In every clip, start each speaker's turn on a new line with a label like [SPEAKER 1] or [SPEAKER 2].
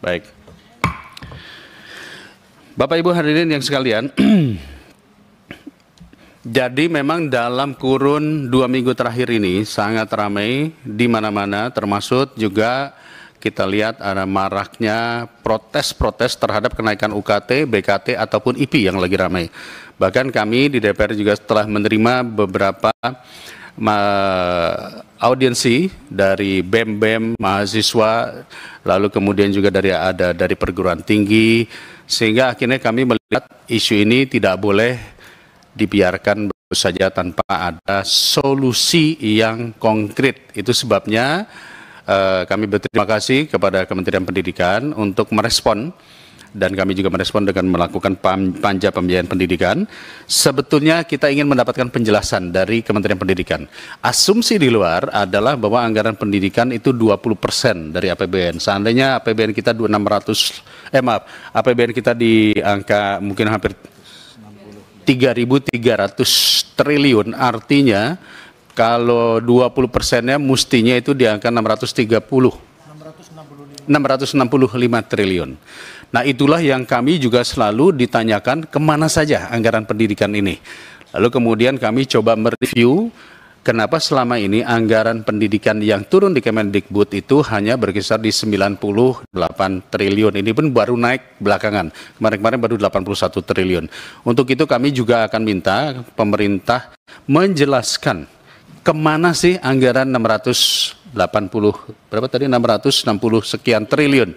[SPEAKER 1] Baik. Bapak Ibu hadirin yang sekalian, jadi memang dalam kurun dua minggu terakhir ini sangat ramai di mana-mana, termasuk juga kita lihat ada maraknya protes-protes terhadap kenaikan UKT, BKT ataupun IP yang lagi ramai. Bahkan kami di DPR juga telah menerima beberapa audiensi dari BEM-BEM mahasiswa lalu kemudian juga dari ada dari perguruan tinggi sehingga akhirnya kami melihat isu ini tidak boleh dibiarkan saja tanpa ada solusi yang konkret. Itu sebabnya eh, kami berterima kasih kepada Kementerian Pendidikan untuk merespon dan kami juga merespon dengan melakukan panja pembiayaan pendidikan. Sebetulnya kita ingin mendapatkan penjelasan dari Kementerian Pendidikan. Asumsi di luar adalah bahwa anggaran pendidikan itu 20% dari APBN. Seandainya APBN kita 2600 eh maaf, APBN kita di angka mungkin hampir 3.300 triliun artinya kalau 20 persennya mestinya itu di angka 630 665 triliun. Nah itulah yang kami juga selalu ditanyakan kemana saja anggaran pendidikan ini. Lalu kemudian kami coba mereview kenapa selama ini anggaran pendidikan yang turun di Kemendikbud itu hanya berkisar di 98 triliun. Ini pun baru naik belakangan. Kemarin-kemarin baru 81 triliun. Untuk itu kami juga akan minta pemerintah menjelaskan kemana sih anggaran 680 berapa tadi 660 sekian triliun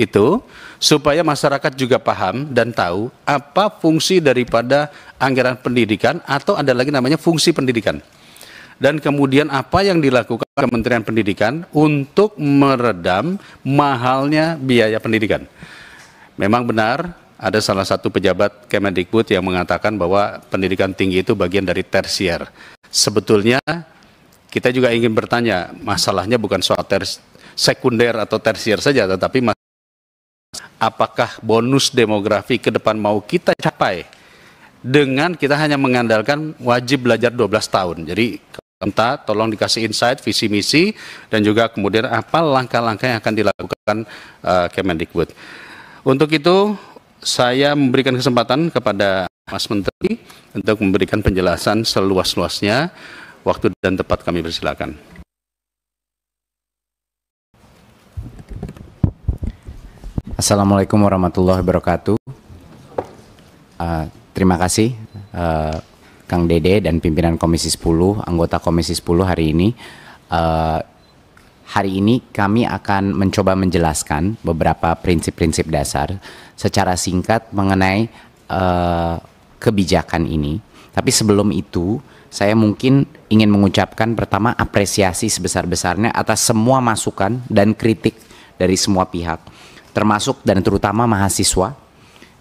[SPEAKER 1] itu supaya masyarakat juga paham dan tahu apa fungsi daripada anggaran pendidikan atau ada lagi namanya fungsi pendidikan. Dan kemudian apa yang dilakukan Kementerian Pendidikan untuk meredam mahalnya biaya pendidikan. Memang benar ada salah satu pejabat Kemendikbud yang mengatakan bahwa pendidikan tinggi itu bagian dari tersier. Sebetulnya kita juga ingin bertanya, masalahnya bukan soal ter sekunder atau tersier saja, tetapi apakah bonus demografi ke depan mau kita capai dengan kita hanya mengandalkan wajib belajar 12 tahun. Jadi minta tolong dikasih insight, visi misi dan juga kemudian apa langkah-langkah yang akan dilakukan uh, Kemendikbud. Untuk itu saya memberikan kesempatan kepada Mas Menteri untuk memberikan penjelasan seluas-luasnya. Waktu dan tempat kami persilakan.
[SPEAKER 2] Assalamualaikum warahmatullahi wabarakatuh. Uh, terima kasih uh, Kang Dede dan pimpinan Komisi 10, anggota Komisi 10 hari ini. Uh, hari ini kami akan mencoba menjelaskan beberapa prinsip-prinsip dasar secara singkat mengenai uh, kebijakan ini. Tapi sebelum itu, saya mungkin ingin mengucapkan pertama apresiasi sebesar-besarnya atas semua masukan dan kritik dari semua pihak termasuk dan terutama mahasiswa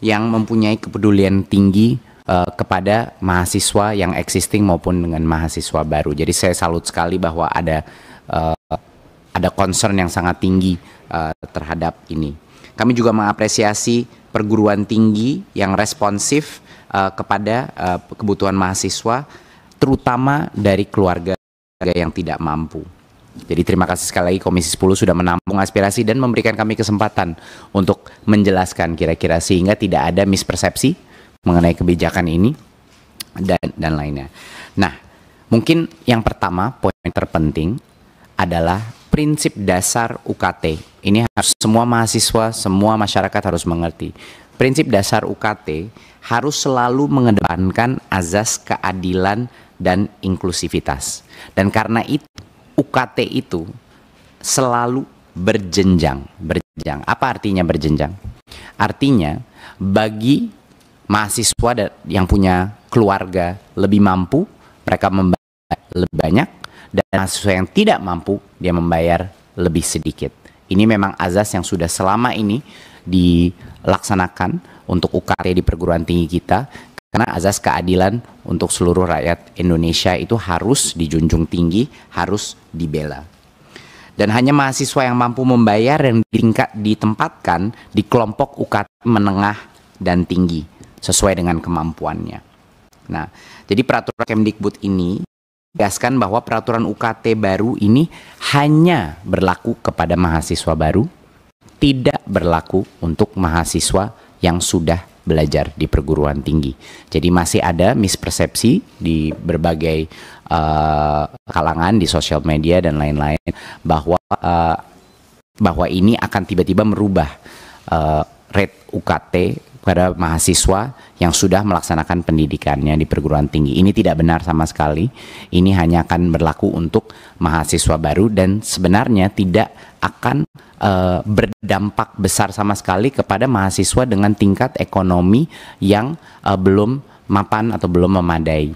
[SPEAKER 2] yang mempunyai kepedulian tinggi uh, kepada mahasiswa yang existing maupun dengan mahasiswa baru. Jadi saya salut sekali bahwa ada uh, ada concern yang sangat tinggi uh, terhadap ini. Kami juga mengapresiasi perguruan tinggi yang responsif uh, kepada uh, kebutuhan mahasiswa, terutama dari keluarga yang tidak mampu. Jadi terima kasih sekali lagi Komisi 10 sudah menampung aspirasi dan memberikan kami kesempatan untuk menjelaskan kira-kira sehingga tidak ada mispersepsi mengenai kebijakan ini dan dan lainnya. Nah, mungkin yang pertama poin terpenting adalah prinsip dasar UKT. Ini harus semua mahasiswa, semua masyarakat harus mengerti. Prinsip dasar UKT harus selalu mengedepankan azas keadilan dan inklusivitas. Dan karena itu UKT itu selalu berjenjang, berjenjang. Apa artinya berjenjang? Artinya bagi mahasiswa yang punya keluarga lebih mampu, mereka membayar lebih banyak dan mahasiswa yang tidak mampu dia membayar lebih sedikit. Ini memang azas yang sudah selama ini dilaksanakan untuk UKT di perguruan tinggi kita karena azas keadilan untuk seluruh rakyat Indonesia itu harus dijunjung tinggi, harus dibela. Dan hanya mahasiswa yang mampu membayar yang tingkat ditempatkan di kelompok UKT menengah dan tinggi sesuai dengan kemampuannya. Nah, jadi peraturan Kemdikbud ini tegaskan bahwa peraturan UKT baru ini hanya berlaku kepada mahasiswa baru, tidak berlaku untuk mahasiswa yang sudah belajar di perguruan tinggi. Jadi masih ada mispersepsi di berbagai uh, kalangan di sosial media dan lain-lain bahwa uh, bahwa ini akan tiba-tiba merubah uh, rate UKT pada mahasiswa yang sudah melaksanakan pendidikannya di perguruan tinggi. Ini tidak benar sama sekali. Ini hanya akan berlaku untuk mahasiswa baru dan sebenarnya tidak akan uh, berdampak besar sama sekali kepada mahasiswa dengan tingkat ekonomi yang uh, belum mapan atau belum memadai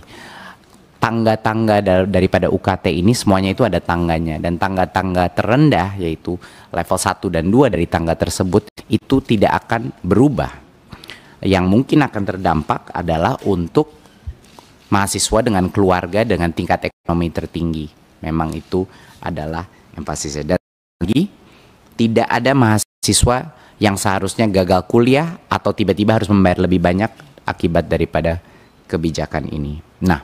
[SPEAKER 2] tangga-tangga daripada UKT ini semuanya itu ada tangganya dan tangga-tangga terendah yaitu level 1 dan 2 dari tangga tersebut itu tidak akan berubah. Yang mungkin akan terdampak adalah untuk mahasiswa dengan keluarga dengan tingkat ekonomi tertinggi. Memang itu adalah emfasisnya lagi tidak ada mahasiswa yang seharusnya gagal kuliah atau tiba-tiba harus membayar lebih banyak akibat daripada kebijakan ini. Nah,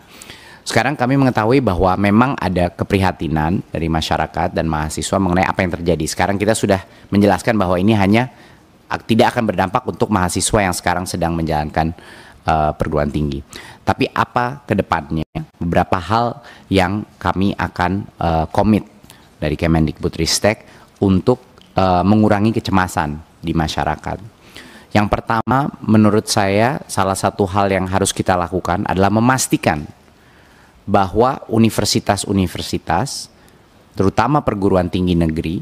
[SPEAKER 2] sekarang kami mengetahui bahwa memang ada keprihatinan dari masyarakat dan mahasiswa mengenai apa yang terjadi. Sekarang kita sudah menjelaskan bahwa ini hanya tidak akan berdampak untuk mahasiswa yang sekarang sedang menjalankan uh, perguruan tinggi. Tapi apa kedepannya? Beberapa hal yang kami akan eh, komit dari Kemendikbudristek untuk uh, mengurangi kecemasan di masyarakat. Yang pertama, menurut saya salah satu hal yang harus kita lakukan adalah memastikan bahwa universitas-universitas, terutama perguruan tinggi negeri,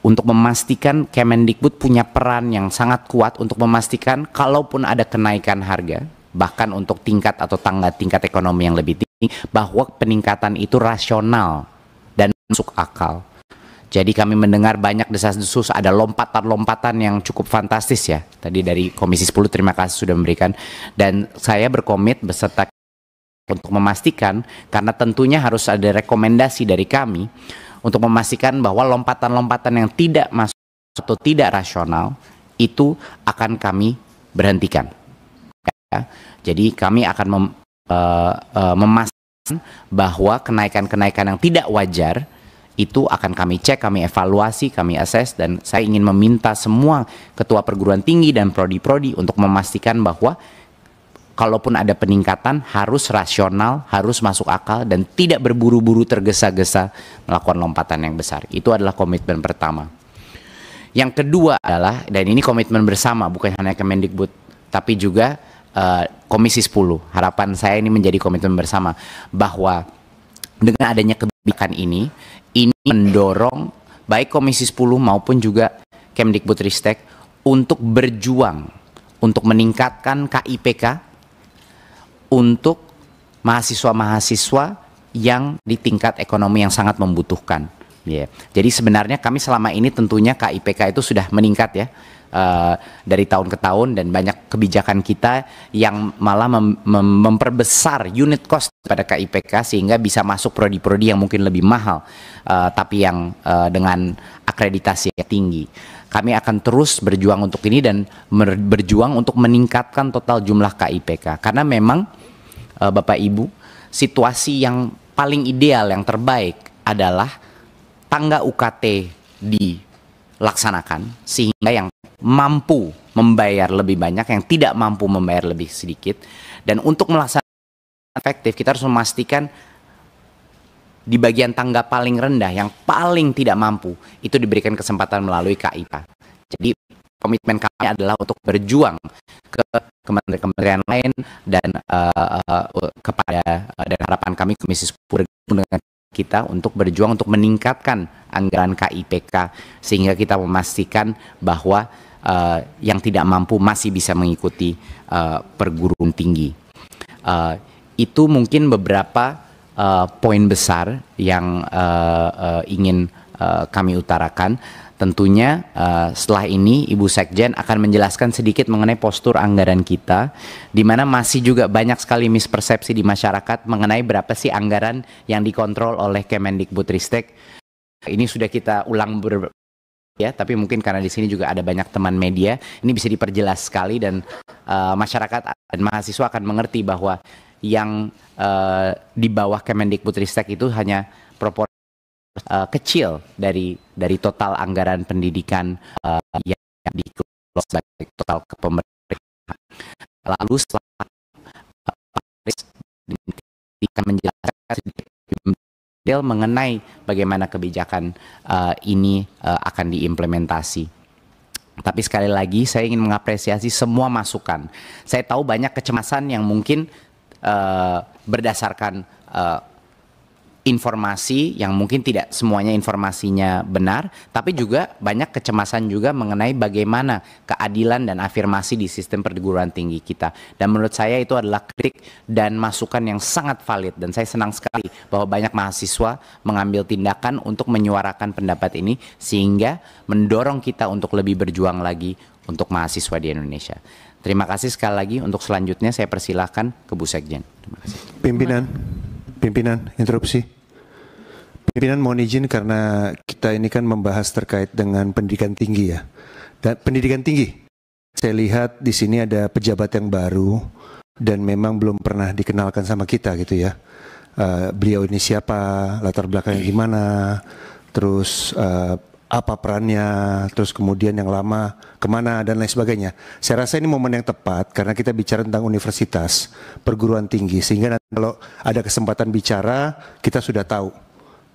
[SPEAKER 2] untuk memastikan Kemendikbud punya peran yang sangat kuat untuk memastikan kalaupun ada kenaikan harga, bahkan untuk tingkat atau tangga tingkat ekonomi yang lebih tinggi, bahwa peningkatan itu rasional dan masuk akal. Jadi kami mendengar banyak desas-desus, ada lompatan-lompatan yang cukup fantastis ya. Tadi dari Komisi 10 terima kasih sudah memberikan. Dan saya berkomit beserta untuk memastikan, karena tentunya harus ada rekomendasi dari kami, untuk memastikan bahwa lompatan-lompatan yang tidak masuk atau tidak rasional itu akan kami berhentikan. Ya. Jadi kami akan mem, uh, eh, uh, eh, memastikan, bahwa kenaikan-kenaikan yang tidak wajar itu akan kami cek, kami evaluasi, kami assess dan saya ingin meminta semua ketua perguruan tinggi dan prodi-prodi untuk memastikan bahwa kalaupun ada peningkatan harus rasional, harus masuk akal dan tidak berburu-buru tergesa-gesa melakukan lompatan yang besar. Itu adalah komitmen pertama. Yang kedua adalah dan ini komitmen bersama bukan hanya Kemendikbud tapi juga uh, Komisi 10. Harapan saya ini menjadi komitmen bersama bahwa dengan adanya kebijakan ini, ini mendorong baik Komisi 10 maupun juga Kemdikbudristek untuk berjuang untuk meningkatkan KIPK untuk mahasiswa-mahasiswa yang di tingkat ekonomi yang sangat membutuhkan. Yeah. Jadi sebenarnya kami selama ini tentunya KIPK itu sudah meningkat ya Eh, dari tahun ke tahun dan banyak kebijakan kita yang malah mem mem memperbesar unit cost pada KIPK sehingga bisa masuk prodi-prodi yang mungkin lebih mahal uh, tapi yang uh, dengan akreditasi yang tinggi kami akan terus berjuang untuk ini dan berjuang untuk meningkatkan total jumlah KIPK karena memang uh, Bapak Ibu situasi yang paling ideal yang terbaik adalah tangga UKT di laksanakan sehingga yang mampu membayar lebih banyak yang tidak mampu membayar lebih sedikit dan untuk melaksanakan efektif kita harus memastikan di bagian tangga paling rendah yang paling tidak mampu itu diberikan kesempatan melalui KIPA. Jadi komitmen kami adalah untuk berjuang ke kementerian-kementerian lain dan uh, uh, kepada uh, dan harapan kami Komisi sepuluh. dengan kita untuk berjuang untuk meningkatkan anggaran KIPK sehingga kita memastikan bahwa uh, yang tidak mampu masih bisa mengikuti uh, perguruan tinggi. Uh, itu mungkin beberapa uh, poin besar yang uh, uh, ingin uh, kami utarakan tentunya uh, setelah ini Ibu Sekjen akan menjelaskan sedikit mengenai postur anggaran kita di mana masih juga banyak sekali mispersepsi di masyarakat mengenai berapa sih anggaran yang dikontrol oleh Kemendikbudristek. Ini sudah kita ulang ber ya, tapi mungkin karena di sini juga ada banyak teman media, ini bisa diperjelas sekali dan uh, masyarakat dan mahasiswa akan mengerti bahwa yang uh, di bawah Kemendikbudristek itu hanya proporsi uh, kecil dari dari total anggaran pendidikan uh, yang dikelola sebagai total kepemerintahan. Lalu setelah
[SPEAKER 3] eh,
[SPEAKER 2] Paris akan menjelaskan detail mengenai bagaimana kebijakan uh, ini uh, akan diimplementasi. Tapi sekali lagi saya ingin mengapresiasi semua masukan. Saya tahu banyak kecemasan yang mungkin uh, berdasarkan uh, informasi yang mungkin tidak semuanya informasinya benar, tapi juga banyak kecemasan juga mengenai bagaimana keadilan dan afirmasi di sistem perguruan tinggi kita. Dan menurut saya itu adalah kritik dan masukan yang sangat valid dan saya senang sekali bahwa banyak mahasiswa mengambil tindakan untuk menyuarakan pendapat ini sehingga mendorong kita untuk lebih berjuang lagi untuk mahasiswa di Indonesia. Terima kasih sekali lagi untuk selanjutnya saya persilahkan ke Bu Sekjen. Terima
[SPEAKER 4] kasih. Pimpinan pimpinan interupsi. Pimpinan mohon izin karena kita ini kan membahas terkait dengan pendidikan tinggi ya. Dan pendidikan tinggi. Saya lihat di sini ada pejabat yang baru dan memang belum pernah dikenalkan sama kita gitu ya. Uh, beliau ini siapa, latar belakangnya gimana, terus uh, apa perannya, terus kemudian yang lama kemana dan lain sebagainya. Saya rasa ini momen yang tepat karena kita bicara tentang universitas, perguruan tinggi, sehingga nanti kalau ada kesempatan bicara kita sudah tahu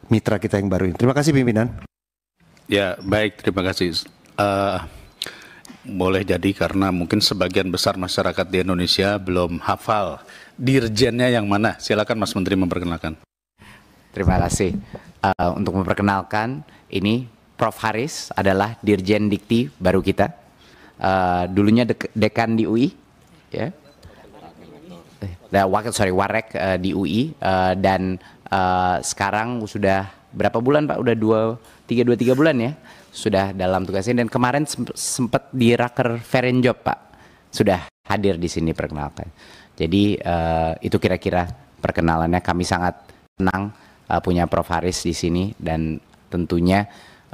[SPEAKER 4] mitra kita yang baru ini. Terima kasih pimpinan.
[SPEAKER 1] Ya baik, terima kasih. Uh, boleh jadi karena mungkin sebagian besar masyarakat di Indonesia
[SPEAKER 2] belum hafal dirjennya yang mana. Silakan Mas Menteri memperkenalkan. Terima kasih uh, untuk memperkenalkan ini Prof. Haris adalah Dirjen Dikti baru kita. Uh, dulunya dek dekan di UI, ya. Yeah. wakil sorry warek uh, di UI uh, eh, dan uh, sekarang sudah berapa bulan Pak? Udah dua tiga dua tiga bulan ya sudah dalam tugasnya dan kemarin sempat di raker job Pak sudah hadir di sini perkenalkan. Jadi uh, itu kira-kira perkenalannya. Kami sangat senang uh, punya Prof Haris di sini dan tentunya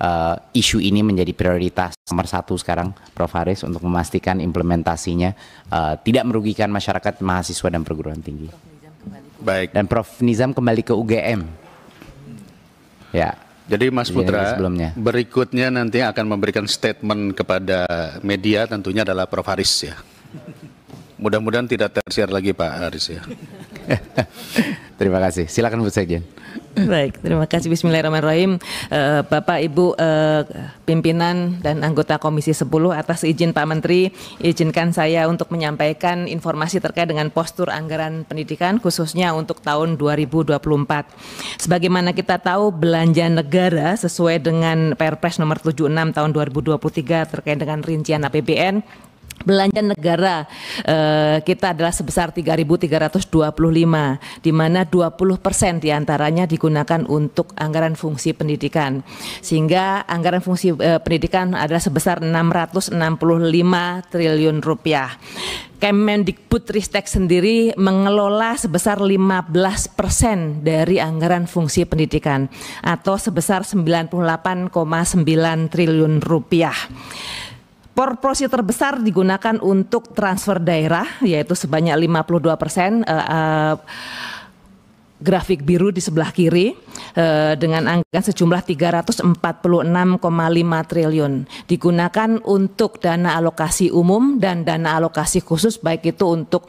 [SPEAKER 2] uh, isu ini menjadi prioritas nomor satu sekarang, Prof. Haris, untuk memastikan implementasinya uh, tidak merugikan masyarakat, mahasiswa, dan perguruan tinggi. Baik. Dan Prof. Nizam kembali ke UGM. Ya.
[SPEAKER 1] Jadi Mas Putra, sebelumnya. berikutnya nanti akan memberikan statement kepada media tentunya adalah Prof. Haris ya. Mudah-mudahan tidak
[SPEAKER 2] tersiar lagi Pak Haris ya. Terima kasih. Silakan Bu Sekjen.
[SPEAKER 5] Baik, terima kasih Bismillahirrahmanirrahim. Uh, Bapak Ibu uh, pimpinan dan anggota Komisi 10 atas izin Pak Menteri, izinkan saya untuk menyampaikan informasi terkait dengan postur anggaran pendidikan khususnya untuk tahun 2024. Sebagaimana kita tahu belanja negara sesuai dengan Perpres nomor 76 tahun 2023 terkait dengan rincian APBN Belanja negara eh, kita adalah sebesar 3.325, di mana 20 persen diantaranya digunakan untuk anggaran fungsi pendidikan, sehingga anggaran fungsi eh, pendidikan adalah sebesar 665 triliun rupiah. Kemendikbud Ristek sendiri mengelola sebesar 15 persen dari anggaran fungsi pendidikan atau sebesar 98,9 triliun rupiah. Proporsi terbesar digunakan untuk transfer daerah yaitu sebanyak 52 persen. Uh, uh, grafik biru di sebelah kiri eh, dengan anggaran sejumlah 346,5 triliun digunakan untuk dana alokasi umum dan dana alokasi khusus baik itu untuk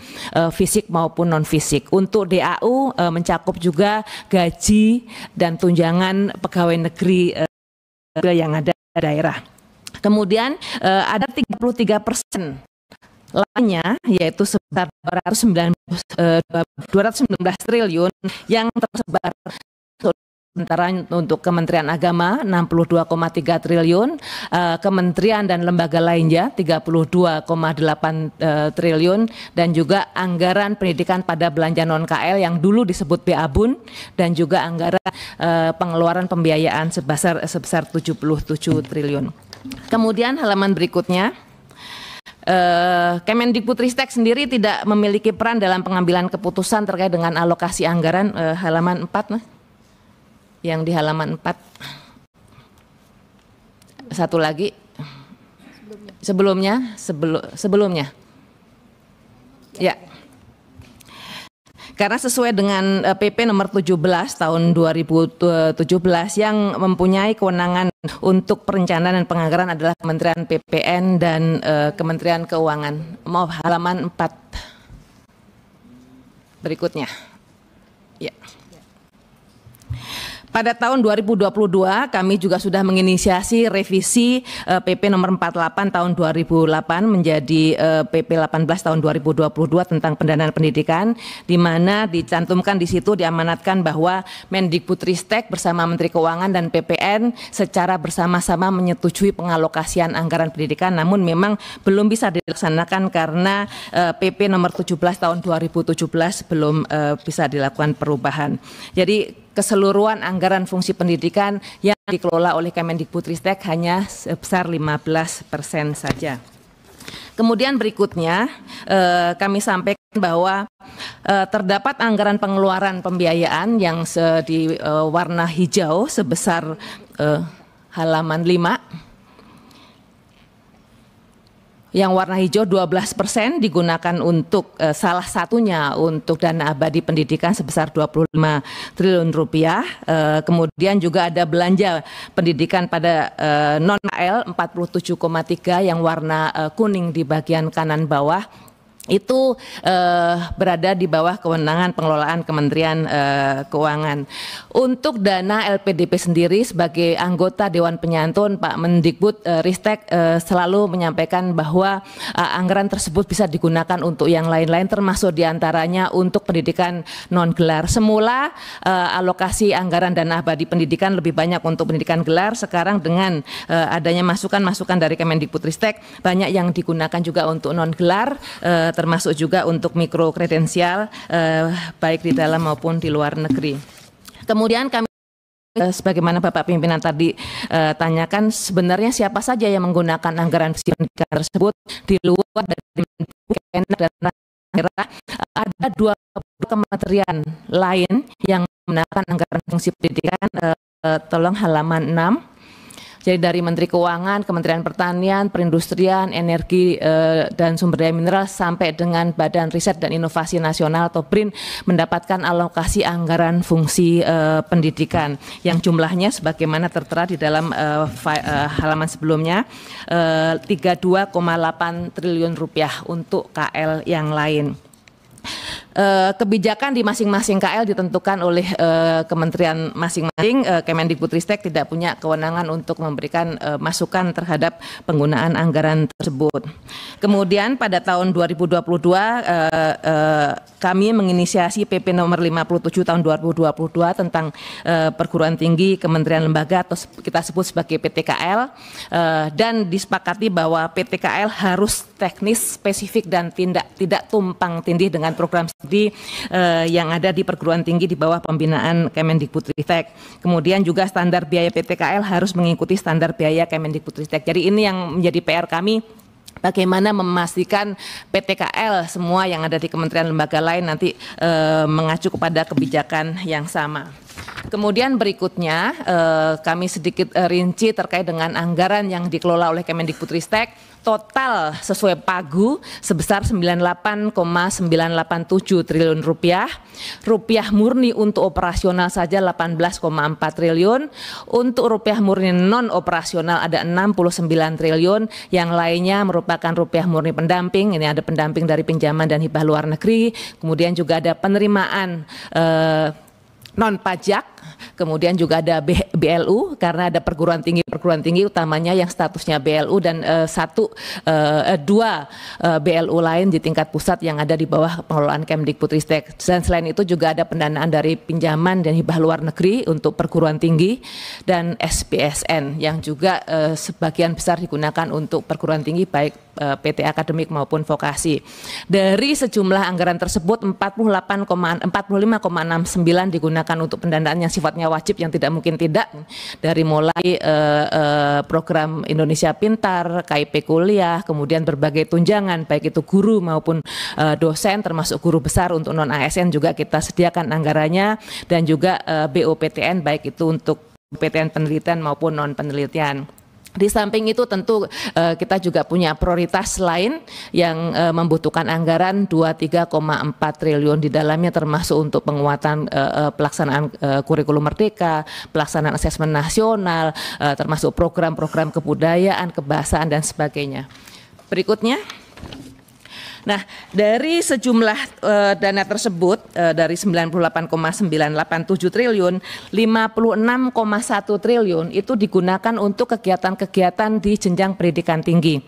[SPEAKER 5] fisik maupun non fisik. Untuk DAU mencakup juga gaji dan tunjangan pegawai negeri yang ada di daerah. Kemudian uh, ada 33 persen lainnya yaitu sebesar 219, eh, triliun yang tersebar sementara untuk Kementerian Agama 62,3 triliun, eh, kementerian dan lembaga lainnya 32,8 triliun dan juga anggaran pendidikan pada belanja non KL yang dulu disebut BABUN dan juga anggaran pengeluaran pembiayaan sebesar sebesar 77 triliun. Kemudian halaman berikutnya. Uh, Kemendikbudristek sendiri tidak memiliki peran dalam pengambilan keputusan terkait dengan alokasi anggaran eh, halaman 4 nah. Yang di halaman 4 Satu lagi Sebelumnya Sebelumnya, sebelumnya. Ya karena sesuai dengan PP eh, nomor 17 tahun 2017 yang mempunyai kewenangan untuk perencanaan dan penganggaran adalah Kementerian PPN dan uh, Kementerian Keuangan. Maaf halaman 4. Berikutnya. Pada tahun 2022 kami juga sudah menginisiasi revisi uh, eh, PP nomor 48 tahun 2008 menjadi uh, PP 18 tahun 2022 tentang pendanaan pendidikan di mana dicantumkan di situ diamanatkan bahwa Mendikbudristek bersama Menteri Keuangan dan PPN secara bersama-sama menyetujui pengalokasian anggaran pendidikan namun memang belum bisa dilaksanakan karena uh, eh, PP nomor 17 tahun 2017 belum uh, bisa dilakukan perubahan. Jadi keseluruhan anggaran fungsi pendidikan yang dikelola oleh Kemendikbudristek hanya sebesar 15 persen saja. Kemudian berikutnya eh, kami sampaikan bahwa eh, terdapat anggaran pengeluaran pembiayaan yang di eh, warna hijau sebesar halaman 5 yang warna hijau 12 persen digunakan untuk eh, salah satunya untuk dana abadi pendidikan sebesar 25 triliun rupiah. Eh, kemudian juga ada belanja pendidikan pada eh, non koma 47,3 yang warna eh, kuning di bagian kanan bawah itu eh, berada di bawah kewenangan pengelolaan Kementerian eh, Keuangan. Untuk dana LPDP sendiri sebagai anggota Dewan Penyantun Pak Mendikbud eh, Ristek eh, selalu menyampaikan bahwa eh, anggaran tersebut bisa digunakan untuk yang lain-lain termasuk diantaranya untuk pendidikan non gelar. Semula eh, alokasi anggaran dana abadi pendidikan lebih banyak untuk pendidikan gelar. Sekarang dengan eh, adanya masukan-masukan dari Kemendikbud Ristek banyak yang digunakan juga untuk non gelar. Eh, termasuk juga untuk mikro kredensial uh, baik di dalam maupun di luar negeri. Kemudian kami eh, sebagaimana Bapak pimpinan tadi uh, tanyakan sebenarnya siapa saja yang menggunakan anggaran pendidikan tersebut di luar dari dan daerah ada dua kementerian lain yang menggunakan anggaran fungsi pendidikan uh, uh, tolong halaman 6 jadi dari Menteri Keuangan, Kementerian Pertanian, Perindustrian, Energi eh, dan Sumber Daya Mineral sampai dengan Badan Riset dan Inovasi Nasional atau BRIN mendapatkan alokasi anggaran fungsi eh, pendidikan yang jumlahnya sebagaimana tertera di dalam eh, halaman sebelumnya 32,8 triliun rupiah untuk KL yang lain uh, kebijakan di masing-masing KL ditentukan oleh uh, kementerian masing-masing. Uh, Kemendikbudristek tidak punya kewenangan untuk memberikan uh, masukan terhadap penggunaan anggaran tersebut. Kemudian pada tahun 2022 uh, uh, kami menginisiasi PP nomor 57 tahun 2022 tentang uh, perguruan tinggi kementerian lembaga atau kita sebut sebagai PTKL uh, dan disepakati bahwa PTKL harus teknis spesifik dan tindak tidak tumpang tindih dengan program di eh, yang ada di perguruan tinggi di bawah pembinaan Kemendikbudristek. Kemudian juga standar biaya PTKL harus mengikuti standar biaya Kemendikbudristek. Jadi ini yang menjadi PR kami bagaimana memastikan PTKL semua yang ada di kementerian lembaga lain nanti e, mengacu kepada kebijakan yang sama. Kemudian berikutnya eh, kami sedikit eh, rinci terkait dengan anggaran yang dikelola oleh Kemendikbudristek total sesuai pagu sebesar 98,987 triliun rupiah. Rupiah murni untuk operasional saja 18,4 triliun, untuk rupiah murni non operasional ada 69 triliun, yang lainnya merupakan rupiah murni pendamping. Ini ada pendamping dari pinjaman dan hibah luar negeri, kemudian juga ada penerimaan eh, non pajak kemudian juga ada BLU karena ada perguruan tinggi perguruan tinggi utamanya yang statusnya BLU dan uh, satu uh, dua uh, BLU lain di tingkat pusat yang ada di bawah pengelolaan Kemdikbudristek dan selain itu juga ada pendanaan dari pinjaman dan hibah luar negeri untuk perguruan tinggi dan SPSN yang juga uh, sebagian besar digunakan untuk perguruan tinggi baik PT akademik maupun vokasi dari sejumlah anggaran tersebut 48,45,69 digunakan untuk pendanaannya sifatnya wajib yang tidak mungkin tidak dari mulai uh, uh, program Indonesia Pintar, KIP kuliah, kemudian berbagai tunjangan baik itu guru maupun uh, dosen termasuk guru besar untuk non ASN juga kita sediakan anggarannya dan juga BOPTN baik itu untuk PTN penelitian maupun non penelitian. Di samping itu tentu eh, kita juga punya prioritas lain yang eh, membutuhkan anggaran 23,4 triliun di dalamnya termasuk untuk penguatan eh, pelaksanaan kurikulum merdeka, pelaksanaan asesmen nasional, termasuk program-program kebudayaan, kebahasaan dan sebagainya. Berikutnya. Nah, dari sejumlah e, dana tersebut e, dari 98,987 triliun, 56,1 triliun itu digunakan untuk kegiatan-kegiatan di jenjang pendidikan tinggi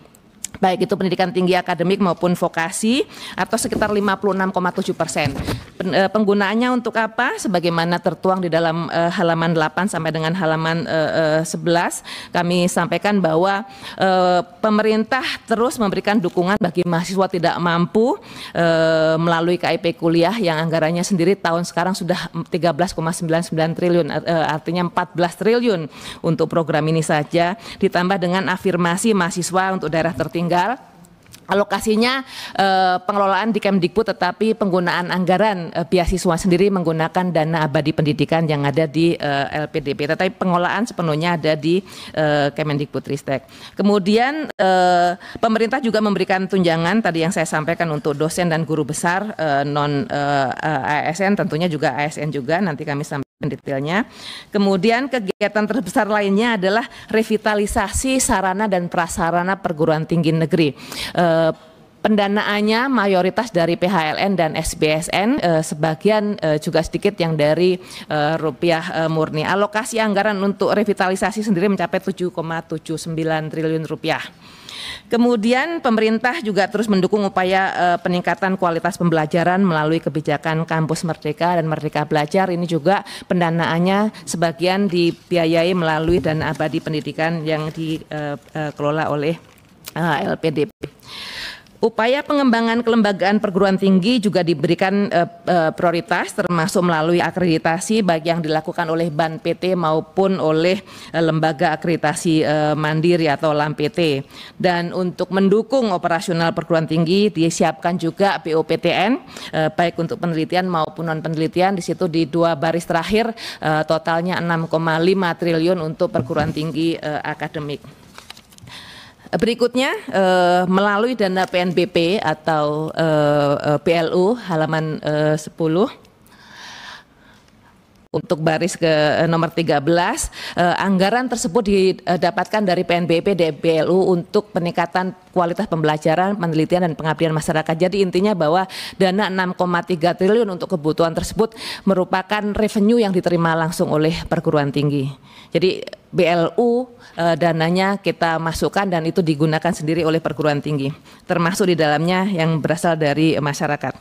[SPEAKER 5] baik itu pendidikan tinggi akademik maupun vokasi atau sekitar 56,7 persen. Eh, penggunaannya untuk apa? Sebagaimana tertuang di dalam uh, halaman 8 sampai dengan halaman uh, eh, 11 kami sampaikan bahwa pemerintah terus memberikan dukungan bagi mahasiswa tidak mampu melalui KIP kuliah yang anggarannya sendiri tahun sekarang sudah 13,99 triliun artinya 14 triliun untuk program ini saja ditambah dengan afirmasi mahasiswa untuk daerah tertinggi tertinggal alokasinya eh, pengelolaan di Kemdikbud tetapi penggunaan anggaran eh, beasiswa sendiri menggunakan dana abadi pendidikan yang ada di eh, LPDP tetapi pengelolaan sepenuhnya ada di eh, Ristek. Kemudian eh, pemerintah juga memberikan tunjangan tadi yang saya sampaikan untuk dosen dan guru besar eh, non eh, ASN tentunya juga ASN juga nanti kami sampaikan detailnya. Kemudian kegiatan terbesar lainnya adalah revitalisasi sarana dan prasarana perguruan tinggi negeri. E, pendanaannya mayoritas dari PHLN dan SBSN, e, eh, sebagian e, juga sedikit yang dari e, rupiah e, murni. Alokasi anggaran untuk revitalisasi sendiri mencapai 7,79 triliun rupiah. Kemudian pemerintah juga terus mendukung upaya uh, peningkatan kualitas pembelajaran melalui kebijakan kampus merdeka dan merdeka belajar ini juga pendanaannya sebagian dibiayai melalui dan abadi pendidikan yang dikelola eh, eh, oleh LPDP. Upaya pengembangan kelembagaan perguruan tinggi juga diberikan uh, uh, prioritas termasuk melalui akreditasi bagi yang dilakukan oleh BAN PT maupun oleh uh, lembaga akreditasi uh, mandiri atau LAM PT. Dan untuk mendukung operasional perguruan tinggi disiapkan juga POPTN uh, baik untuk penelitian maupun non penelitian di situ di dua baris terakhir uh, totalnya 6,5 triliun untuk perguruan tinggi uh, akademik. Berikutnya uh, melalui dana PNBP atau eh, eh PLU halaman eh, uh, 10 untuk baris ke nomor 13 eh, anggaran tersebut didapatkan dari PNBP DBLU untuk peningkatan kualitas pembelajaran, penelitian dan pengabdian masyarakat. Jadi intinya bahwa dana 6,3 triliun untuk kebutuhan tersebut merupakan revenue yang diterima langsung oleh perguruan tinggi. Jadi BLU uh, dananya kita masukkan dan itu digunakan sendiri oleh perguruan tinggi, termasuk di dalamnya yang berasal dari masyarakat.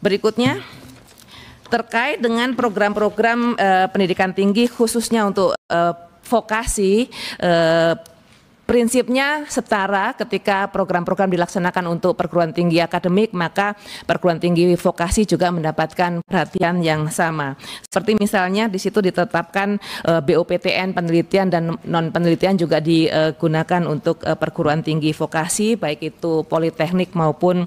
[SPEAKER 5] Berikutnya terkait dengan program-program uh, pendidikan tinggi khususnya untuk uh, vokasi uh, prinsipnya setara ketika program-program dilaksanakan untuk perguruan tinggi akademik maka perguruan tinggi vokasi juga mendapatkan perhatian yang sama seperti misalnya di situ ditetapkan e, BOPTN penelitian dan non penelitian juga digunakan untuk e, perguruan tinggi vokasi baik itu politeknik maupun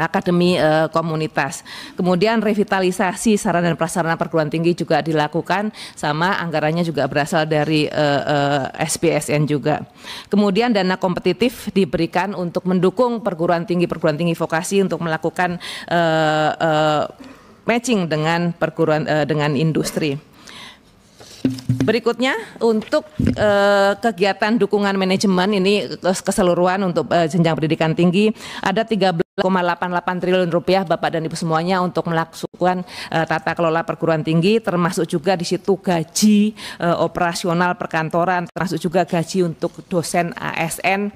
[SPEAKER 5] akademi e, komunitas. Kemudian revitalisasi sarana dan prasarana perguruan tinggi juga dilakukan sama anggarannya juga berasal dari e, eh, e, eh, SPSN juga. Kemudian dana kompetitif diberikan untuk mendukung perguruan tinggi perguruan tinggi vokasi untuk melakukan e, e, matching dengan perguruan e, dengan industri. Berikutnya untuk eh, kegiatan dukungan manajemen ini keseluruhan untuk eh, jenjang pendidikan tinggi ada 13,88 triliun rupiah Bapak dan Ibu semuanya untuk melakukan eh, tata kelola perguruan tinggi termasuk juga di situ gaji eh, operasional perkantoran termasuk juga gaji untuk dosen ASN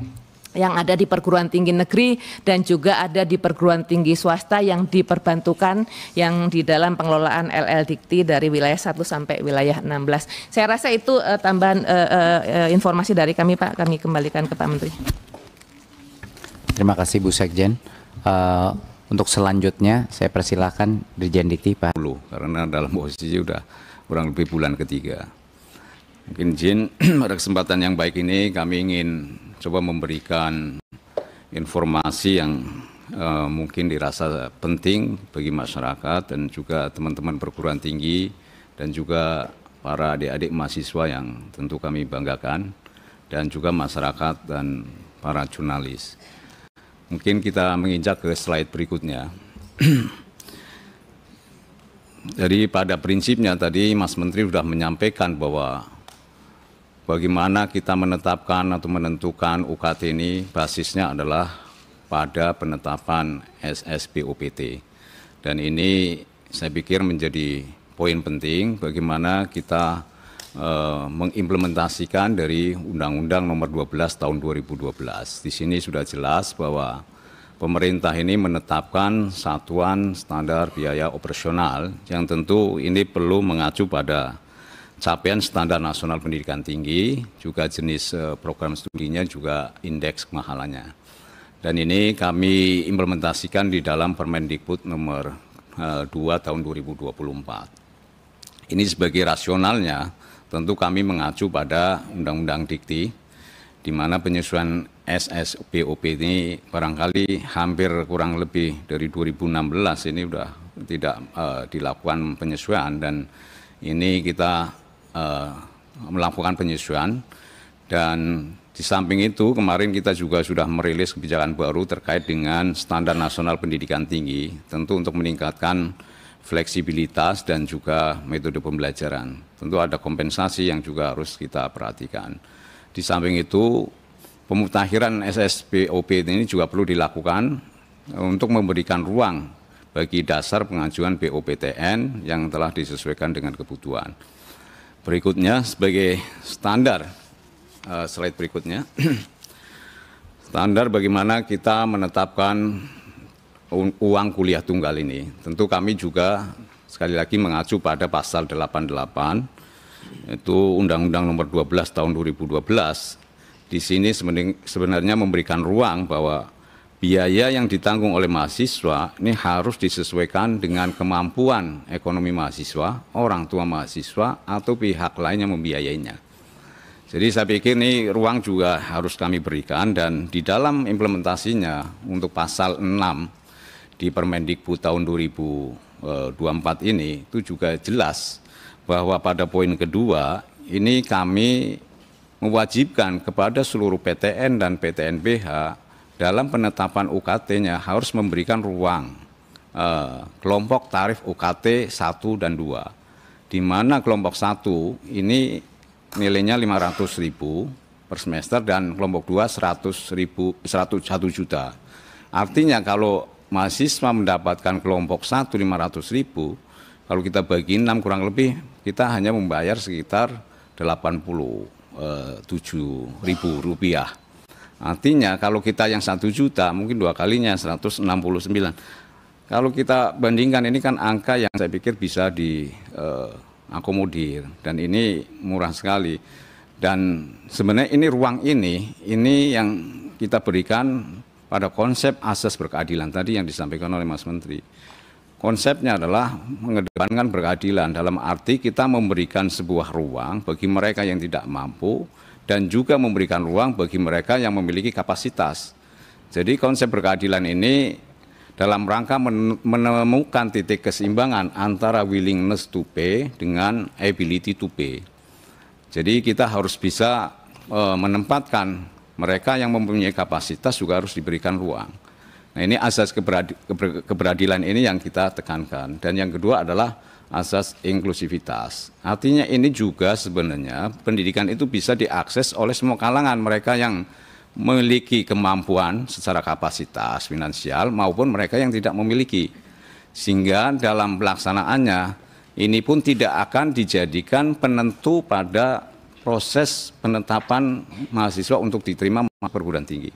[SPEAKER 5] yang ada di perguruan tinggi negeri dan juga ada di perguruan tinggi swasta yang diperbantukan yang di dalam pengelolaan LL Dikti dari wilayah 1 sampai wilayah 16. Saya rasa itu uh, tambahan uh, uh, informasi dari kami Pak, kami kembalikan ke Pak Menteri.
[SPEAKER 2] Terima kasih Bu Sekjen. Uh, untuk selanjutnya saya persilahkan Dirjen Dikti Pak. Karena dalam posisi sudah kurang lebih bulan ketiga.
[SPEAKER 6] Mungkin Jin pada kesempatan yang baik ini kami ingin coba memberikan informasi yang uh, mungkin dirasa penting bagi masyarakat dan juga teman-teman perguruan tinggi dan juga para adik-adik mahasiswa yang tentu kami banggakan dan juga masyarakat dan para jurnalis. Mungkin kita menginjak ke slide berikutnya. Jadi pada prinsipnya tadi Mas Menteri sudah menyampaikan bahwa bagaimana kita menetapkan atau menentukan UKT ini basisnya adalah pada penetapan UPT. Dan ini saya pikir menjadi poin penting bagaimana kita e, mengimplementasikan dari Undang-Undang Nomor 12 Tahun 2012. Di sini sudah jelas bahwa pemerintah ini menetapkan satuan standar biaya operasional yang tentu ini perlu mengacu pada capaian standar nasional pendidikan tinggi, juga jenis eh, program studinya, juga indeks kemahalannya. Dan ini kami implementasikan di dalam Permendikbud nomor 2 eh, tahun 2024. Ini sebagai rasionalnya, tentu kami mengacu pada Undang-Undang Dikti, di mana penyesuaian SSPOP ini barangkali hampir kurang lebih dari 2016 ini sudah tidak uh, dilakukan penyesuaian dan ini kita Eh, melakukan penyesuaian dan di samping itu kemarin kita juga sudah merilis kebijakan baru terkait dengan standar nasional pendidikan tinggi tentu untuk meningkatkan fleksibilitas dan juga metode pembelajaran. Tentu ada kompensasi yang juga harus kita perhatikan. Di samping itu pemutakhiran SSBOP ini juga perlu dilakukan eh, untuk memberikan ruang bagi dasar pengajuan BOPTN yang telah disesuaikan dengan kebutuhan berikutnya sebagai standar uh, slide berikutnya standar bagaimana kita menetapkan uang kuliah tunggal ini tentu kami juga sekali lagi mengacu pada pasal 88 itu Undang-Undang Nomor 12 Tahun 2012 di sini sebenarnya memberikan ruang bahwa biaya yang ditanggung oleh mahasiswa ini harus disesuaikan dengan kemampuan ekonomi mahasiswa, orang tua mahasiswa, atau pihak lain yang membiayainya. Jadi saya pikir ini ruang juga harus kami berikan dan di dalam implementasinya untuk pasal 6 di Permendikbud tahun 2024 ini itu juga jelas bahwa pada poin kedua ini kami mewajibkan kepada seluruh PTN dan PTNBH dalam penetapan UKT-nya harus memberikan ruang eh, kelompok tarif UKT 1 dan 2 di mana kelompok 1 ini nilainya 500.000 per semester dan kelompok 2 100.000 101 juta. Artinya kalau mahasiswa mendapatkan kelompok 1 500.000 kalau kita bagi 6 kurang lebih kita hanya membayar sekitar 87 eh, ribu rupiah Artinya kalau kita yang satu juta mungkin dua kalinya 169. Kalau kita bandingkan ini kan angka yang saya pikir bisa diakomodir eh, uh, dan ini murah sekali. Dan sebenarnya ini ruang ini ini yang kita berikan pada konsep asas berkeadilan tadi yang disampaikan oleh Mas Menteri. Konsepnya adalah mengedepankan berkeadilan dalam arti kita memberikan sebuah ruang bagi mereka yang tidak mampu dan juga memberikan ruang bagi mereka yang memiliki kapasitas. Jadi konsep berkeadilan ini dalam rangka menemukan titik keseimbangan antara willingness to pay dengan ability to pay. Jadi kita harus bisa e, menempatkan mereka yang mempunyai kapasitas juga harus diberikan ruang. Nah ini asas keberadilan ini yang kita tekankan. Dan yang kedua adalah asas inklusivitas. Artinya ini juga sebenarnya pendidikan itu bisa diakses oleh semua kalangan mereka yang memiliki kemampuan secara kapasitas finansial maupun mereka yang tidak memiliki. Sehingga dalam pelaksanaannya ini pun tidak akan dijadikan penentu pada proses penetapan mahasiswa untuk diterima perguruan tinggi.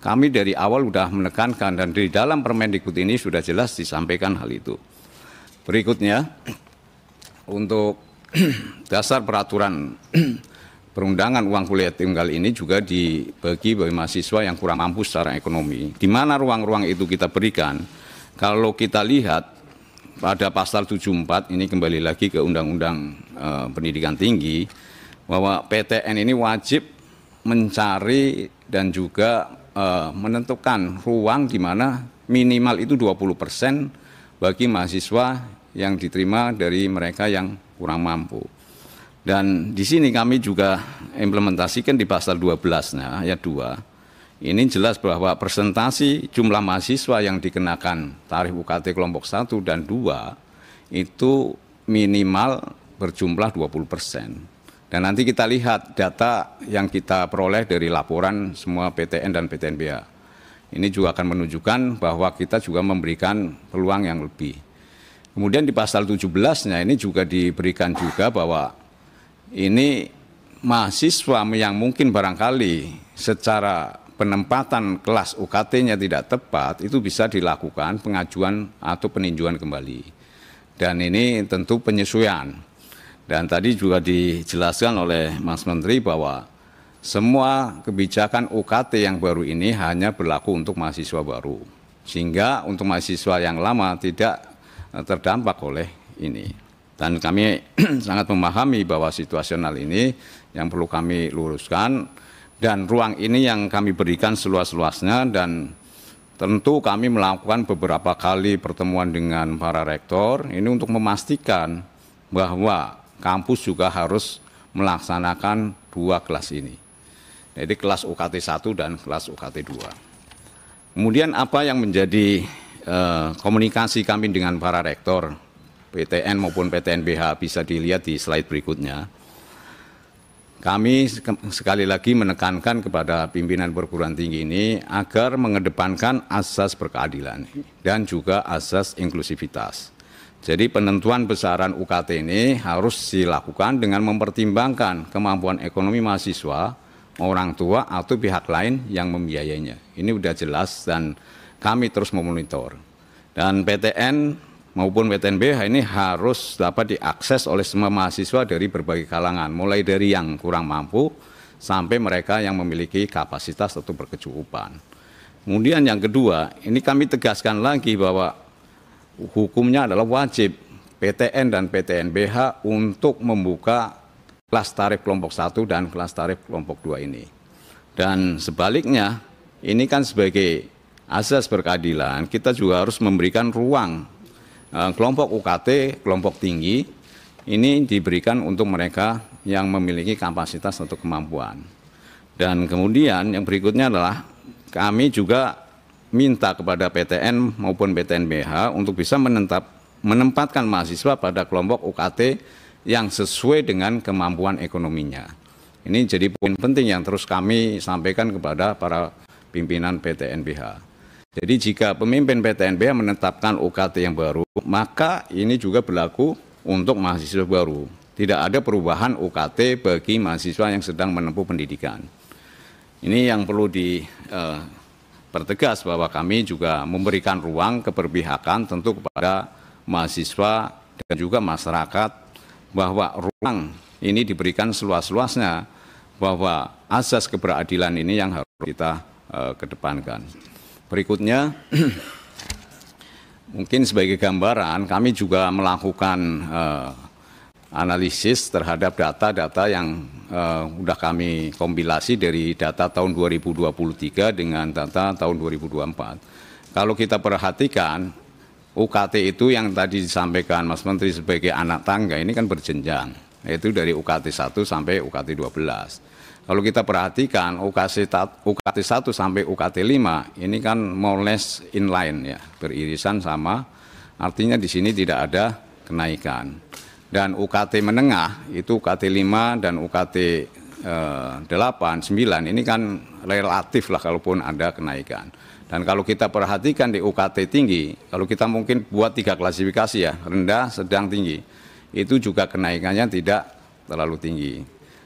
[SPEAKER 6] Kami dari awal sudah menekankan dan di dalam Permendikbud ini sudah jelas disampaikan hal itu. Berikutnya, untuk dasar peraturan perundangan uang kuliah tunggal ini juga dibagi bagi mahasiswa yang kurang mampu secara ekonomi. Di mana ruang-ruang itu kita berikan? Kalau kita lihat pada pasal 74 ini kembali lagi ke Undang-Undang eh, Pendidikan Tinggi bahwa PTN ini wajib mencari dan juga eh, menentukan ruang di mana minimal itu 20 persen bagi mahasiswa yang diterima dari mereka yang kurang mampu. Dan di sini kami juga implementasikan di pasal 12 nya ayat 2. Ini jelas bahwa presentasi jumlah mahasiswa yang dikenakan tarif UKT kelompok 1 dan 2 itu minimal berjumlah 20 persen. Dan nanti kita lihat data yang kita peroleh dari laporan semua PTN dan PTNBA. Ini juga akan menunjukkan bahwa kita juga memberikan peluang yang lebih. Kemudian di pasal 17-nya ini juga diberikan juga bahwa ini mahasiswa yang mungkin barangkali secara penempatan kelas UKT-nya tidak tepat itu bisa dilakukan pengajuan atau peninjauan kembali. Dan ini tentu penyesuaian. Dan tadi juga dijelaskan oleh Mas Menteri bahwa semua kebijakan UKT yang baru ini hanya berlaku untuk mahasiswa baru. Sehingga untuk mahasiswa yang lama tidak terdampak oleh ini. Dan kami sangat memahami bahwa situasional ini yang perlu kami luruskan dan ruang ini yang kami berikan seluas-luasnya dan tentu kami melakukan beberapa kali pertemuan dengan para rektor ini untuk memastikan bahwa kampus juga harus melaksanakan dua kelas ini. Jadi kelas UKT 1 dan kelas UKT 2. Kemudian apa yang menjadi Eh, komunikasi kami dengan para rektor PTN maupun PTNBH bisa dilihat di slide berikutnya. Kami sekali lagi menekankan kepada pimpinan perguruan tinggi ini agar mengedepankan asas berkeadilan dan juga asas inklusivitas. Jadi penentuan besaran UKT ini harus dilakukan dengan mempertimbangkan kemampuan ekonomi mahasiswa, orang tua atau pihak lain yang membiayainya. Ini sudah jelas dan kami terus memonitor. Dan PTN maupun PTNBH ini harus dapat diakses oleh semua mahasiswa dari berbagai kalangan, mulai dari yang kurang mampu sampai mereka yang memiliki kapasitas atau berkecukupan. Kemudian yang kedua, ini kami tegaskan lagi bahwa hukumnya adalah wajib PTN dan PTNBH untuk membuka kelas tarif kelompok 1 dan kelas tarif kelompok 2 ini. Dan sebaliknya, ini kan sebagai Asas berkeadilan, kita juga harus memberikan ruang eh, kelompok UKT, kelompok tinggi ini diberikan untuk mereka yang memiliki kapasitas atau kemampuan. Dan kemudian yang berikutnya adalah kami juga minta kepada PTN maupun PTNBH untuk bisa menetap menempatkan mahasiswa pada kelompok UKT yang sesuai dengan kemampuan ekonominya. Ini jadi poin penting yang terus kami sampaikan kepada para pimpinan PTNBH. Jadi jika pemimpin PTNB menetapkan UKT yang baru, maka ini juga berlaku untuk mahasiswa baru. Tidak ada perubahan UKT bagi mahasiswa yang sedang menempuh pendidikan. Ini yang perlu dipertegas eh, bahwa kami juga memberikan ruang keberpihakan tentu kepada mahasiswa dan juga masyarakat bahwa ruang ini diberikan seluas-luasnya bahwa asas keberadilan ini yang harus kita eh, kedepankan. Berikutnya, mungkin sebagai gambaran, kami juga melakukan uh, analisis terhadap data-data yang uh, eh, sudah kami kompilasi dari data tahun 2023 dengan data tahun 2024. Kalau kita perhatikan, UKT itu yang tadi disampaikan Mas Menteri sebagai anak tangga ini kan berjenjang, yaitu dari UKT 1 sampai UKT 12. Kalau kita perhatikan UKT 1 sampai UKT 5 ini kan more less inline ya, beririsan sama. Artinya di sini tidak ada kenaikan. Dan UKT menengah itu UKT 5 dan UKT eh, 8, 9 ini kan relatif lah kalaupun ada kenaikan. Dan kalau kita perhatikan di UKT tinggi, kalau kita mungkin buat tiga klasifikasi ya, rendah, sedang, tinggi, itu juga kenaikannya tidak terlalu tinggi.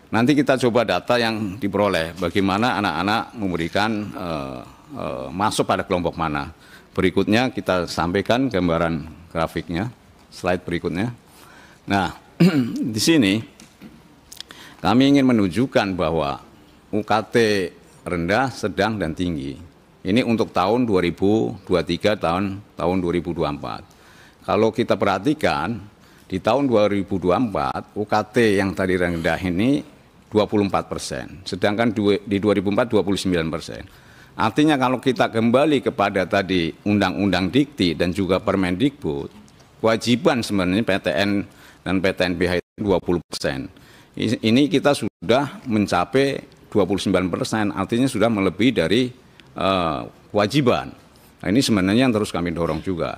[SPEAKER 6] Nanti kita coba data yang diperoleh, bagaimana anak-anak memberikan uh, uh, masuk pada kelompok mana. Berikutnya kita sampaikan gambaran grafiknya, slide berikutnya. Nah, di sini kami ingin menunjukkan bahwa UKT rendah, sedang, dan tinggi. Ini untuk tahun 2023 tahun tahun 2024. Kalau kita perhatikan di tahun 2024 UKT yang tadi rendah ini 24 persen, sedangkan di 2004 29 persen. Artinya kalau kita kembali kepada tadi Undang-Undang Dikti dan juga Permendikbud, kewajiban sebenarnya PTN dan PTNBH itu 20 persen. Ini kita sudah mencapai 29 persen, artinya sudah melebihi dari uh, kewajiban. Nah, ini sebenarnya yang terus kami dorong juga.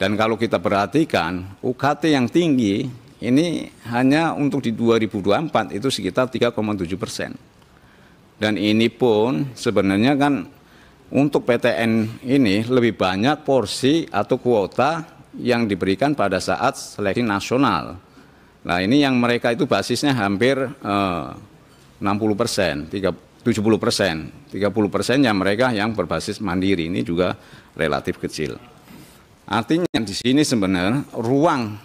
[SPEAKER 6] Dan kalau kita perhatikan, UKT yang tinggi ini hanya untuk di 2024 itu sekitar 3,7 persen. Dan ini pun sebenarnya kan untuk PTN ini lebih banyak porsi atau kuota yang diberikan pada saat seleksi nasional. Nah ini yang mereka itu basisnya hampir eh, 60 persen, 70 persen, 30 persen yang mereka yang berbasis mandiri ini juga relatif kecil. Artinya di sini sebenarnya ruang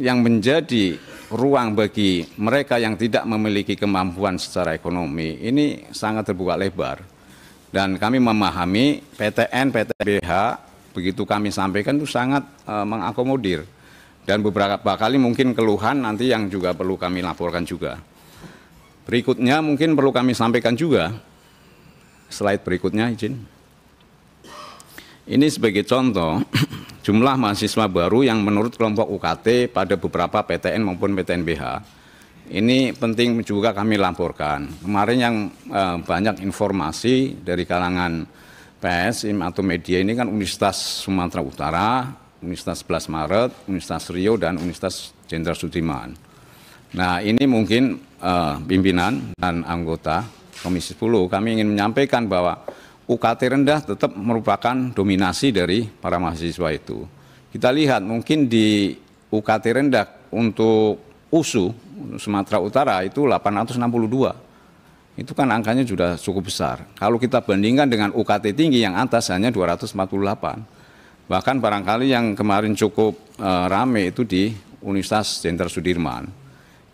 [SPEAKER 6] yang menjadi ruang bagi mereka yang tidak memiliki kemampuan secara ekonomi ini sangat terbuka lebar. Dan kami memahami PTN, PTBH, begitu kami sampaikan itu sangat e, mengakomodir. Dan beberapa kali mungkin keluhan nanti yang juga perlu kami laporkan juga. Berikutnya mungkin perlu kami sampaikan juga, slide berikutnya izin. Ini sebagai contoh, jumlah mahasiswa baru yang menurut kelompok UKT pada beberapa PTN maupun PTNBH ini penting juga kami laporkan. Kemarin yang eh, banyak informasi dari kalangan PSIM atau media ini kan Universitas Sumatera Utara, Universitas 11 Maret, Universitas Riau, dan Universitas Jenderal Sudirman. Nah ini mungkin eh, pimpinan dan anggota Komisi 10 kami ingin menyampaikan bahwa UKT rendah tetap merupakan dominasi dari para mahasiswa itu. Kita lihat mungkin di UKT rendah untuk USU Sumatera Utara itu 862. Itu kan angkanya sudah cukup besar. Kalau kita bandingkan dengan UKT tinggi yang atas hanya 248. Bahkan barangkali yang kemarin cukup e, rame itu di Universitas Jenderal Sudirman.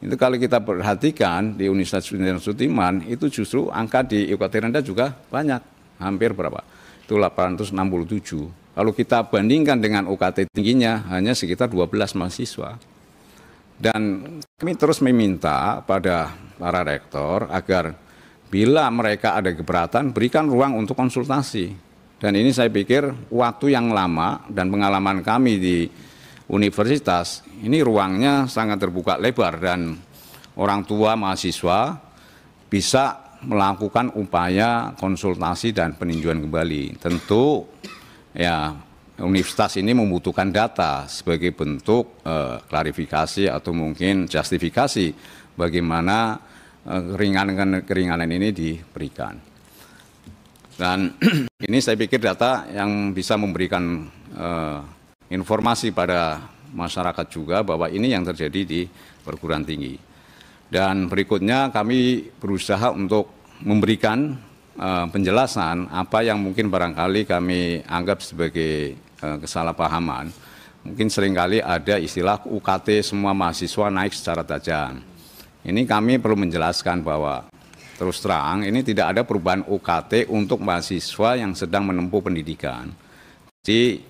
[SPEAKER 6] Itu kalau kita perhatikan di Universitas Jenderal Sudirman itu justru angka di UKT rendah juga banyak hampir berapa? Itu 867. Kalau kita bandingkan dengan UKT tingginya hanya sekitar 12 mahasiswa. Dan kami terus meminta pada para rektor agar bila mereka ada keberatan berikan ruang untuk konsultasi. Dan ini saya pikir waktu yang lama dan pengalaman kami di universitas ini ruangnya sangat terbuka lebar dan orang tua mahasiswa bisa melakukan upaya konsultasi dan peninjauan kembali. Tentu ya universitas ini membutuhkan data sebagai bentuk eh, klarifikasi atau mungkin justifikasi bagaimana keringanan-keringanan eh, ini diberikan. Dan ini saya pikir data yang bisa memberikan eh, informasi pada masyarakat juga bahwa ini yang terjadi di perguruan tinggi. Dan berikutnya kami berusaha untuk memberikan uh, penjelasan apa yang mungkin barangkali kami anggap sebagai uh, kesalahpahaman. Mungkin seringkali ada istilah UKT semua mahasiswa naik secara tajam. Ini kami perlu menjelaskan bahwa terus terang ini tidak ada perubahan UKT untuk mahasiswa yang sedang menempuh pendidikan. Jadi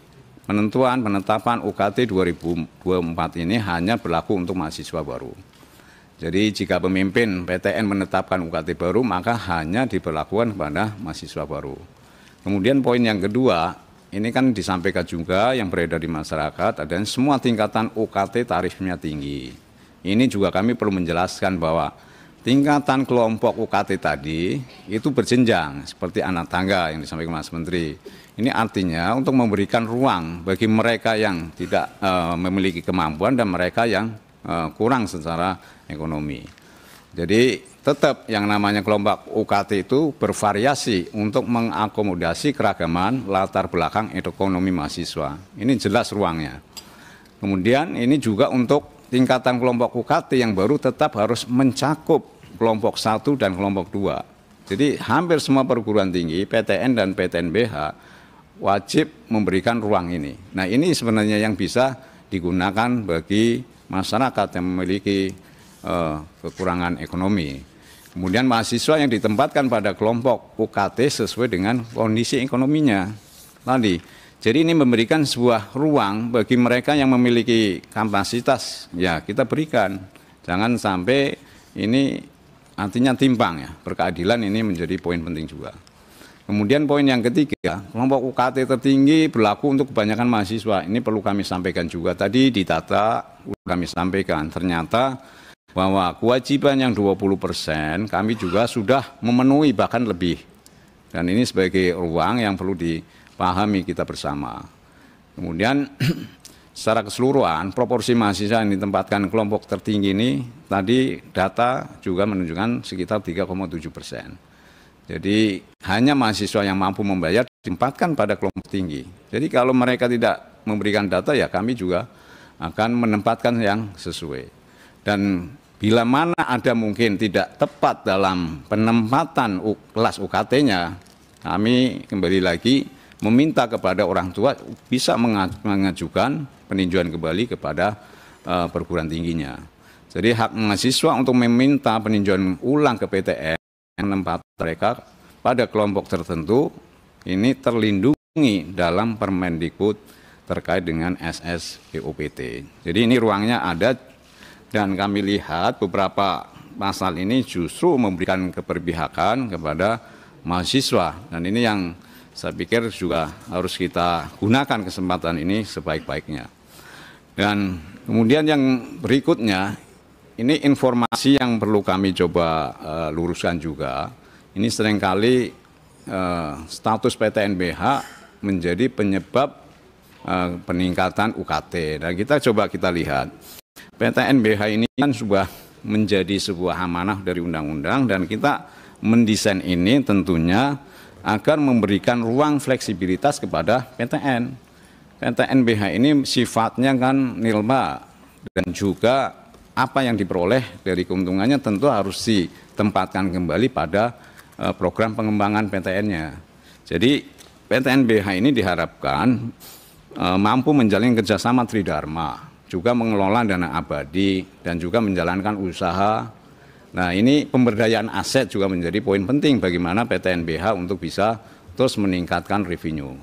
[SPEAKER 6] penentuan penetapan UKT 2024 ini hanya berlaku untuk mahasiswa baru. Jadi jika pemimpin PTN menetapkan UKT baru maka hanya diberlakukan kepada mahasiswa baru. Kemudian poin yang kedua, ini kan disampaikan juga yang beredar di masyarakat ada semua tingkatan UKT tarifnya tinggi. Ini juga kami perlu menjelaskan bahwa tingkatan kelompok UKT tadi itu berjenjang seperti anak tangga yang disampaikan Mas Menteri. Ini artinya untuk memberikan ruang bagi mereka yang tidak uh, memiliki kemampuan dan mereka yang Eh, kurang secara ekonomi. Jadi tetap yang namanya kelompok UKT itu bervariasi untuk mengakomodasi keragaman latar belakang ekonomi mahasiswa. Ini jelas ruangnya. Kemudian ini juga untuk tingkatan kelompok UKT yang baru tetap harus mencakup kelompok satu dan kelompok dua. Jadi hampir semua perguruan tinggi, PTN dan PTNBH wajib memberikan ruang ini. Nah ini sebenarnya yang bisa digunakan bagi masyarakat yang memiliki uh, kekurangan ekonomi. Kemudian mahasiswa yang ditempatkan pada kelompok UKT sesuai dengan kondisi ekonominya tadi. Jadi ini memberikan sebuah ruang bagi mereka yang memiliki kapasitas, ya kita berikan. Jangan sampai ini artinya timpang ya, berkeadilan ini menjadi poin penting juga. Kemudian poin yang ketiga, kelompok UKT tertinggi berlaku untuk kebanyakan mahasiswa. Ini perlu kami sampaikan juga. Tadi di data kami sampaikan, ternyata bahwa kewajiban yang 20% persen kami juga sudah memenuhi bahkan lebih. Dan ini sebagai ruang yang perlu dipahami kita bersama. Kemudian secara keseluruhan proporsi mahasiswa yang ditempatkan kelompok tertinggi ini tadi data juga menunjukkan sekitar 3,7 persen. Jadi hanya mahasiswa yang mampu membayar ditempatkan pada kelompok tinggi. Jadi kalau mereka tidak memberikan data ya kami juga akan menempatkan yang sesuai. Dan bila mana ada mungkin tidak tepat dalam penempatan kelas UKT-nya, kami kembali lagi meminta kepada orang tua bisa mengajukan peninjauan kembali kepada eh, perguruan tingginya. Jadi hak mahasiswa untuk meminta peninjauan ulang ke PTN menempatkan mereka pada kelompok tertentu ini terlindungi dalam Permendikbud terkait dengan SS PUPT. Jadi ini ruangnya ada dan kami lihat beberapa pasal ini justru memberikan keperbihakan kepada mahasiswa dan ini yang saya pikir juga harus kita gunakan kesempatan ini sebaik-baiknya. Dan kemudian yang berikutnya ini informasi yang perlu kami coba uh, luruskan juga. Ini seringkali uh, status PTNBH menjadi penyebab uh, peningkatan UKT. Dan kita coba kita lihat. PTNBH ini kan sudah menjadi sebuah amanah dari undang-undang dan kita mendesain ini tentunya agar memberikan ruang fleksibilitas kepada PTN. PTNBH ini sifatnya kan nilma dan juga apa yang diperoleh dari keuntungannya tentu harus ditempatkan kembali pada eh, program pengembangan PTN-nya. Jadi PTNBH ini diharapkan eh, mampu menjalin kerjasama Tridharma, juga mengelola dana abadi dan juga menjalankan usaha. Nah ini pemberdayaan aset juga menjadi poin penting bagaimana PTNBH untuk bisa terus meningkatkan revenue.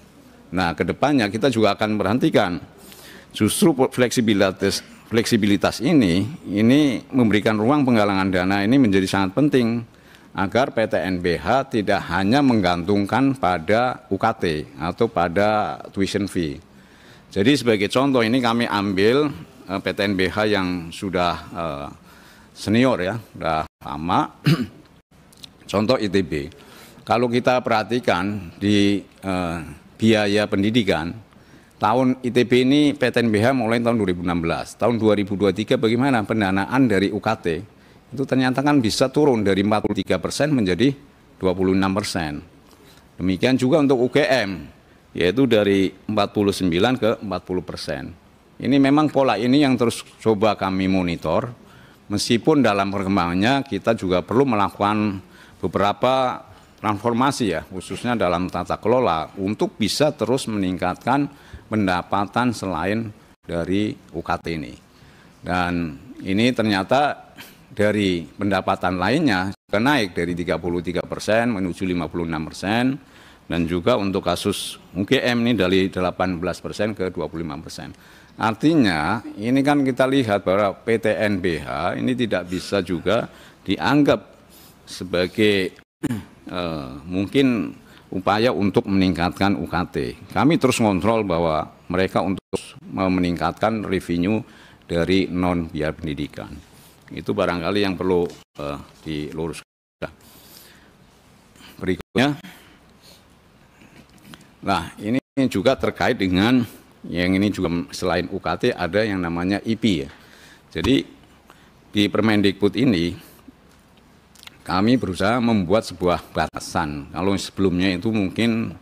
[SPEAKER 6] Nah kedepannya kita juga akan berhentikan justru fleksibilitas fleksibilitas ini ini memberikan ruang penggalangan dana ini menjadi sangat penting agar PTNBH tidak hanya menggantungkan pada UKT atau pada tuition fee. Jadi sebagai contoh ini kami ambil PTNBH eh, yang sudah eh, senior ya, sudah lama. contoh ITB. Kalau kita perhatikan di eh, biaya pendidikan Tahun ITB ini PTNBH mulai tahun 2016. Tahun 2023 bagaimana pendanaan dari UKT itu ternyata kan bisa turun dari 43 persen menjadi 26 persen. Demikian juga untuk UGM, yaitu dari 49 ke 40 persen. Ini memang pola ini yang terus coba kami monitor, meskipun dalam perkembangannya kita juga perlu melakukan beberapa transformasi ya, khususnya dalam tata kelola, untuk bisa terus meningkatkan pendapatan selain dari UKT ini. Dan ini ternyata dari pendapatan lainnya juga naik dari 33 persen menuju 56 persen dan juga untuk kasus UGM ini dari 18 persen ke 25 persen. Artinya ini kan kita lihat bahwa PTNBH ini tidak bisa juga dianggap sebagai eh, mungkin upaya untuk meningkatkan UKT. Kami terus mengontrol bahwa mereka untuk meningkatkan revenue dari non biaya pendidikan. Itu barangkali yang perlu uh, diluruskan. Berikutnya, nah ini juga terkait dengan yang ini juga selain UKT ada yang namanya IP ya. Jadi di Permendikbud ini kami berusaha membuat sebuah batasan. Kalau sebelumnya itu mungkin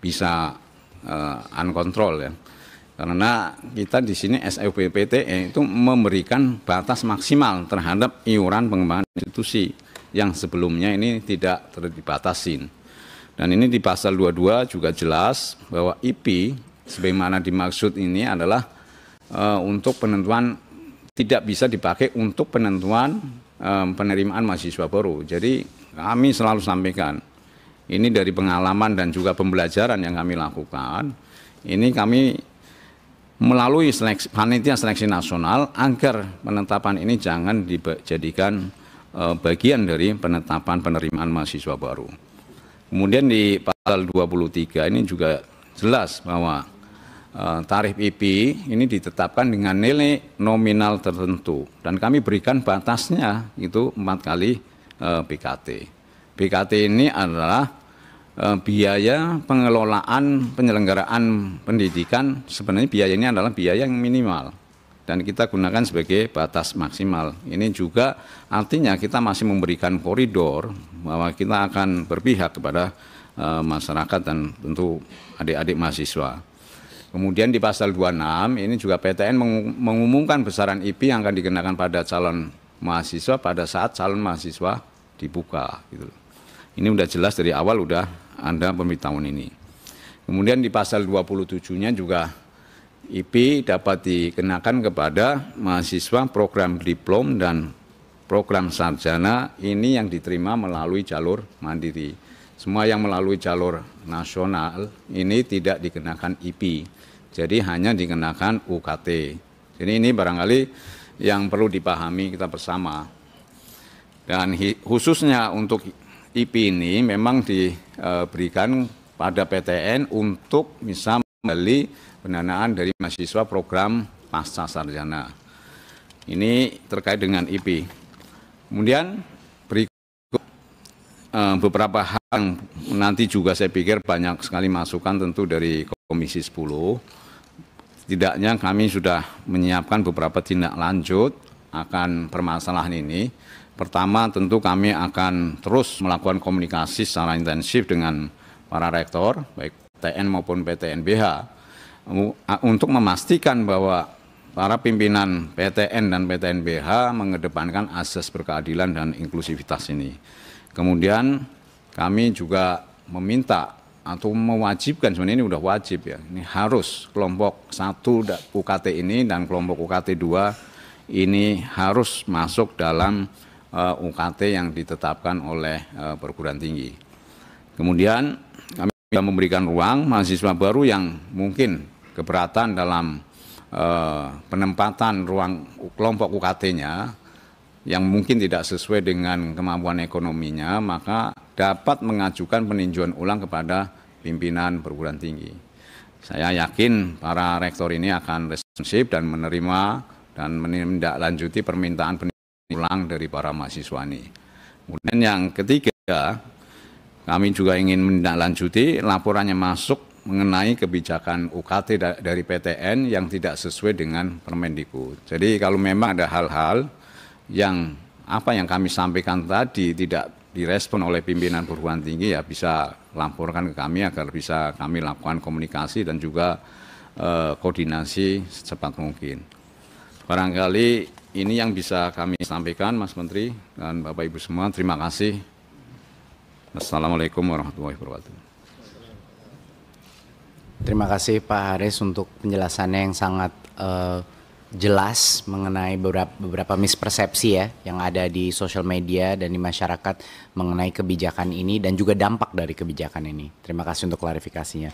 [SPEAKER 6] bisa uh, uncontrol ya. Karena kita di sini SUPPTE itu memberikan batas maksimal terhadap iuran pengembangan institusi yang sebelumnya ini tidak terdibatasin. Dan ini di pasal 22 juga jelas bahwa IP sebagaimana dimaksud ini adalah uh, untuk penentuan tidak bisa dipakai untuk penentuan um, penerimaan mahasiswa baru. Jadi kami selalu sampaikan ini dari pengalaman dan juga pembelajaran yang kami lakukan. Ini kami melalui seleksi, panitia seleksi nasional agar penetapan ini jangan dijadikan uh, bagian dari penetapan penerimaan mahasiswa baru. Kemudian di pasal 23 ini juga jelas bahwa Eh, tarif IP ini ditetapkan dengan nilai nominal tertentu dan kami berikan batasnya itu empat kali eh, BKT. BKT ini adalah eh, biaya pengelolaan penyelenggaraan pendidikan sebenarnya biaya ini adalah biaya yang minimal dan kita gunakan sebagai batas maksimal. Ini juga artinya kita masih memberikan koridor bahwa kita akan berpihak kepada masyarakat dan tentu adik-adik mahasiswa. Kemudian di pasal 26 ini juga PTN mengumumkan besaran IP yang akan dikenakan pada calon mahasiswa pada saat calon mahasiswa dibuka gitu Ini sudah jelas dari awal sudah Anda pemberitahuan ini. Kemudian di pasal 27-nya juga IP dapat dikenakan kepada mahasiswa program diplom dan program sarjana ini yang diterima melalui jalur mandiri. Semua yang melalui jalur nasional ini tidak dikenakan IP jadi hanya dikenakan UKT. Jadi ini barangkali yang perlu dipahami kita bersama. Dan khususnya untuk IP ini memang diberikan pada PTN untuk bisa membeli pendanaan dari mahasiswa program pasca sarjana. Ini terkait dengan IP. Kemudian berikut eh, beberapa hal yang nanti juga saya pikir banyak sekali masukan tentu dari Komisi 10 setidaknya kami sudah menyiapkan beberapa tindak lanjut akan permasalahan ini. Pertama, tentu kami akan terus melakukan komunikasi secara intensif dengan para rektor, baik TN maupun PTNBH, untuk memastikan bahwa para pimpinan PTN dan PTNBH mengedepankan asas berkeadilan dan inklusivitas ini. Kemudian kami juga meminta atau mewajibkan sebenarnya ini sudah wajib ya ini harus kelompok satu UKT ini dan kelompok UKT 2 ini harus masuk dalam uh, eh, UKT yang ditetapkan oleh uh, perguruan tinggi kemudian kami juga memberikan ruang mahasiswa baru yang mungkin keberatan dalam uh, penempatan ruang kelompok UKT-nya yang mungkin tidak sesuai dengan kemampuan ekonominya, maka dapat mengajukan peninjauan ulang kepada pimpinan perguruan tinggi. Saya yakin para rektor ini akan responsif dan menerima dan menindaklanjuti permintaan peninjauan ulang dari para mahasiswa ini. Kemudian yang ketiga, kami juga ingin menindaklanjuti laporannya masuk mengenai kebijakan UKT dari PTN yang tidak sesuai dengan Permendikbud. Jadi kalau memang ada hal-hal yang apa yang kami sampaikan tadi tidak direspon oleh pimpinan perguruan tinggi ya bisa laporkan ke kami agar bisa kami lakukan komunikasi dan juga eh, koordinasi secepat mungkin. Barangkali ini yang bisa kami sampaikan Mas Menteri dan Bapak Ibu semua.
[SPEAKER 2] Terima kasih. Assalamualaikum warahmatullahi wabarakatuh. Terima kasih Pak Haris untuk penjelasannya yang sangat uh, jelas mengenai beberapa, beberapa mispersepsi ya yang ada di sosial media dan di masyarakat mengenai kebijakan ini dan juga dampak dari kebijakan ini. Terima kasih untuk klarifikasinya.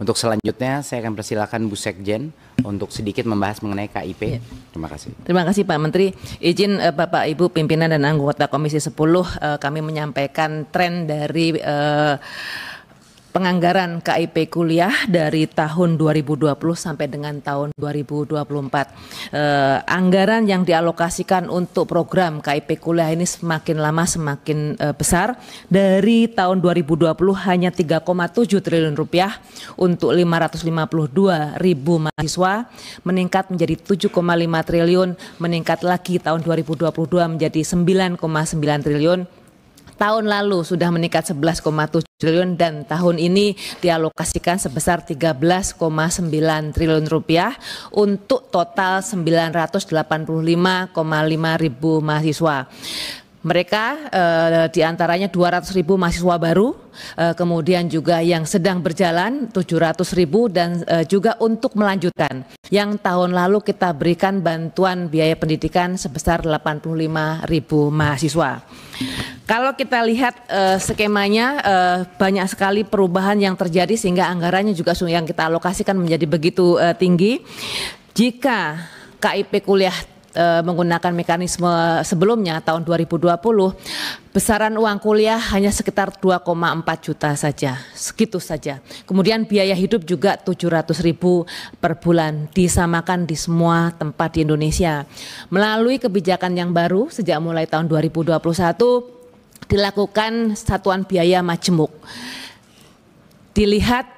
[SPEAKER 2] Untuk selanjutnya saya akan persilakan Bu Sekjen untuk sedikit membahas mengenai KIP. Ya.
[SPEAKER 5] Terima kasih. Terima kasih Pak Menteri. Izin uh, Bapak Ibu pimpinan dan anggota Komisi 10 uh, eh, kami menyampaikan tren dari uh, penganggaran KIP kuliah dari tahun 2020 sampai dengan tahun 2024. Eh, anggaran yang dialokasikan untuk program KIP kuliah ini semakin lama semakin eh, besar. Dari tahun 2020 hanya 3,7 triliun rupiah untuk 552 ribu mahasiswa, meningkat menjadi 7,5 triliun, meningkat lagi tahun 2022 menjadi 9,9 triliun tahun lalu sudah meningkat 11,7 triliun dan tahun ini dialokasikan sebesar 13,9 triliun rupiah untuk total 985,5 ribu mahasiswa. Mereka eh, diantaranya 200 ribu mahasiswa baru, eh, kemudian juga yang sedang berjalan 700 ribu dan eh, juga untuk melanjutkan. Yang tahun lalu kita berikan bantuan biaya pendidikan sebesar 85 ribu mahasiswa. Kalau kita lihat eh, skemanya eh, banyak sekali perubahan yang terjadi sehingga anggarannya juga yang kita alokasikan menjadi begitu eh, tinggi. Jika KIP kuliah e, menggunakan mekanisme sebelumnya tahun 2020 besaran uang kuliah hanya sekitar 2,4 juta saja, segitu saja. Kemudian biaya hidup juga 700 ribu per bulan, disamakan di semua tempat di Indonesia. Melalui kebijakan yang baru sejak mulai tahun 2021 dilakukan satuan biaya majemuk. Dilihat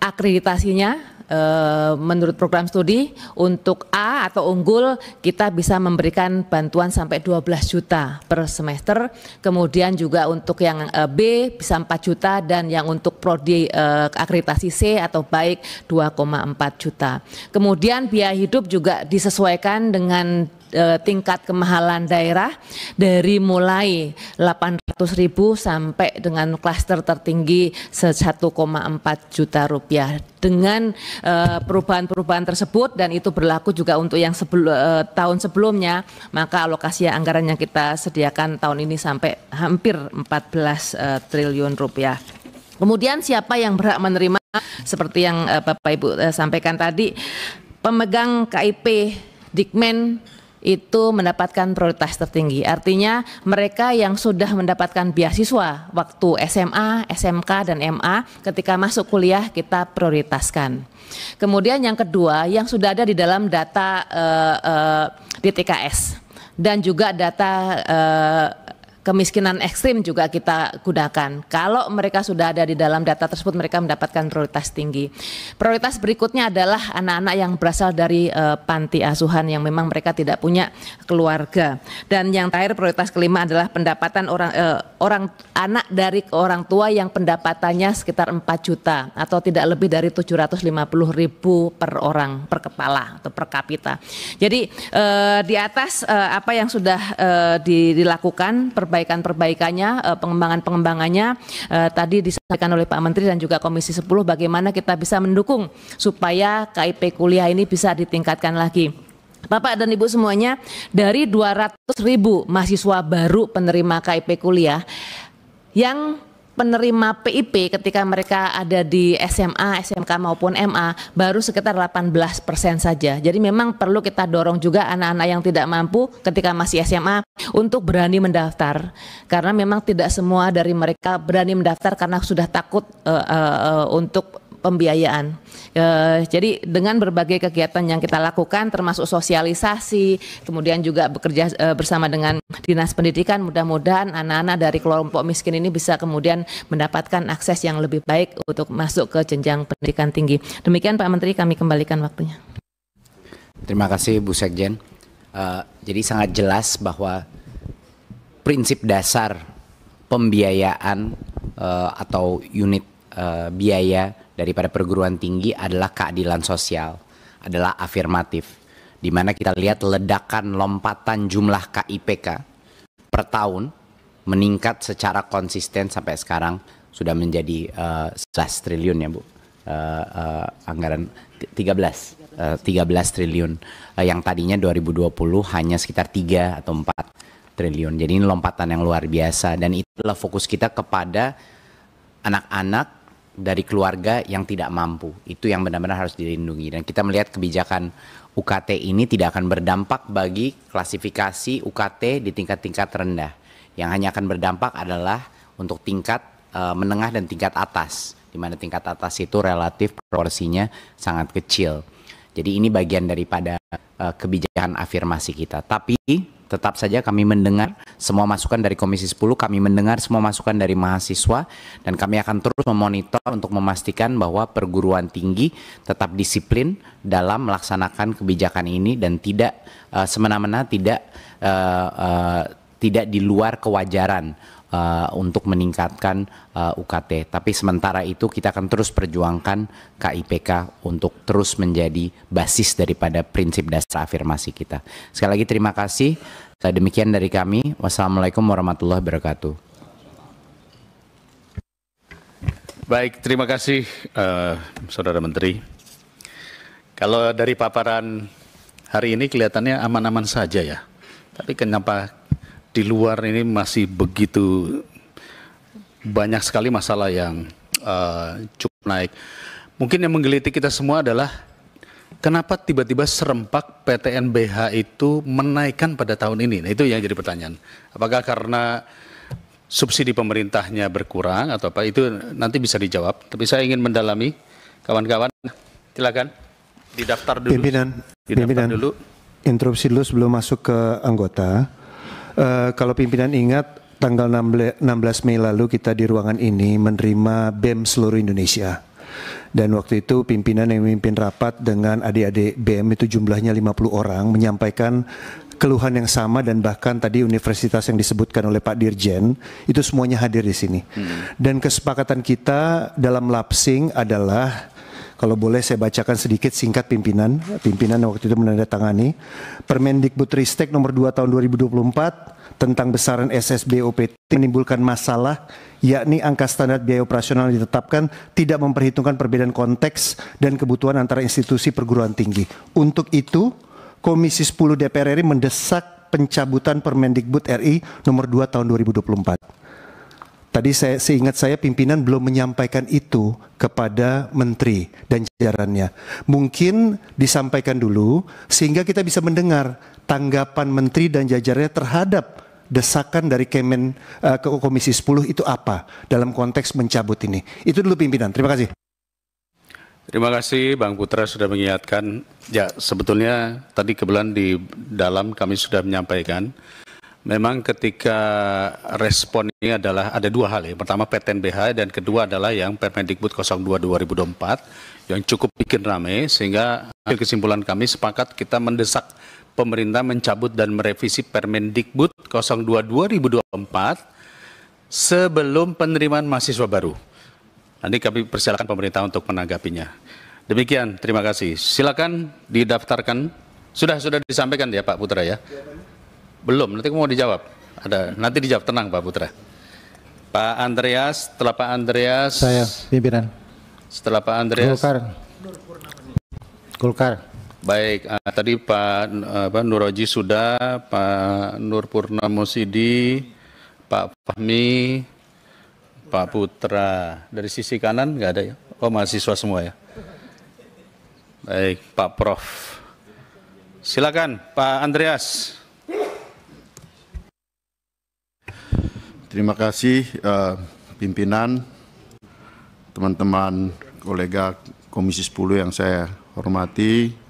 [SPEAKER 5] akreditasinya, Eh, menurut program studi untuk A atau unggul kita bisa memberikan bantuan sampai 12 juta per semester. Kemudian juga untuk yang eh, B bisa 4 juta dan yang untuk prodi eh, akreditasi C atau baik 2,4 juta. Kemudian biaya hidup juga disesuaikan dengan Eh, tingkat kemahalan daerah dari mulai 800.000 sampai dengan klaster tertinggi 1,4 juta rupiah dengan eh, perubahan-perubahan tersebut dan itu berlaku juga untuk yang sebelum, eh, tahun sebelumnya maka alokasi anggaran yang kita sediakan tahun ini sampai hampir 14 triliun rupiah. Kemudian siapa yang berhak menerima seperti yang Bapak Ibu sampaikan tadi pemegang KIP Dikmen itu mendapatkan prioritas tertinggi. Artinya mereka yang sudah mendapatkan beasiswa waktu SMA, SMK dan MA ketika masuk kuliah kita prioritaskan. Kemudian yang kedua yang sudah ada di dalam data uh, eh, uh, eh, DTKS dan juga data uh, kemiskinan ekstrim juga kita gunakan. Kalau mereka sudah ada di dalam data tersebut, mereka mendapatkan prioritas tinggi. Prioritas berikutnya adalah anak-anak yang berasal dari uh, panti asuhan yang memang mereka tidak punya keluarga. Dan yang terakhir prioritas kelima adalah pendapatan orang uh, orang anak dari orang tua yang pendapatannya sekitar 4 juta atau tidak lebih dari 750 ribu per orang per kepala atau per kapita. Jadi uh, di atas apa yang sudah dilakukan per perbaikan-perbaikannya, eh, pengembangan-pengembangannya eh, tadi disampaikan oleh Pak Menteri dan juga Komisi 10 bagaimana kita bisa mendukung supaya KIP kuliah ini bisa ditingkatkan lagi. Bapak dan Ibu semuanya, dari 200 mahasiswa baru penerima KIP kuliah yang penerima PIP ketika mereka ada di SMA, SMK maupun MA baru sekitar 18 persen saja. Jadi memang perlu kita dorong juga anak-anak yang tidak mampu ketika masih SMA untuk berani mendaftar karena memang tidak semua dari mereka berani mendaftar karena sudah takut uh, uh, uh, untuk pembiayaan. E, jadi dengan berbagai kegiatan yang kita lakukan termasuk sosialisasi, kemudian juga bekerja e, bersama dengan Dinas Pendidikan mudah-mudahan anak-anak dari kelompok miskin ini bisa kemudian mendapatkan akses yang lebih baik untuk masuk ke jenjang pendidikan tinggi. Demikian Pak Menteri kami kembalikan waktunya.
[SPEAKER 2] Terima kasih Bu Sekjen. Uh, jadi sangat jelas bahwa prinsip dasar pembiayaan uh, atau unit uh, biaya daripada perguruan tinggi adalah keadilan sosial, adalah afirmatif. Di mana kita lihat ledakan lompatan jumlah KIPK per tahun meningkat secara konsisten sampai sekarang sudah menjadi uh, eh, 11 triliun ya Bu. Uh, uh, anggaran 13 uh, 13 triliun uh, yang tadinya 2020 hanya sekitar 3 atau 4 triliun. Jadi ini lompatan yang luar biasa dan itulah fokus kita kepada anak-anak dari keluarga yang tidak mampu. Itu yang benar-benar harus dilindungi. Dan kita melihat kebijakan UKT ini tidak akan berdampak bagi klasifikasi UKT di tingkat-tingkat rendah. Yang hanya akan berdampak adalah untuk tingkat uh, menengah dan tingkat atas, di mana tingkat atas itu relatif proporsinya sangat kecil. Jadi ini bagian daripada uh, kebijakan afirmasi kita. Tapi Tetap saja kami mendengar semua masukan dari Komisi 10, kami mendengar semua masukan dari mahasiswa, dan kami akan terus memonitor untuk memastikan bahwa perguruan tinggi tetap disiplin dalam melaksanakan kebijakan ini dan tidak uh, semena-mena, tidak uh, uh, tidak di luar kewajaran uh, untuk meningkatkan uh, UKT. Tapi sementara itu kita akan terus perjuangkan KIPK untuk terus menjadi basis daripada prinsip dasar afirmasi kita. Sekali lagi terima kasih demikian dari kami. Wassalamualaikum warahmatullahi wabarakatuh.
[SPEAKER 1] Baik, terima kasih uh, Saudara Menteri. Kalau dari paparan hari ini kelihatannya aman-aman saja ya. Tapi kenapa di luar ini masih begitu banyak sekali masalah yang uh, cukup naik. Mungkin yang menggelitik kita semua adalah Kenapa tiba-tiba serempak PTNBH itu menaikkan pada tahun ini? Nah, itu yang jadi pertanyaan. Apakah karena subsidi pemerintahnya berkurang atau apa? Itu nanti bisa dijawab. Tapi saya ingin mendalami, kawan-kawan, silakan didaftar dulu. Pimpinan, didaftar pimpinan dulu.
[SPEAKER 4] Interupsi dulu sebelum masuk ke anggota. Uh, kalau pimpinan ingat tanggal 16 Mei lalu kita di ruangan ini menerima BEM seluruh Indonesia dan waktu itu pimpinan yang memimpin rapat dengan adik-adik BM itu jumlahnya 50 orang menyampaikan keluhan yang sama dan bahkan tadi universitas yang disebutkan oleh Pak Dirjen itu semuanya hadir di sini. Hmm. Dan kesepakatan kita dalam lapsing adalah kalau boleh saya bacakan sedikit singkat pimpinan, pimpinan yang waktu itu menandatangani Permendikbudristek nomor 2 tahun 2024 tentang besaran SSBOPT menimbulkan masalah yakni angka standar biaya operasional yang ditetapkan tidak memperhitungkan perbedaan konteks dan kebutuhan antara institusi perguruan tinggi. Untuk itu, Komisi 10 DPR RI mendesak pencabutan Permendikbud RI nomor 2 tahun 2024. Tadi saya seingat saya pimpinan belum menyampaikan itu kepada menteri dan jajarannya. Mungkin disampaikan dulu sehingga kita bisa mendengar tanggapan menteri dan jajarannya terhadap desakan dari Kemen uh, ke Komisi 10 itu apa dalam konteks mencabut ini. Itu dulu pimpinan. Terima kasih.
[SPEAKER 1] Terima kasih Bang Putra sudah mengingatkan. Ya, sebetulnya tadi kebetulan di dalam kami sudah menyampaikan memang ketika respon ini adalah ada dua hal ya. Pertama PTNBH dan kedua adalah yang Permendikbud 02 2024 yang cukup bikin ramai sehingga kesimpulan kami sepakat kita mendesak pemerintah mencabut dan merevisi Permendikbud 02 2024 sebelum penerimaan mahasiswa baru. Nanti kami persilakan pemerintah untuk menanggapinya. Demikian, terima kasih. Silakan didaftarkan. Sudah sudah disampaikan ya Pak Putra ya? Belum, nanti mau dijawab. Ada nanti dijawab tenang Pak Putra. Pak Andreas, setelah Pak Andreas saya pimpinan. Setelah Pak Andreas Golkar. Golkar. Baik, uh, tadi Pak uh, Nuroji sudah, Pak Nur Purnamo Sidi, Pak Fahmi, Pak Putra. Dari sisi kanan nggak ada ya? Oh mahasiswa semua ya. Baik, Pak Prof. Silakan Pak Andreas.
[SPEAKER 7] Terima kasih uh, pimpinan, teman-teman kolega Komisi 10 yang saya hormati,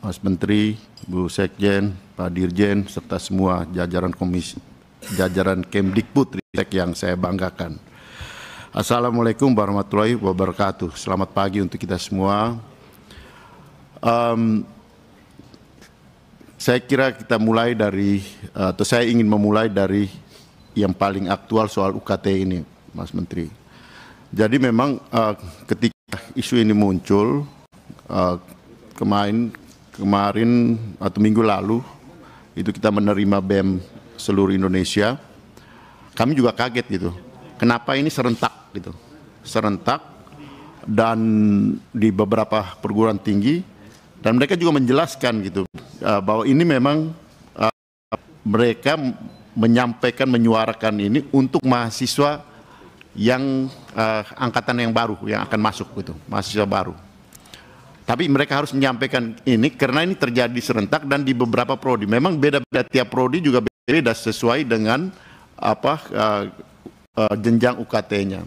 [SPEAKER 7] Mas Menteri, Bu Sekjen, Pak Dirjen, serta semua jajaran komisi, jajaran Kemdikbud Ristek yang saya banggakan. Assalamualaikum warahmatullahi wabarakatuh. Selamat pagi untuk kita semua. Um, saya kira kita mulai dari atau saya ingin memulai dari yang paling aktual soal UKT ini, Mas Menteri. Jadi memang uh, ketika isu ini muncul uh, kemarin kemarin atau minggu lalu itu kita menerima BEM seluruh Indonesia. Kami juga kaget gitu. Kenapa ini serentak gitu? Serentak dan di beberapa perguruan tinggi dan mereka juga menjelaskan gitu eh, bahwa ini memang eh, mereka menyampaikan menyuarakan ini untuk mahasiswa yang eh, angkatan yang baru yang akan masuk gitu, mahasiswa baru. Tapi mereka harus menyampaikan ini karena ini terjadi serentak dan di beberapa prodi. Memang beda-beda tiap prodi juga beda sesuai dengan apa uh, uh, jenjang UKT-nya.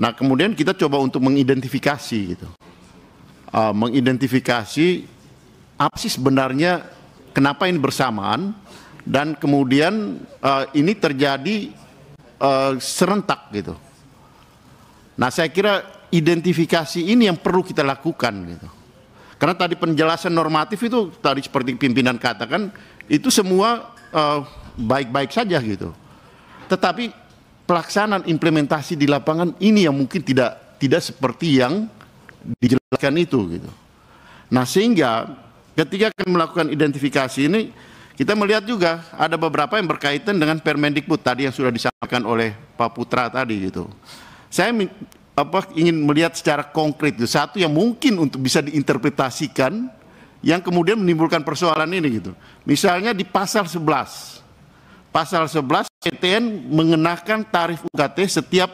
[SPEAKER 7] Nah, kemudian kita coba untuk mengidentifikasi gitu. Uh, mengidentifikasi apa sih sebenarnya kenapa ini bersamaan dan kemudian uh, ini terjadi uh, serentak gitu. Nah, saya kira identifikasi ini yang perlu kita lakukan gitu. Karena tadi penjelasan normatif itu tadi seperti pimpinan katakan itu semua eh, baik-baik uh, saja gitu. Tetapi pelaksanaan implementasi di lapangan ini yang mungkin tidak tidak seperti yang dijelaskan itu gitu. Nah, sehingga ketika akan melakukan identifikasi ini kita melihat juga ada beberapa yang berkaitan dengan Permendikbud tadi yang sudah disampaikan oleh Pak Putra tadi gitu. Saya apa ingin melihat secara konkret itu satu yang mungkin untuk bisa diinterpretasikan yang kemudian menimbulkan persoalan ini gitu. Misalnya di pasal 11. Pasal 11 PTN e mengenakan tarif UKT setiap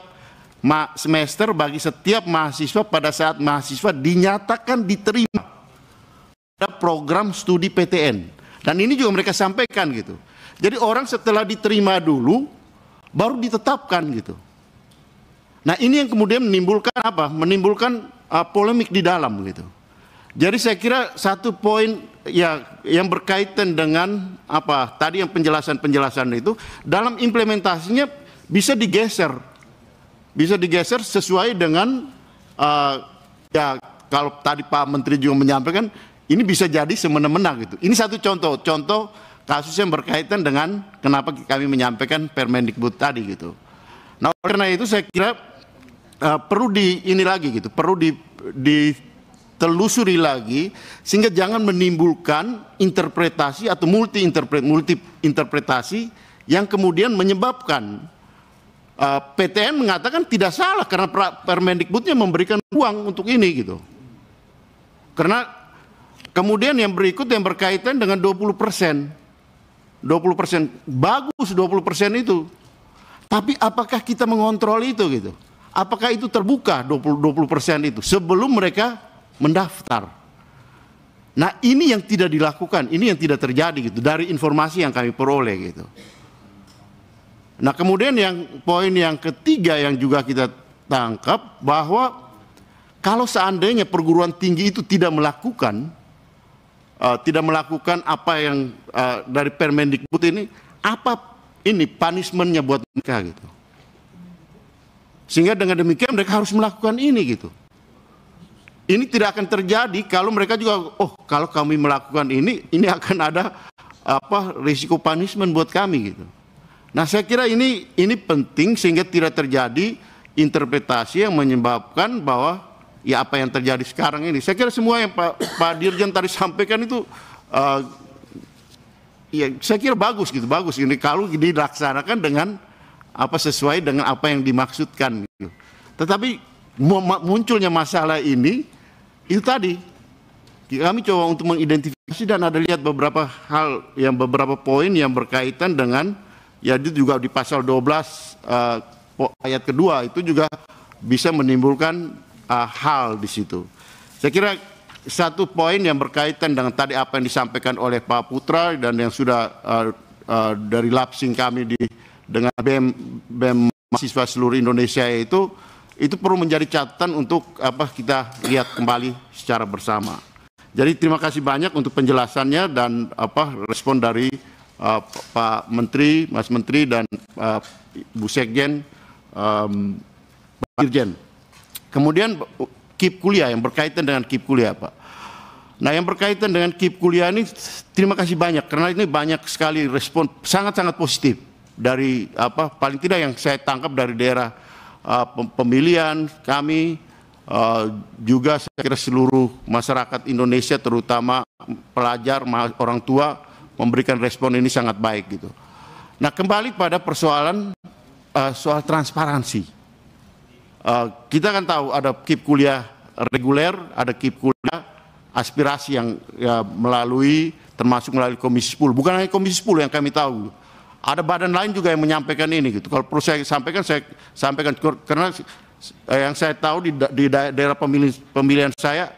[SPEAKER 7] semester bagi setiap mahasiswa pada saat mahasiswa dinyatakan diterima pada program studi PTN. Dan ini juga mereka sampaikan gitu. Jadi orang setelah diterima dulu baru ditetapkan gitu. Nah ini yang kemudian menimbulkan apa? Menimbulkan uh, polemik di dalam gitu. Jadi saya kira satu poin ya yang berkaitan dengan apa tadi yang penjelasan-penjelasan itu dalam implementasinya bisa digeser, bisa digeser sesuai dengan uh, ya kalau tadi Pak Menteri juga menyampaikan ini bisa jadi semena-mena gitu. Ini satu contoh, contoh kasus yang berkaitan dengan kenapa kami menyampaikan Permendikbud tadi gitu. Nah, karena itu saya kira uh, perlu di ini lagi gitu, perlu di, di telusuri lagi sehingga jangan menimbulkan interpretasi atau multi interpret multi interpretasi yang kemudian menyebabkan uh, eh, PTN mengatakan tidak salah karena Permendikbudnya memberikan uang untuk ini gitu. Karena kemudian yang berikut yang berkaitan dengan 20 persen. 20 persen, bagus 20 persen itu. Tapi apakah kita mengontrol itu gitu? Apakah itu terbuka 20 persen itu sebelum mereka mendaftar? Nah ini yang tidak dilakukan, ini yang tidak terjadi gitu dari informasi yang kami peroleh gitu. Nah kemudian yang poin yang ketiga yang juga kita tangkap bahwa kalau seandainya perguruan tinggi itu tidak melakukan uh, tidak melakukan apa yang uh, dari Permendikbud ini apa ini punishmentnya buat mereka gitu. Sehingga dengan demikian mereka harus melakukan ini gitu. Ini tidak akan terjadi kalau mereka juga oh kalau kami melakukan ini ini akan ada apa risiko punishment buat kami gitu. Nah, saya kira ini ini penting sehingga tidak terjadi interpretasi yang menyebabkan bahwa ya apa yang terjadi sekarang ini. Saya kira semua yang Pak, Pak Dirjen tadi sampaikan itu uh, ya saya kira bagus gitu, bagus ini kalau dilaksanakan dengan apa sesuai dengan apa yang dimaksudkan gitu. Tetapi munculnya masalah ini itu tadi kami coba untuk mengidentifikasi dan ada lihat beberapa hal yang beberapa poin yang berkaitan dengan ya itu juga di pasal 12 uh, eh, ayat kedua itu juga bisa menimbulkan uh, hal di situ. Saya kira satu poin yang berkaitan dengan tadi apa yang disampaikan oleh Pak Putra dan yang sudah uh, uh, dari lapsing kami di dengan BEM, BEM mahasiswa seluruh Indonesia itu itu perlu menjadi catatan untuk apa kita lihat kembali secara bersama. Jadi terima kasih banyak untuk penjelasannya dan apa respon dari uh, Pak Menteri, Mas Menteri dan uh, Bu Sekjen, um, eh, Pak Dirjen. Kemudian KIP kuliah yang berkaitan dengan KIP kuliah Pak. Nah yang berkaitan dengan KIP kuliah ini terima kasih banyak karena ini banyak sekali respon sangat-sangat positif dari apa paling tidak yang saya tangkap dari daerah uh, pemilihan kami uh, juga saya kira seluruh masyarakat Indonesia terutama pelajar orang tua memberikan respon ini sangat baik gitu. Nah kembali pada persoalan uh, soal transparansi. Uh, kita kan tahu ada kip kuliah reguler, ada kip kuliah aspirasi yang ya, melalui termasuk melalui Komisi 10. Bukan hanya Komisi 10 yang kami tahu, ada badan lain juga yang menyampaikan ini gitu. Kalau perlu saya sampaikan saya sampaikan karena eh, yang saya tahu di, di daerah pemilih, pemilihan saya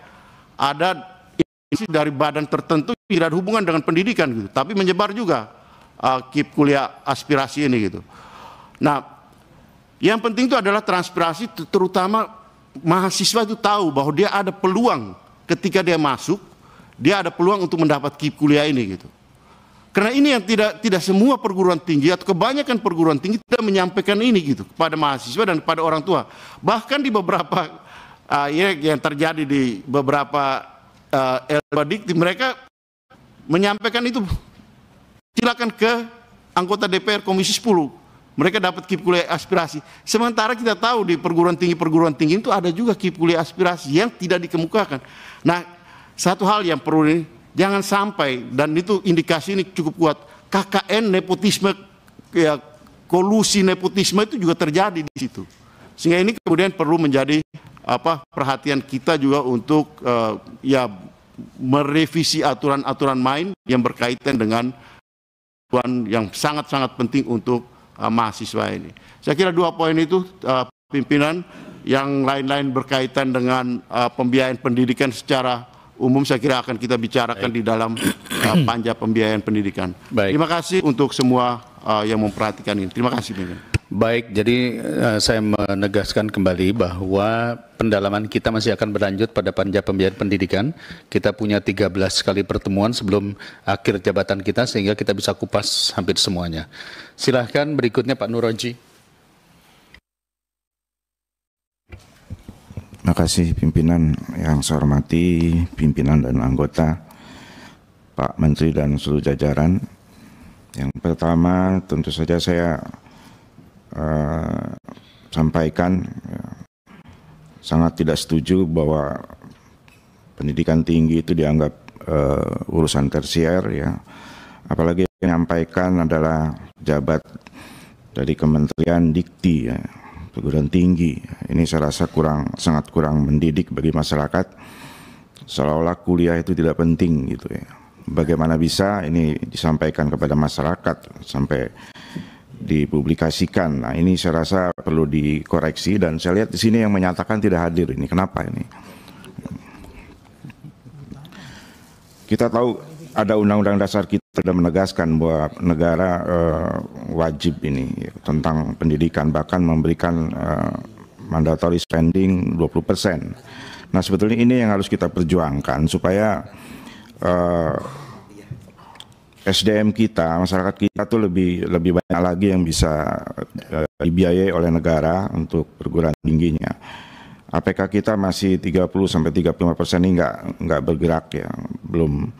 [SPEAKER 7] ada institusi dari badan tertentu tidak hubungan dengan pendidikan gitu, tapi menyebar juga uh, eh, kip kuliah aspirasi ini gitu. Nah, yang penting itu adalah transpirasi terutama mahasiswa itu tahu bahwa dia ada peluang ketika dia masuk, dia ada peluang untuk mendapat kip kuliah ini gitu. Karena ini yang tidak tidak semua perguruan tinggi atau kebanyakan perguruan tinggi tidak menyampaikan ini gitu kepada mahasiswa dan kepada orang tua. Bahkan di beberapa uh, ya, yang terjadi di beberapa uh, ah, elbadik, mereka menyampaikan itu silakan ke anggota DPR Komisi 10. Mereka dapat kip kuliah aspirasi. Sementara kita tahu di perguruan tinggi-perguruan tinggi itu ada juga kip kuliah aspirasi yang tidak dikemukakan. Nah, satu hal yang perlu ini Jangan sampai dan itu indikasi ini cukup kuat KKN nepotisme ya kolusi nepotisme itu juga terjadi di situ. Sehingga ini kemudian perlu menjadi apa perhatian kita juga untuk uh, ya merevisi aturan-aturan main yang berkaitan dengan tuan yang sangat-sangat penting untuk uh, mahasiswa ini. Saya kira dua poin itu uh, pimpinan yang lain-lain berkaitan dengan uh, pembiayaan pendidikan secara umum saya kira akan kita bicarakan Baik. di dalam uh, panja pembiayaan pendidikan. Baik. Terima kasih untuk semua uh, yang memperhatikan ini. Terima kasih Mimin.
[SPEAKER 1] Baik, jadi uh, saya menegaskan kembali bahwa pendalaman kita masih akan berlanjut pada panja pembiayaan pendidikan. Kita punya 13 kali pertemuan sebelum akhir jabatan kita sehingga kita bisa kupas hampir semuanya. Silahkan berikutnya Pak Nuroji.
[SPEAKER 8] Terima kasih pimpinan yang saya hormati, pimpinan dan anggota, Pak Menteri dan seluruh jajaran. Yang pertama tentu saja saya uh, sampaikan ya, sangat tidak setuju bahwa pendidikan tinggi itu dianggap uh, urusan tersier ya. Apalagi yang menyampaikan adalah jabat dari Kementerian Dikti ya perguruan tinggi. Ini saya rasa kurang sangat kurang mendidik bagi masyarakat. Seolah-olah kuliah itu tidak penting gitu ya. Bagaimana bisa ini disampaikan kepada masyarakat sampai dipublikasikan. Nah, ini saya rasa perlu dikoreksi dan saya lihat di sini yang menyatakan tidak hadir ini. Kenapa ini? Kita tahu ada undang-undang dasar kita sudah menegaskan bahwa negara uh, wajib ini ya, tentang pendidikan bahkan memberikan uh, mandatory spending 20 persen. Nah sebetulnya ini yang harus kita perjuangkan supaya uh, eh, SDM kita, masyarakat kita tuh lebih lebih banyak lagi yang bisa uh, dibiayai oleh negara untuk perguruan tingginya. APK kita masih 30 sampai 35 persen ini nggak nggak bergerak ya, belum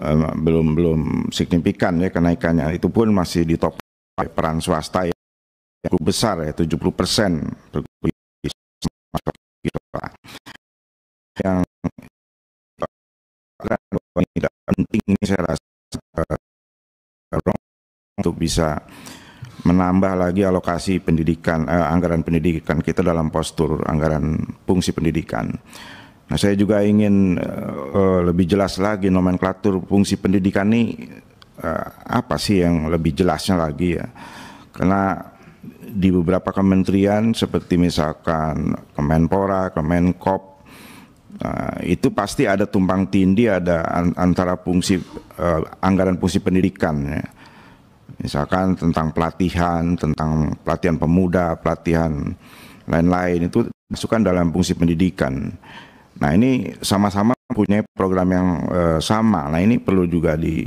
[SPEAKER 8] uh, belum belum signifikan ya kenaikannya. Itu pun masih ditopang peran swasta yang cukup besar ya 70 persen
[SPEAKER 3] yang tidak penting ini saya
[SPEAKER 8] rasa eh, untuk bisa menambah lagi alokasi pendidikan eh, anggaran pendidikan kita dalam postur anggaran fungsi pendidikan. Nah, saya juga ingin uh, lebih jelas lagi nomenklatur fungsi pendidikan ini uh, apa sih yang lebih jelasnya lagi ya? Karena di beberapa kementerian seperti misalkan Kemenpora, Kemenkop uh, itu pasti ada tumpang tindih ada antara fungsi uh, anggaran fungsi pendidikan ya. Misalkan tentang pelatihan, tentang pelatihan pemuda, pelatihan lain-lain itu masukkan dalam fungsi pendidikan. Nah ini sama-sama punya program yang e, sama. Nah ini perlu juga di,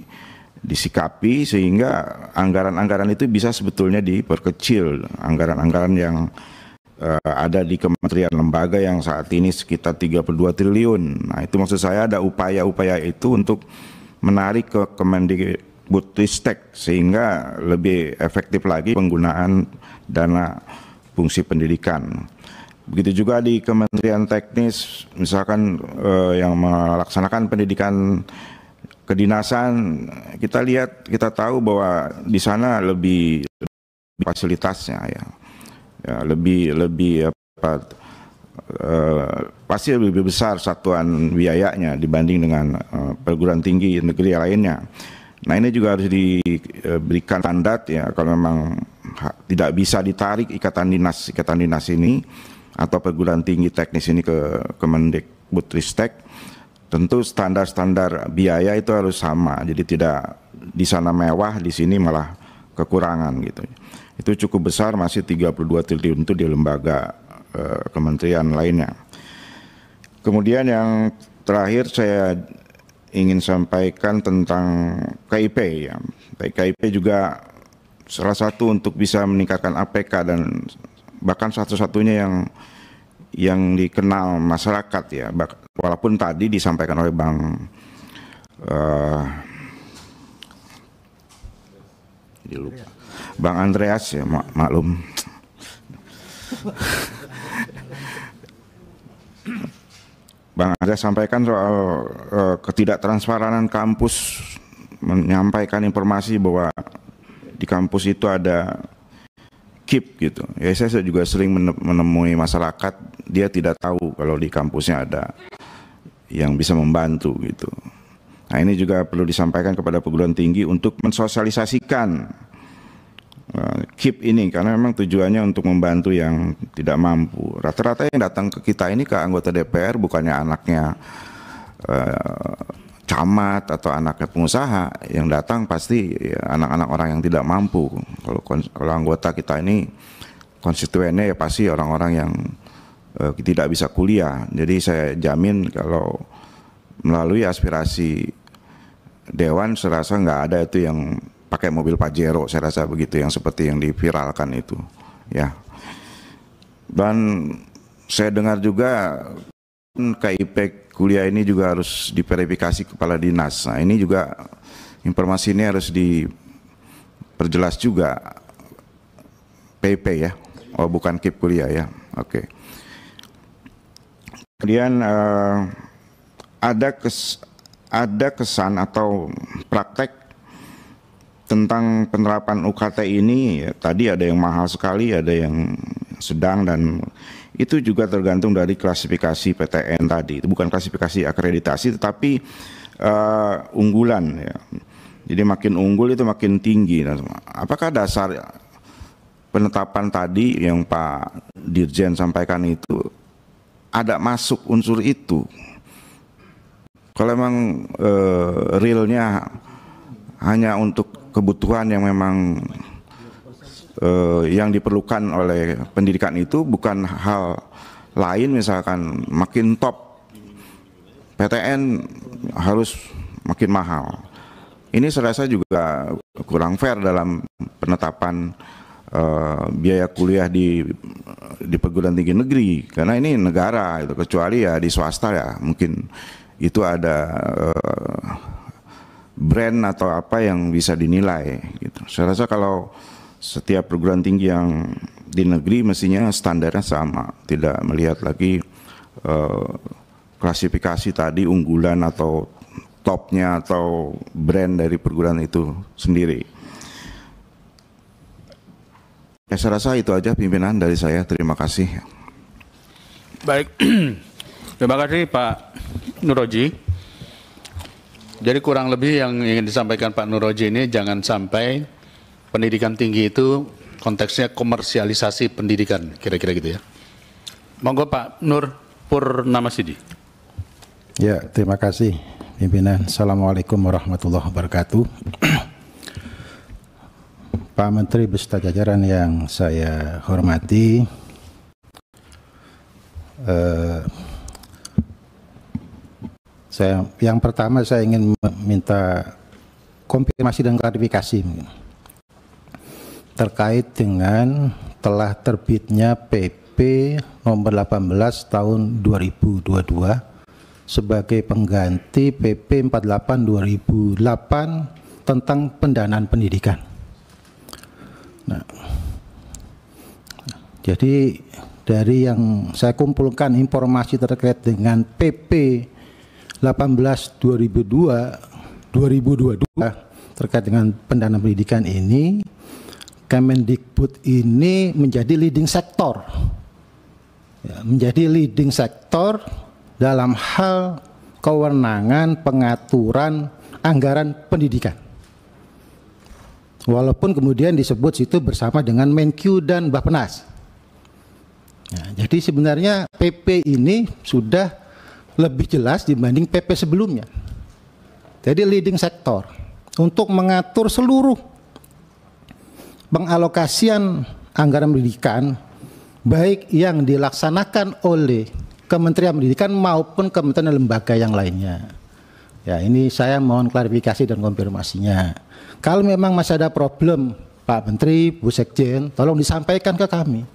[SPEAKER 8] disikapi sehingga anggaran-anggaran itu bisa sebetulnya diperkecil anggaran-anggaran yang e, ada di kementerian lembaga yang saat ini sekitar 32 triliun. Nah itu maksud saya ada upaya-upaya itu untuk menarik ke Kemendikbudristek sehingga lebih efektif lagi penggunaan dana fungsi pendidikan. Begitu juga di Kementerian Teknis, misalkan eh, yang melaksanakan pendidikan kedinasan, kita lihat, kita tahu bahwa di sana lebih, lebih fasilitasnya ya, ya lebih lebih apa, eh, pasti lebih besar satuan biayanya dibanding dengan eh, perguruan tinggi negeri lainnya. Nah ini juga harus diberikan tanda, ya kalau memang tidak bisa ditarik ikatan dinas ikatan dinas ini atau perguruan tinggi teknis ini ke Butristek tentu standar-standar biaya itu harus sama jadi tidak di sana mewah di sini malah kekurangan gitu itu cukup besar masih 32 triliun itu di lembaga eh, kementerian lainnya kemudian yang terakhir saya ingin sampaikan tentang KIP ya KIP juga salah satu untuk bisa meningkatkan APK dan bahkan satu-satunya yang yang dikenal masyarakat ya walaupun tadi disampaikan oleh Bang uh, Bang Andreas ya mak maklum Bang Andreas sampaikan soal uh, eh, ketidaktransparanan kampus menyampaikan informasi bahwa di kampus itu ada keep gitu. Ya saya juga sering menemui masyarakat dia tidak tahu kalau di kampusnya ada yang bisa membantu gitu. Nah ini juga perlu disampaikan kepada perguruan tinggi untuk mensosialisasikan uh, keep ini karena memang tujuannya untuk membantu yang tidak mampu. Rata-rata yang datang ke kita ini ke anggota DPR bukannya anaknya uh, camat atau anak pengusaha yang datang pasti anak-anak orang yang tidak mampu. Kalau kalau anggota kita ini konstituennya ya pasti orang-orang yang uh, tidak bisa kuliah. Jadi saya jamin kalau melalui aspirasi dewan saya rasa nggak ada itu yang pakai mobil Pajero, saya rasa begitu yang seperti yang diviralkan itu. Ya. Dan saya dengar juga KIPK kuliah ini juga harus diverifikasi kepala dinas. Nah, ini juga informasi ini harus diperjelas juga PP ya. Oh, bukan KIP kuliah ya. Oke. Okay. Kemudian uh, ada kes, ada kesan atau praktek tentang penerapan UKT ini ya, tadi ada yang mahal sekali, ada yang sedang dan itu juga tergantung dari klasifikasi PTN tadi. Itu bukan klasifikasi akreditasi tetapi uh, unggulan ya. Jadi makin unggul itu makin tinggi. Apakah dasar penetapan tadi yang Pak Dirjen sampaikan itu ada masuk unsur itu? Kalau memang uh, realnya hanya untuk kebutuhan yang memang Eh, yang diperlukan oleh pendidikan itu bukan hal lain misalkan makin top PTN harus makin mahal. Ini saya rasa juga kurang fair dalam penetapan uh, biaya kuliah di di perguruan tinggi negeri karena ini negara itu kecuali ya di swasta ya mungkin itu ada uh, brand atau apa yang bisa dinilai gitu. Saya rasa kalau setiap perguruan tinggi yang di negeri mestinya standarnya sama, tidak melihat lagi eh, klasifikasi tadi unggulan atau topnya atau brand dari perguruan itu sendiri. Ya, saya rasa itu aja pimpinan dari saya. Terima kasih.
[SPEAKER 1] Baik, terima kasih Pak Nuroji. Jadi kurang lebih yang ingin disampaikan Pak Nuroji ini jangan sampai pendidikan tinggi itu konteksnya komersialisasi pendidikan, kira-kira gitu ya. Monggo Pak Nur Purnama Sidi.
[SPEAKER 9] Ya, terima kasih pimpinan. Assalamualaikum warahmatullahi wabarakatuh. Pak Menteri beserta jajaran yang saya hormati, eh, saya yang pertama saya ingin meminta konfirmasi dan klarifikasi terkait dengan telah terbitnya PP nomor 18 tahun 2022 sebagai pengganti PP 48 2008 tentang pendanaan pendidikan. Nah, jadi dari yang saya kumpulkan informasi terkait dengan PP 18 2002 2022 terkait dengan pendanaan pendidikan ini Kemendikbud ini menjadi leading sektor, ya, menjadi leading sektor dalam hal kewenangan pengaturan anggaran pendidikan. Walaupun kemudian disebut situ bersama dengan Menkyu dan Bappenas. Nah, ya, jadi sebenarnya PP ini sudah lebih jelas dibanding PP sebelumnya. Jadi leading sektor untuk mengatur seluruh pengalokasian anggaran pendidikan baik yang dilaksanakan oleh Kementerian Pendidikan maupun kementerian lembaga yang lainnya. Ya, ini saya mohon klarifikasi dan konfirmasinya. Kalau memang masih ada problem, Pak Menteri, Bu Sekjen, tolong disampaikan ke kami.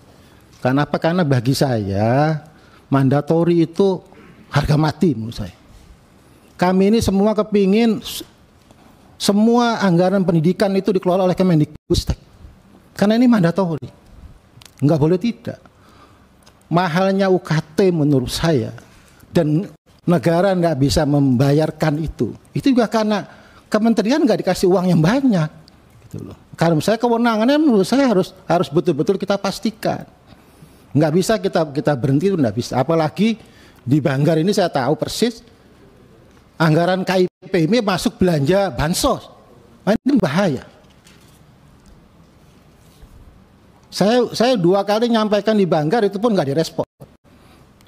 [SPEAKER 9] Karena apa? Karena bagi saya mandatori itu harga mati menurut saya. Kami ini semua kepingin semua anggaran pendidikan itu dikelola oleh Kemendikbud karena ini mandatori. Enggak boleh tidak. Mahalnya UKT menurut saya dan negara enggak bisa membayarkan itu. Itu juga karena kementerian enggak dikasih uang yang banyak. Gitu loh. Karena saya kewenangannya menurut saya harus harus betul-betul kita pastikan. Enggak bisa kita kita berhenti itu nggak bisa. Apalagi di Banggar ini saya tahu persis anggaran KIP ini masuk belanja bansos. Nah, ini bahaya. Saya saya dua kali nyampaikan di Banggar itu pun nggak direspon.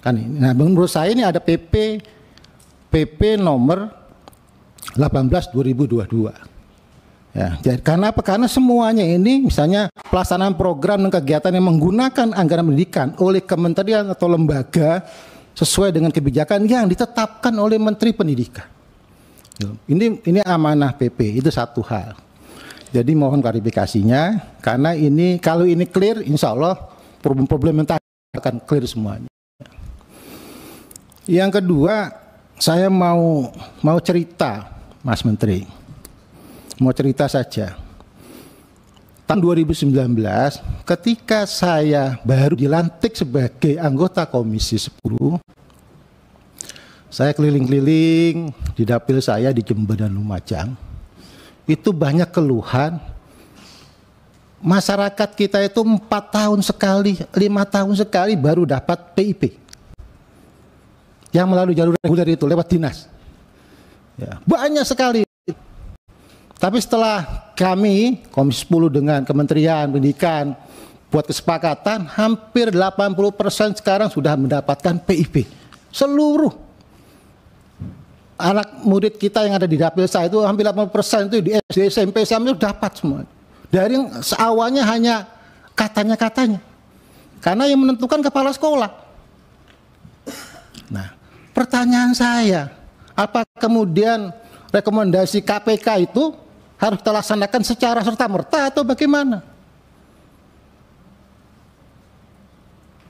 [SPEAKER 9] Kan ini. Nah, menurut saya ini ada PP PP nomor 18 2022. Ya, jadi karena apa? Karena semuanya ini misalnya pelaksanaan program dan kegiatan yang menggunakan anggaran pendidikan oleh kementerian atau lembaga sesuai dengan kebijakan yang ditetapkan oleh Menteri Pendidikan. Ini ini amanah PP itu satu hal. Jadi mohon klarifikasinya karena ini kalau ini clear insya Allah problem-problem yang akan clear semuanya. Yang kedua saya mau mau cerita Mas Menteri. Mau cerita saja. Tahun 2019 ketika saya baru dilantik sebagai anggota Komisi 10 saya keliling-keliling di dapil saya di Jember dan Lumajang itu banyak keluhan. Masyarakat kita itu empat tahun sekali, lima tahun sekali baru dapat PIP. Yang melalui jalur reguler itu lewat dinas. Ya, banyak sekali. Tapi setelah kami Komisi 10 dengan Kementerian Pendidikan buat kesepakatan hampir 80% sekarang sudah mendapatkan PIP. Seluruh anak murid kita yang ada di dapil saya itu hampir 80 persen itu di SD SMP saya itu dapat semua dari seawalnya awalnya hanya katanya katanya karena yang menentukan kepala sekolah nah pertanyaan saya apa kemudian rekomendasi KPK itu harus dilaksanakan secara serta merta atau bagaimana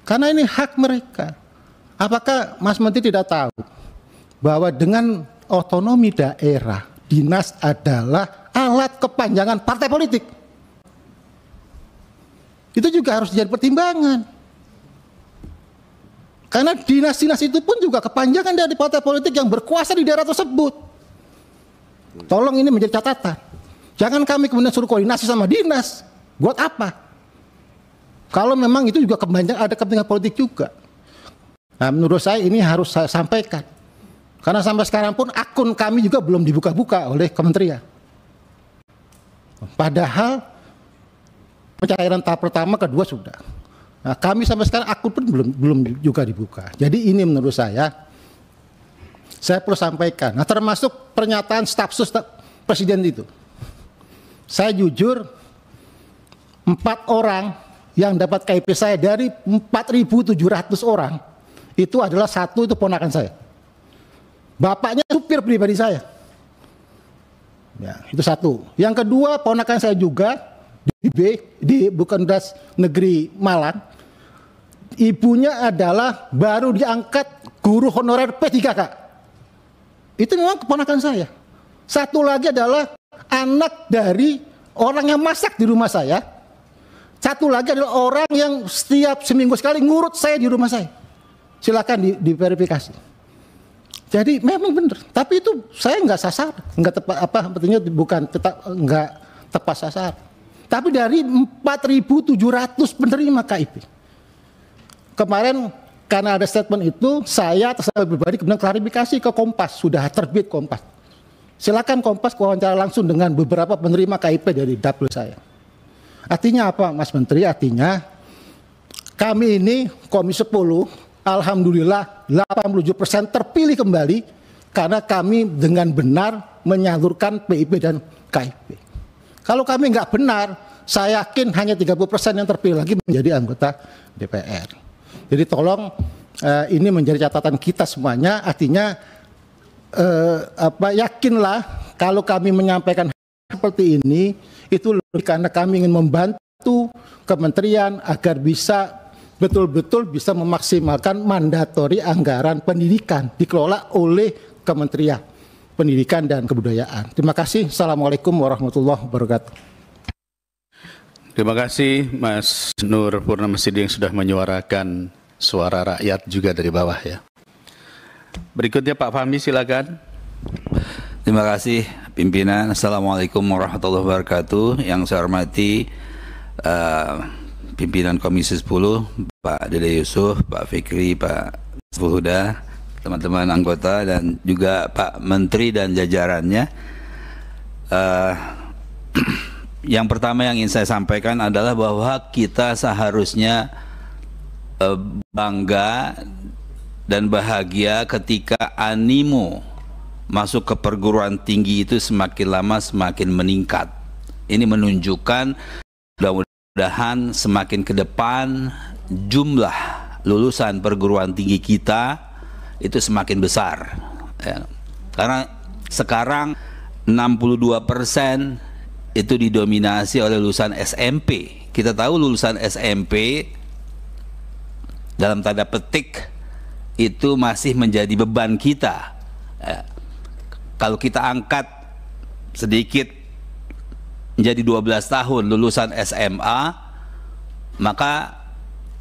[SPEAKER 9] karena ini hak mereka apakah Mas Menteri tidak tahu bahwa dengan otonomi daerah dinas adalah alat kepanjangan partai politik. Itu juga harus jadi pertimbangan. Karena dinas-dinas itu pun juga kepanjangan dari partai politik yang berkuasa di daerah tersebut. Tolong ini menjadi catatan. Jangan kami kemudian suruh koordinasi sama dinas. Buat apa? Kalau memang itu juga kepanjangan ada kepentingan politik juga. Nah, menurut saya ini harus saya sampaikan. Karena sampai sekarang pun akun kami juga belum dibuka-buka oleh kementerian. Padahal pencairan tahap pertama, kedua sudah. Nah, kami sampai sekarang akun pun belum belum juga dibuka. Jadi ini menurut saya saya perlu sampaikan. Nah, termasuk pernyataan staf presiden itu. Saya jujur empat orang yang dapat KIP saya dari 4.700 orang itu adalah satu itu ponakan saya. Bapaknya supir pribadi saya. Ya, itu satu. Yang kedua, ponakan saya juga di B, di bukan das negeri Malang. Ibunya adalah baru diangkat guru honorer P3K. Itu memang keponakan saya. Satu lagi adalah anak dari orang yang masak di rumah saya. Satu lagi adalah orang yang setiap seminggu sekali ngurut saya di rumah saya. Silakan diverifikasi. Jadi memang benar, tapi itu saya nggak sasar, nggak tepat apa artinya bukan tetap nggak tepat sasar. Tapi dari 4.700 penerima KIP. Kemarin karena ada statement itu, saya atas nama pribadi kemudian klarifikasi ke Kompas, sudah terbit Kompas. Silakan Kompas wawancara langsung dengan beberapa penerima KIP dari dapil saya. Artinya apa Mas Menteri? Artinya kami ini Komisi 10 Alhamdulillah 87% terpilih kembali karena kami dengan benar menyalurkan PIP dan KIP. Kalau kami nggak benar, saya yakin hanya 30% yang terpilih lagi menjadi anggota DPR. Jadi tolong eh, ini menjadi catatan kita semuanya, artinya eh, apa yakinlah kalau kami menyampaikan seperti ini itu lebih karena kami ingin membantu kementerian agar bisa betul-betul bisa memaksimalkan mandatori anggaran pendidikan dikelola oleh Kementerian Pendidikan dan Kebudayaan. Terima kasih. Assalamualaikum warahmatullahi wabarakatuh.
[SPEAKER 1] Terima kasih Mas Nur Purnamasidi yang sudah menyuarakan suara rakyat juga dari bawah ya. Berikutnya Pak Fahmi silakan.
[SPEAKER 10] Terima kasih pimpinan. Assalamualaikum warahmatullahi wabarakatuh. Yang saya hormati uh, pimpinan Komisi 10, Pak Dede Yusuf, Pak Fikri, Pak Buhuda, teman-teman anggota dan juga Pak Menteri dan jajarannya. Uh, yang pertama yang ingin saya sampaikan adalah bahwa kita seharusnya uh, bangga dan bahagia ketika animo masuk ke perguruan tinggi itu semakin lama semakin meningkat. Ini menunjukkan mudah Mudah-mudahan semakin ke depan jumlah lulusan perguruan tinggi kita itu semakin besar. Ya. Karena sekarang 62 persen itu didominasi oleh lulusan SMP. Kita tahu lulusan SMP dalam tanda petik itu masih menjadi beban kita. Ya. Kalau kita angkat sedikit jadi 12 tahun lulusan SMA maka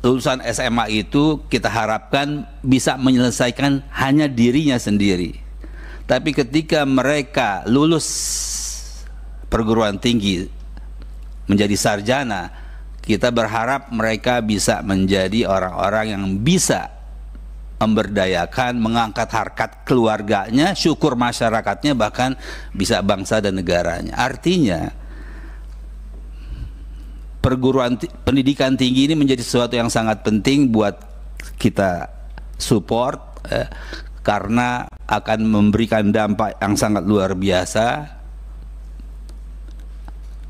[SPEAKER 10] lulusan SMA itu kita harapkan bisa menyelesaikan hanya dirinya sendiri tapi ketika mereka lulus perguruan tinggi menjadi sarjana kita berharap mereka bisa menjadi orang-orang yang bisa memberdayakan, mengangkat harkat keluarganya, syukur masyarakatnya bahkan bisa bangsa dan negaranya. Artinya, perguruan pendidikan tinggi ini menjadi sesuatu yang sangat penting buat kita support eh, karena akan memberikan dampak yang sangat luar biasa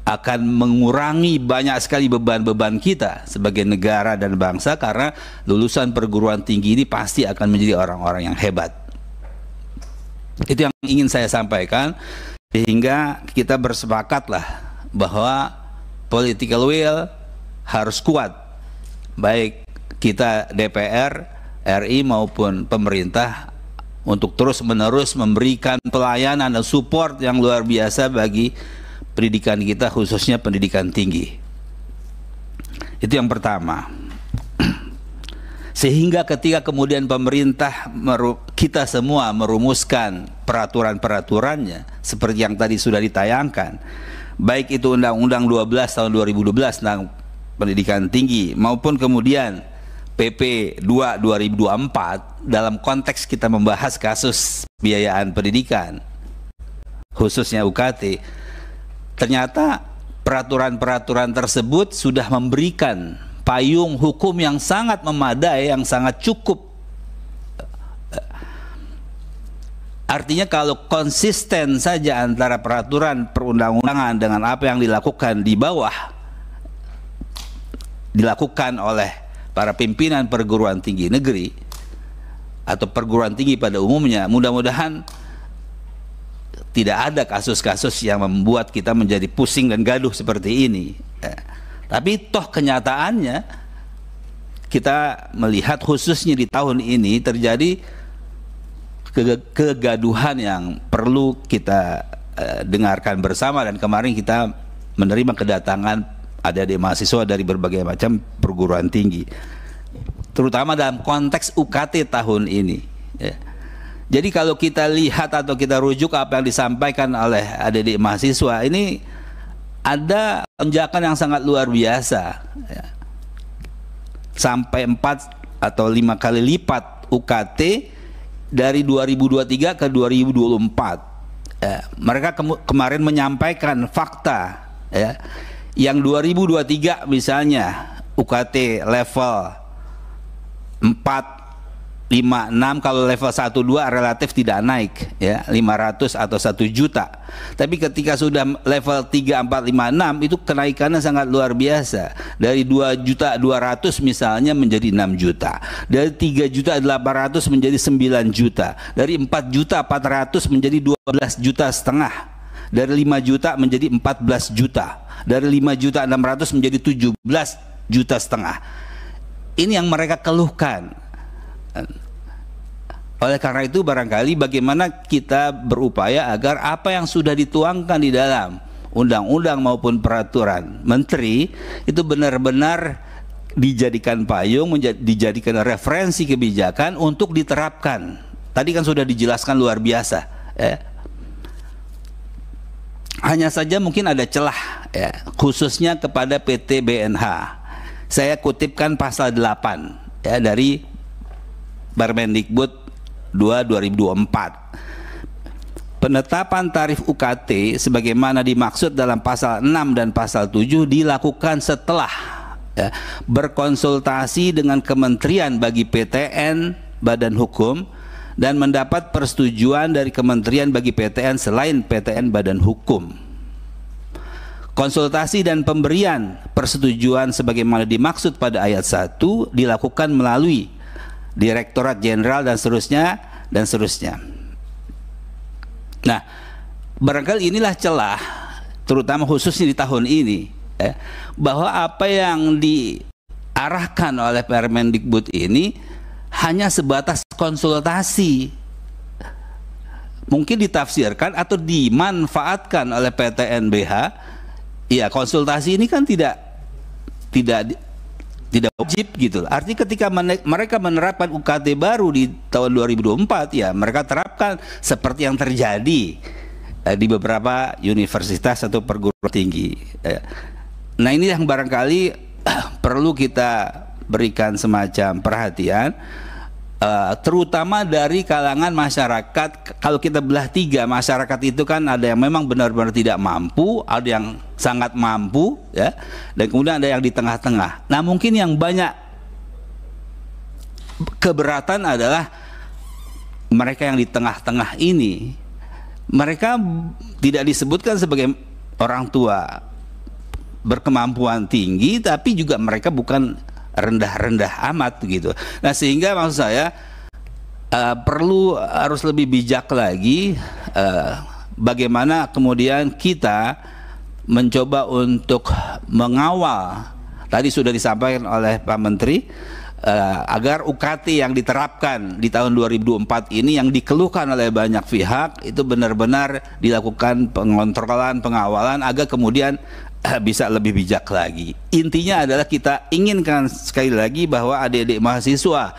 [SPEAKER 10] akan mengurangi banyak sekali beban-beban kita sebagai negara dan bangsa karena lulusan perguruan tinggi ini pasti akan menjadi orang-orang yang hebat. Itu yang ingin saya sampaikan sehingga kita bersepakatlah bahwa political will harus kuat baik kita DPR RI maupun pemerintah untuk terus-menerus memberikan pelayanan dan support yang luar biasa bagi pendidikan kita khususnya pendidikan tinggi. Itu yang pertama. Sehingga ketika kemudian pemerintah kita semua merumuskan peraturan-peraturannya seperti yang tadi sudah ditayangkan, baik itu Undang-Undang 12 tahun 2012 tentang pendidikan tinggi maupun kemudian PP 2 2024 dalam konteks kita membahas kasus biayaan pendidikan khususnya UKT ternyata peraturan-peraturan tersebut sudah memberikan payung hukum yang sangat memadai yang sangat cukup eh, Artinya kalau konsisten saja antara peraturan perundang-undangan dengan apa yang dilakukan di bawah dilakukan oleh para pimpinan perguruan tinggi negeri atau perguruan tinggi pada umumnya, mudah-mudahan tidak ada kasus-kasus yang membuat kita menjadi pusing dan gaduh seperti ini. Eh, Tapi toh kenyataannya kita melihat khususnya di tahun ini terjadi kegaduhan yang perlu kita eh, dengarkan bersama dan kemarin kita menerima kedatangan ada di mahasiswa dari berbagai macam perguruan tinggi terutama dalam konteks UKT tahun ini ya. jadi kalau kita lihat atau kita rujuk apa yang disampaikan oleh adik-adik mahasiswa ini ada lonjakan yang sangat luar biasa ya. sampai empat atau lima kali lipat UKT dari 2023 ke 2024. Ya, mereka ke kemarin menyampaikan fakta ya. Yang 2023 misalnya UKT level 4 56 kalau level 1 2 relatif tidak naik ya 500 atau 1 juta. Tapi ketika sudah level 3 4 5 6 itu kenaikannya sangat luar biasa. Dari 2 juta 200 misalnya menjadi 6 juta. Dari 3 juta 800 menjadi 9 juta. Dari 4 juta 400 menjadi 12 juta setengah. Dari 5 juta menjadi 14 juta. Dari 5 juta 600 menjadi 17 juta setengah. Ini yang mereka keluhkan oleh karena itu barangkali bagaimana kita berupaya agar apa yang sudah dituangkan di dalam undang-undang maupun peraturan menteri itu benar-benar dijadikan payung, dijadikan referensi kebijakan untuk diterapkan. Tadi kan sudah dijelaskan luar biasa. Ya. Hanya saja mungkin ada celah, ya, khususnya kepada PT BNH. Saya kutipkan pasal 8 ya, dari Permendikbud 2 2024. Penetapan tarif UKT sebagaimana dimaksud dalam pasal 6 dan pasal 7 dilakukan setelah ya, berkonsultasi dengan kementerian bagi PTN Badan Hukum dan mendapat persetujuan dari kementerian bagi PTN selain PTN Badan Hukum konsultasi dan pemberian persetujuan sebagaimana dimaksud pada ayat 1 dilakukan melalui direktorat jenderal dan seterusnya dan seterusnya. Nah, barangkali inilah celah terutama khususnya di tahun ini ya, bahwa apa yang diarahkan oleh Permendikbud ini hanya sebatas konsultasi mungkin ditafsirkan atau dimanfaatkan oleh PTNBH ya konsultasi ini kan tidak tidak tidak wajib gitu. Artinya ketika mereka menerapkan UKT baru di tahun 2024 ya mereka terapkan seperti yang terjadi eh, di beberapa universitas atau perguruan tinggi. Eh, nah ini yang barangkali perlu kita berikan semacam perhatian Eh, terutama dari kalangan masyarakat kalau kita belah tiga masyarakat itu kan ada yang memang benar-benar tidak mampu ada yang sangat mampu ya dan kemudian ada yang di tengah-tengah nah mungkin yang banyak keberatan adalah mereka yang di tengah-tengah ini mereka tidak disebutkan sebagai orang tua berkemampuan tinggi tapi juga mereka bukan rendah-rendah amat gitu. Nah sehingga maksud saya uh, perlu harus lebih bijak lagi uh, bagaimana kemudian kita mencoba untuk mengawal tadi sudah disampaikan oleh Pak Menteri uh, agar UKT yang diterapkan di tahun 2004 ini yang dikeluhkan oleh banyak pihak itu benar-benar dilakukan pengontrolan pengawalan agar kemudian bisa lebih bijak lagi. Intinya adalah kita inginkan sekali lagi bahwa adik-adik mahasiswa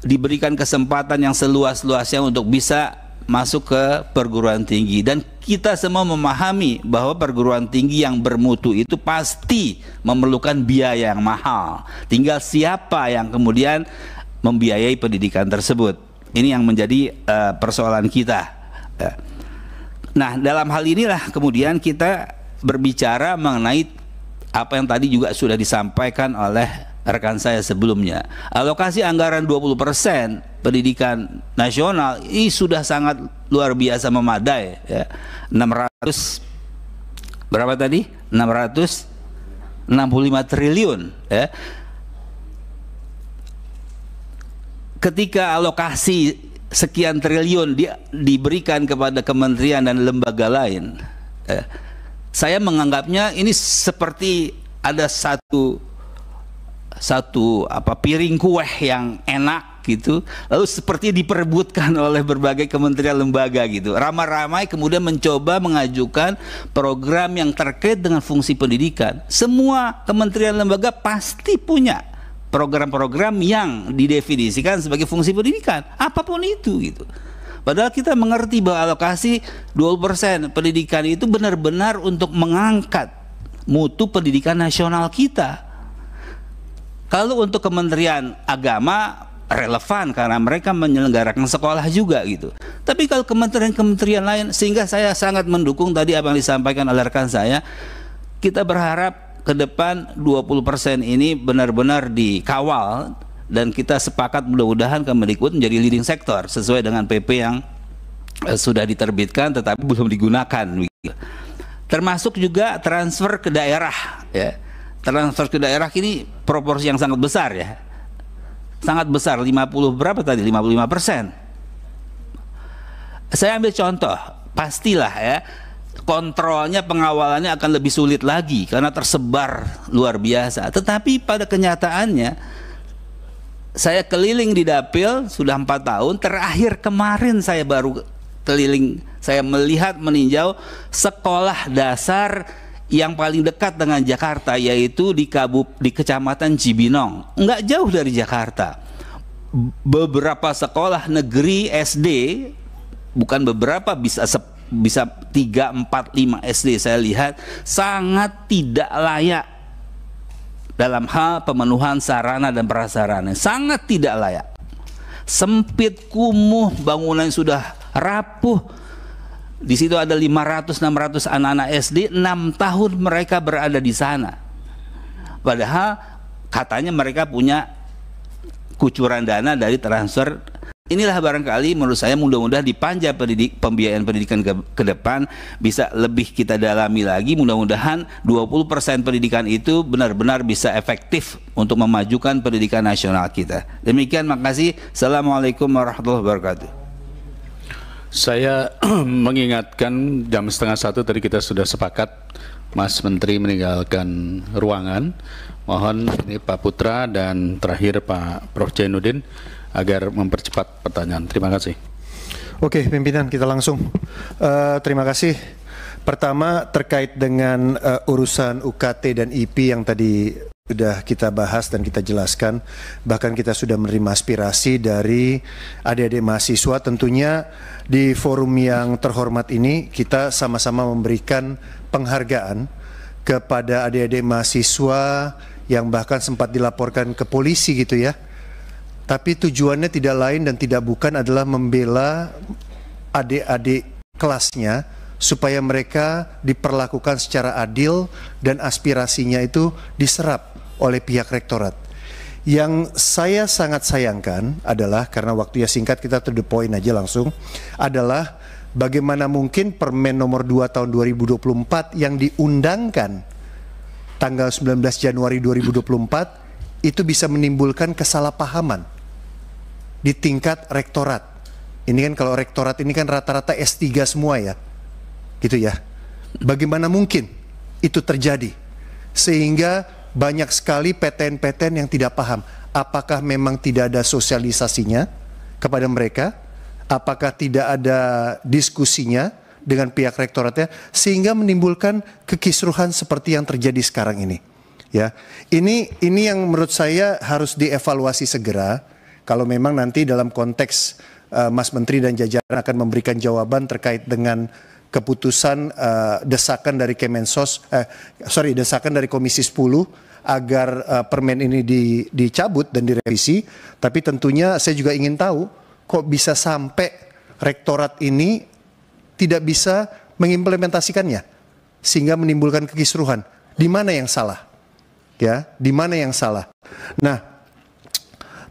[SPEAKER 10] diberikan kesempatan yang seluas-luasnya untuk bisa masuk ke perguruan tinggi dan kita semua memahami bahwa perguruan tinggi yang bermutu itu pasti memerlukan biaya yang mahal. Tinggal siapa yang kemudian membiayai pendidikan tersebut. Ini yang menjadi uh, persoalan kita. Eh. Nah, dalam hal inilah kemudian kita berbicara mengenai apa yang tadi juga sudah disampaikan oleh rekan saya sebelumnya. Alokasi anggaran 20% pendidikan nasional ini sudah sangat luar biasa memadai ya. 600 berapa tadi? 665 triliun ya. Ketika alokasi sekian triliun dia diberikan kepada kementerian dan lembaga lain ya saya menganggapnya ini seperti ada satu satu apa piring kue yang enak gitu lalu seperti diperbutkan oleh berbagai kementerian lembaga gitu ramai-ramai kemudian mencoba mengajukan program yang terkait dengan fungsi pendidikan semua kementerian lembaga pasti punya program-program yang didefinisikan sebagai fungsi pendidikan apapun itu gitu Padahal kita mengerti bahwa alokasi 20% pendidikan itu benar-benar untuk mengangkat mutu pendidikan nasional kita. Kalau untuk Kementerian Agama relevan karena mereka menyelenggarakan sekolah juga gitu. Tapi kalau kementerian-kementerian lain sehingga saya sangat mendukung tadi abang disampaikan oleh rekan saya, kita berharap ke depan 20% ini benar-benar dikawal dan kita sepakat mudah-mudahan Kemendikbud menjadi leading sektor sesuai dengan PP yang eh, sudah diterbitkan tetapi belum digunakan. Termasuk juga transfer ke daerah ya. Transfer ke daerah ini proporsi yang sangat besar ya. Sangat besar 50 berapa tadi 55 persen. Saya ambil contoh, pastilah ya kontrolnya pengawalannya akan lebih sulit lagi karena tersebar luar biasa. Tetapi pada kenyataannya saya keliling di dapil sudah empat tahun. Terakhir kemarin saya baru keliling, saya melihat meninjau sekolah dasar yang paling dekat dengan Jakarta yaitu di kabup di kecamatan Cibinong, nggak jauh dari Jakarta. Beberapa sekolah negeri SD, bukan beberapa bisa bisa tiga empat lima SD saya lihat sangat tidak layak dalam hal pemenuhan sarana dan prasarana sangat tidak layak. Sempit, kumuh, bangunan yang sudah rapuh. Di situ ada 500-600 anak-anak SD, 6 tahun mereka berada di sana. Padahal katanya mereka punya kucuran dana dari transfer inilah barangkali menurut saya mudah-mudahan dipanjang pendidik, pembiayaan pendidikan ke, ke depan bisa lebih kita dalami lagi mudah-mudahan 20% pendidikan itu benar-benar bisa efektif untuk memajukan pendidikan nasional kita demikian makasih Assalamualaikum warahmatullahi wabarakatuh saya mengingatkan jam setengah satu tadi kita sudah sepakat
[SPEAKER 1] Mas Menteri meninggalkan ruangan mohon ini Pak Putra dan terakhir Pak Prof. Jainuddin agar mempercepat pertanyaan. Terima kasih.
[SPEAKER 4] Oke, pimpinan kita langsung. Uh, terima kasih. Pertama terkait dengan uh, urusan UKT dan IP yang tadi sudah kita bahas dan kita jelaskan bahkan kita sudah menerima aspirasi dari adik-adik mahasiswa tentunya di forum yang terhormat ini kita sama-sama memberikan penghargaan kepada adik-adik mahasiswa yang bahkan sempat dilaporkan ke polisi gitu ya tapi tujuannya tidak lain dan tidak bukan adalah membela adik-adik kelasnya supaya mereka diperlakukan secara adil dan aspirasinya itu diserap oleh pihak rektorat. Yang saya sangat sayangkan adalah karena waktunya singkat kita to the point aja langsung adalah bagaimana mungkin Permen nomor 2 tahun 2024 yang diundangkan tanggal 19 Januari 2024 itu bisa menimbulkan kesalahpahaman di tingkat rektorat. Ini kan kalau rektorat ini kan rata-rata S3 semua ya. Gitu ya. Bagaimana mungkin itu terjadi? Sehingga banyak sekali PTN-PTN yang tidak paham apakah memang tidak ada sosialisasinya kepada mereka, apakah tidak ada diskusinya dengan pihak rektoratnya sehingga menimbulkan kekisruhan seperti yang terjadi sekarang ini. Ya. Ini ini yang menurut saya harus dievaluasi segera kalau memang nanti dalam konteks uh, Mas Menteri dan jajaran akan memberikan jawaban terkait dengan keputusan uh, desakan dari Kemensos, eh, sorry desakan dari Komisi 10 agar uh, permen ini di, dicabut dan direvisi. Tapi tentunya saya juga ingin tahu kok bisa sampai rektorat ini tidak bisa mengimplementasikannya sehingga menimbulkan kekisruhan. Di mana yang salah? Ya, di mana yang salah? Nah,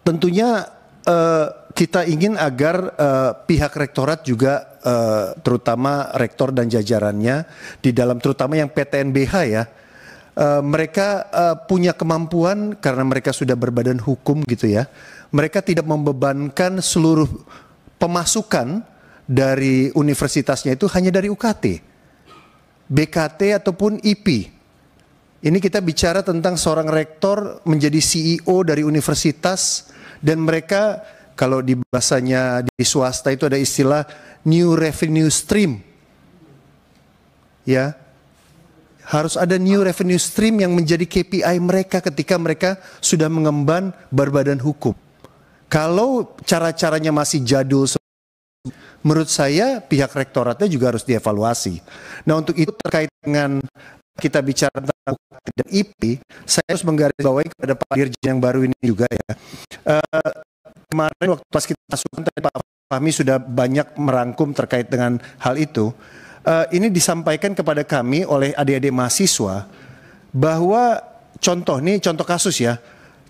[SPEAKER 4] Tentunya uh, kita ingin agar uh, pihak rektorat juga uh, terutama rektor dan jajarannya di dalam terutama yang PTNBH ya uh, mereka uh, punya kemampuan karena mereka sudah berbadan hukum gitu ya mereka tidak membebankan seluruh pemasukan dari universitasnya itu hanya dari UKT BKT ataupun IP ini kita bicara tentang seorang rektor menjadi CEO dari universitas dan mereka kalau di bahasanya di swasta itu ada istilah new revenue stream. Ya. Harus ada new revenue stream yang menjadi KPI mereka ketika mereka sudah mengemban berbadan hukum. Kalau cara-caranya masih jadul menurut saya pihak rektoratnya juga harus dievaluasi. Nah, untuk itu terkait dengan kita bicara tentang dan IP, saya harus menggarisbawahi kepada Pak Dirjen yang baru ini juga ya. Uh, kemarin waktu pas kita masukkan tadi Pak Fahmi sudah banyak merangkum terkait dengan hal itu. Uh, ini disampaikan kepada kami oleh adik-adik mahasiswa bahwa contoh nih contoh kasus ya.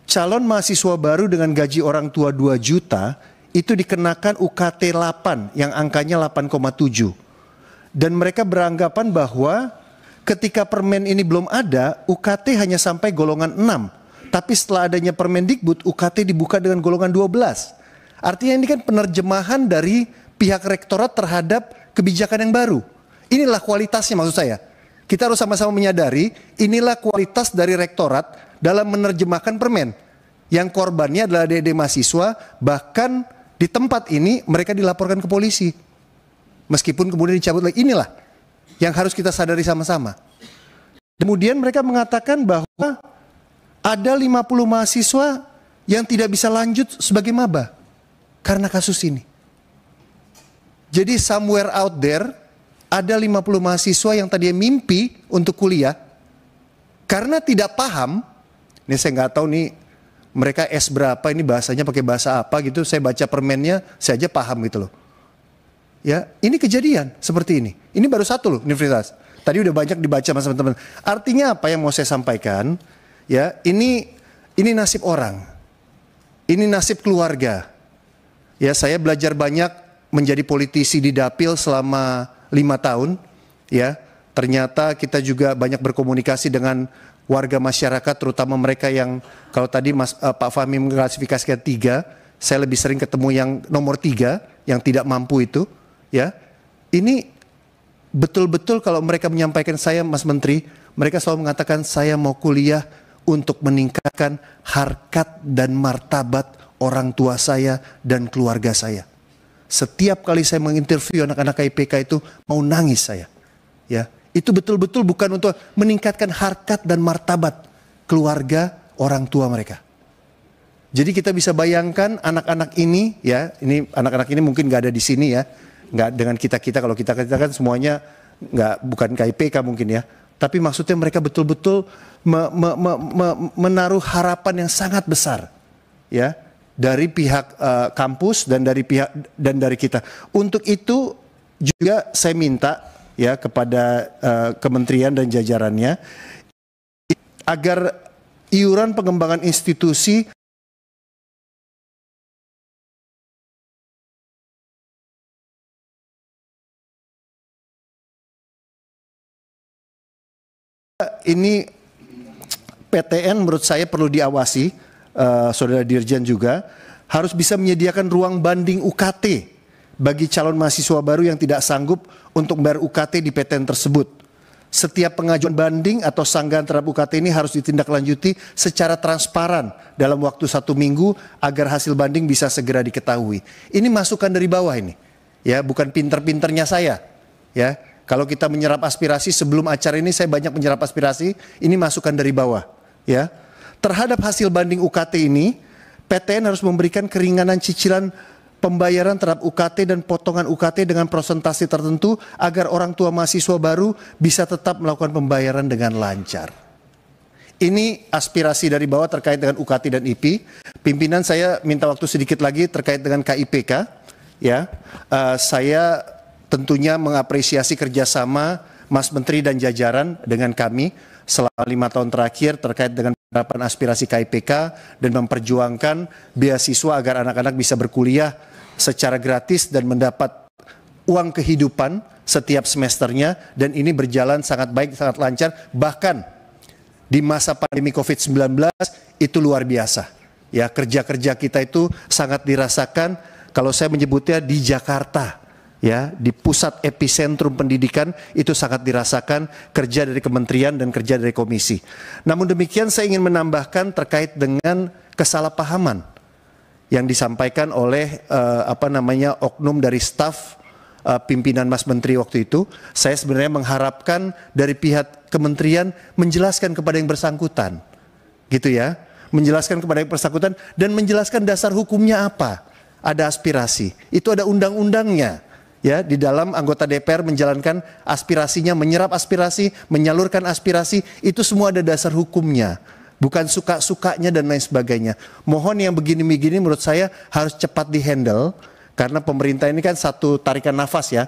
[SPEAKER 4] Calon mahasiswa baru dengan gaji orang tua 2 juta itu dikenakan UKT 8 yang angkanya 8,7. Dan mereka beranggapan bahwa ketika permen ini belum ada, UKT hanya sampai golongan 6. Tapi setelah adanya Permendikbud, UKT dibuka dengan golongan 12. Artinya ini kan penerjemahan dari pihak rektorat terhadap kebijakan yang baru. Inilah kualitasnya maksud saya. Kita harus sama-sama menyadari inilah kualitas dari rektorat dalam menerjemahkan permen. Yang korbannya adalah dede mahasiswa, bahkan di tempat ini mereka dilaporkan ke polisi. Meskipun kemudian dicabut lagi. Inilah yang harus kita sadari sama-sama. Kemudian mereka mengatakan bahwa ada 50 mahasiswa yang tidak bisa lanjut sebagai maba karena kasus ini. Jadi somewhere out there ada 50 mahasiswa yang tadinya mimpi untuk kuliah karena tidak paham. Ini saya nggak tahu nih mereka S berapa ini bahasanya pakai bahasa apa gitu. Saya baca permennya saya aja paham gitu loh ya ini kejadian seperti ini ini baru satu loh universitas tadi udah banyak dibaca mas teman-teman artinya apa yang mau saya sampaikan ya ini ini nasib orang ini nasib keluarga ya saya belajar banyak menjadi politisi di dapil selama lima tahun ya ternyata kita juga banyak berkomunikasi dengan warga masyarakat terutama mereka yang kalau tadi mas, uh, Pak Fahmi mengklasifikasikan tiga saya lebih sering ketemu yang nomor tiga yang tidak mampu itu ya ini betul-betul kalau mereka menyampaikan saya Mas Menteri, mereka selalu mengatakan saya mau kuliah untuk meningkatkan harkat dan martabat orang tua saya dan keluarga saya. Setiap kali saya menginterview anak-anak IPK itu mau nangis saya. Ya, itu betul-betul bukan untuk meningkatkan harkat dan martabat keluarga orang tua mereka. Jadi kita bisa bayangkan anak-anak ini ya, ini anak-anak ini mungkin nggak ada di sini ya nggak dengan kita kita kalau kita kita kan semuanya nggak bukan KIPK mungkin ya tapi maksudnya mereka betul-betul me, me, me, me, menaruh harapan yang sangat besar ya dari pihak uh, kampus dan dari pihak dan dari kita untuk itu juga saya minta ya kepada uh, kementerian dan jajarannya agar iuran pengembangan institusi ini PTN menurut saya perlu diawasi, uh, saudara Dirjen juga harus bisa menyediakan ruang banding UKT bagi calon mahasiswa baru yang tidak sanggup untuk membayar UKT di PTN tersebut. Setiap pengajuan banding atau sanggahan terhadap UKT ini harus ditindaklanjuti secara transparan dalam waktu satu minggu agar hasil banding bisa segera diketahui. Ini masukan dari bawah ini, ya bukan pinter-pinternya saya, ya. Kalau kita menyerap aspirasi sebelum acara ini saya banyak menyerap aspirasi, ini masukan dari bawah, ya. Terhadap hasil banding UKT ini, PTN harus memberikan keringanan cicilan pembayaran terhadap UKT dan potongan UKT dengan prosentase tertentu agar orang tua mahasiswa baru bisa tetap melakukan pembayaran dengan lancar. Ini aspirasi dari bawah terkait dengan UKT dan IP. Pimpinan saya minta waktu sedikit lagi terkait dengan KIPK. Ya, uh, saya tentunya mengapresiasi kerjasama Mas Menteri dan jajaran dengan kami selama lima tahun terakhir terkait dengan penerapan aspirasi KIPK dan memperjuangkan beasiswa agar anak-anak bisa berkuliah secara gratis dan mendapat uang kehidupan setiap semesternya dan ini berjalan sangat baik, sangat lancar bahkan di masa pandemi Covid-19 itu luar biasa. Ya, kerja-kerja kita itu sangat dirasakan kalau saya menyebutnya di Jakarta ya di pusat epicentrum pendidikan itu sangat dirasakan kerja dari kementerian dan kerja dari komisi. Namun demikian saya ingin menambahkan terkait dengan kesalahpahaman yang disampaikan oleh uh, apa namanya oknum dari staf uh, pimpinan Mas Menteri waktu itu. Saya sebenarnya mengharapkan dari pihak kementerian menjelaskan kepada yang bersangkutan. Gitu ya. Menjelaskan kepada yang bersangkutan dan menjelaskan dasar hukumnya apa. Ada aspirasi. Itu ada undang-undangnya ya di dalam anggota DPR menjalankan aspirasinya, menyerap aspirasi, menyalurkan aspirasi, itu semua ada dasar hukumnya. Bukan suka-sukanya dan lain sebagainya. Mohon yang begini-begini menurut saya harus cepat dihandle karena pemerintah ini kan satu tarikan nafas ya.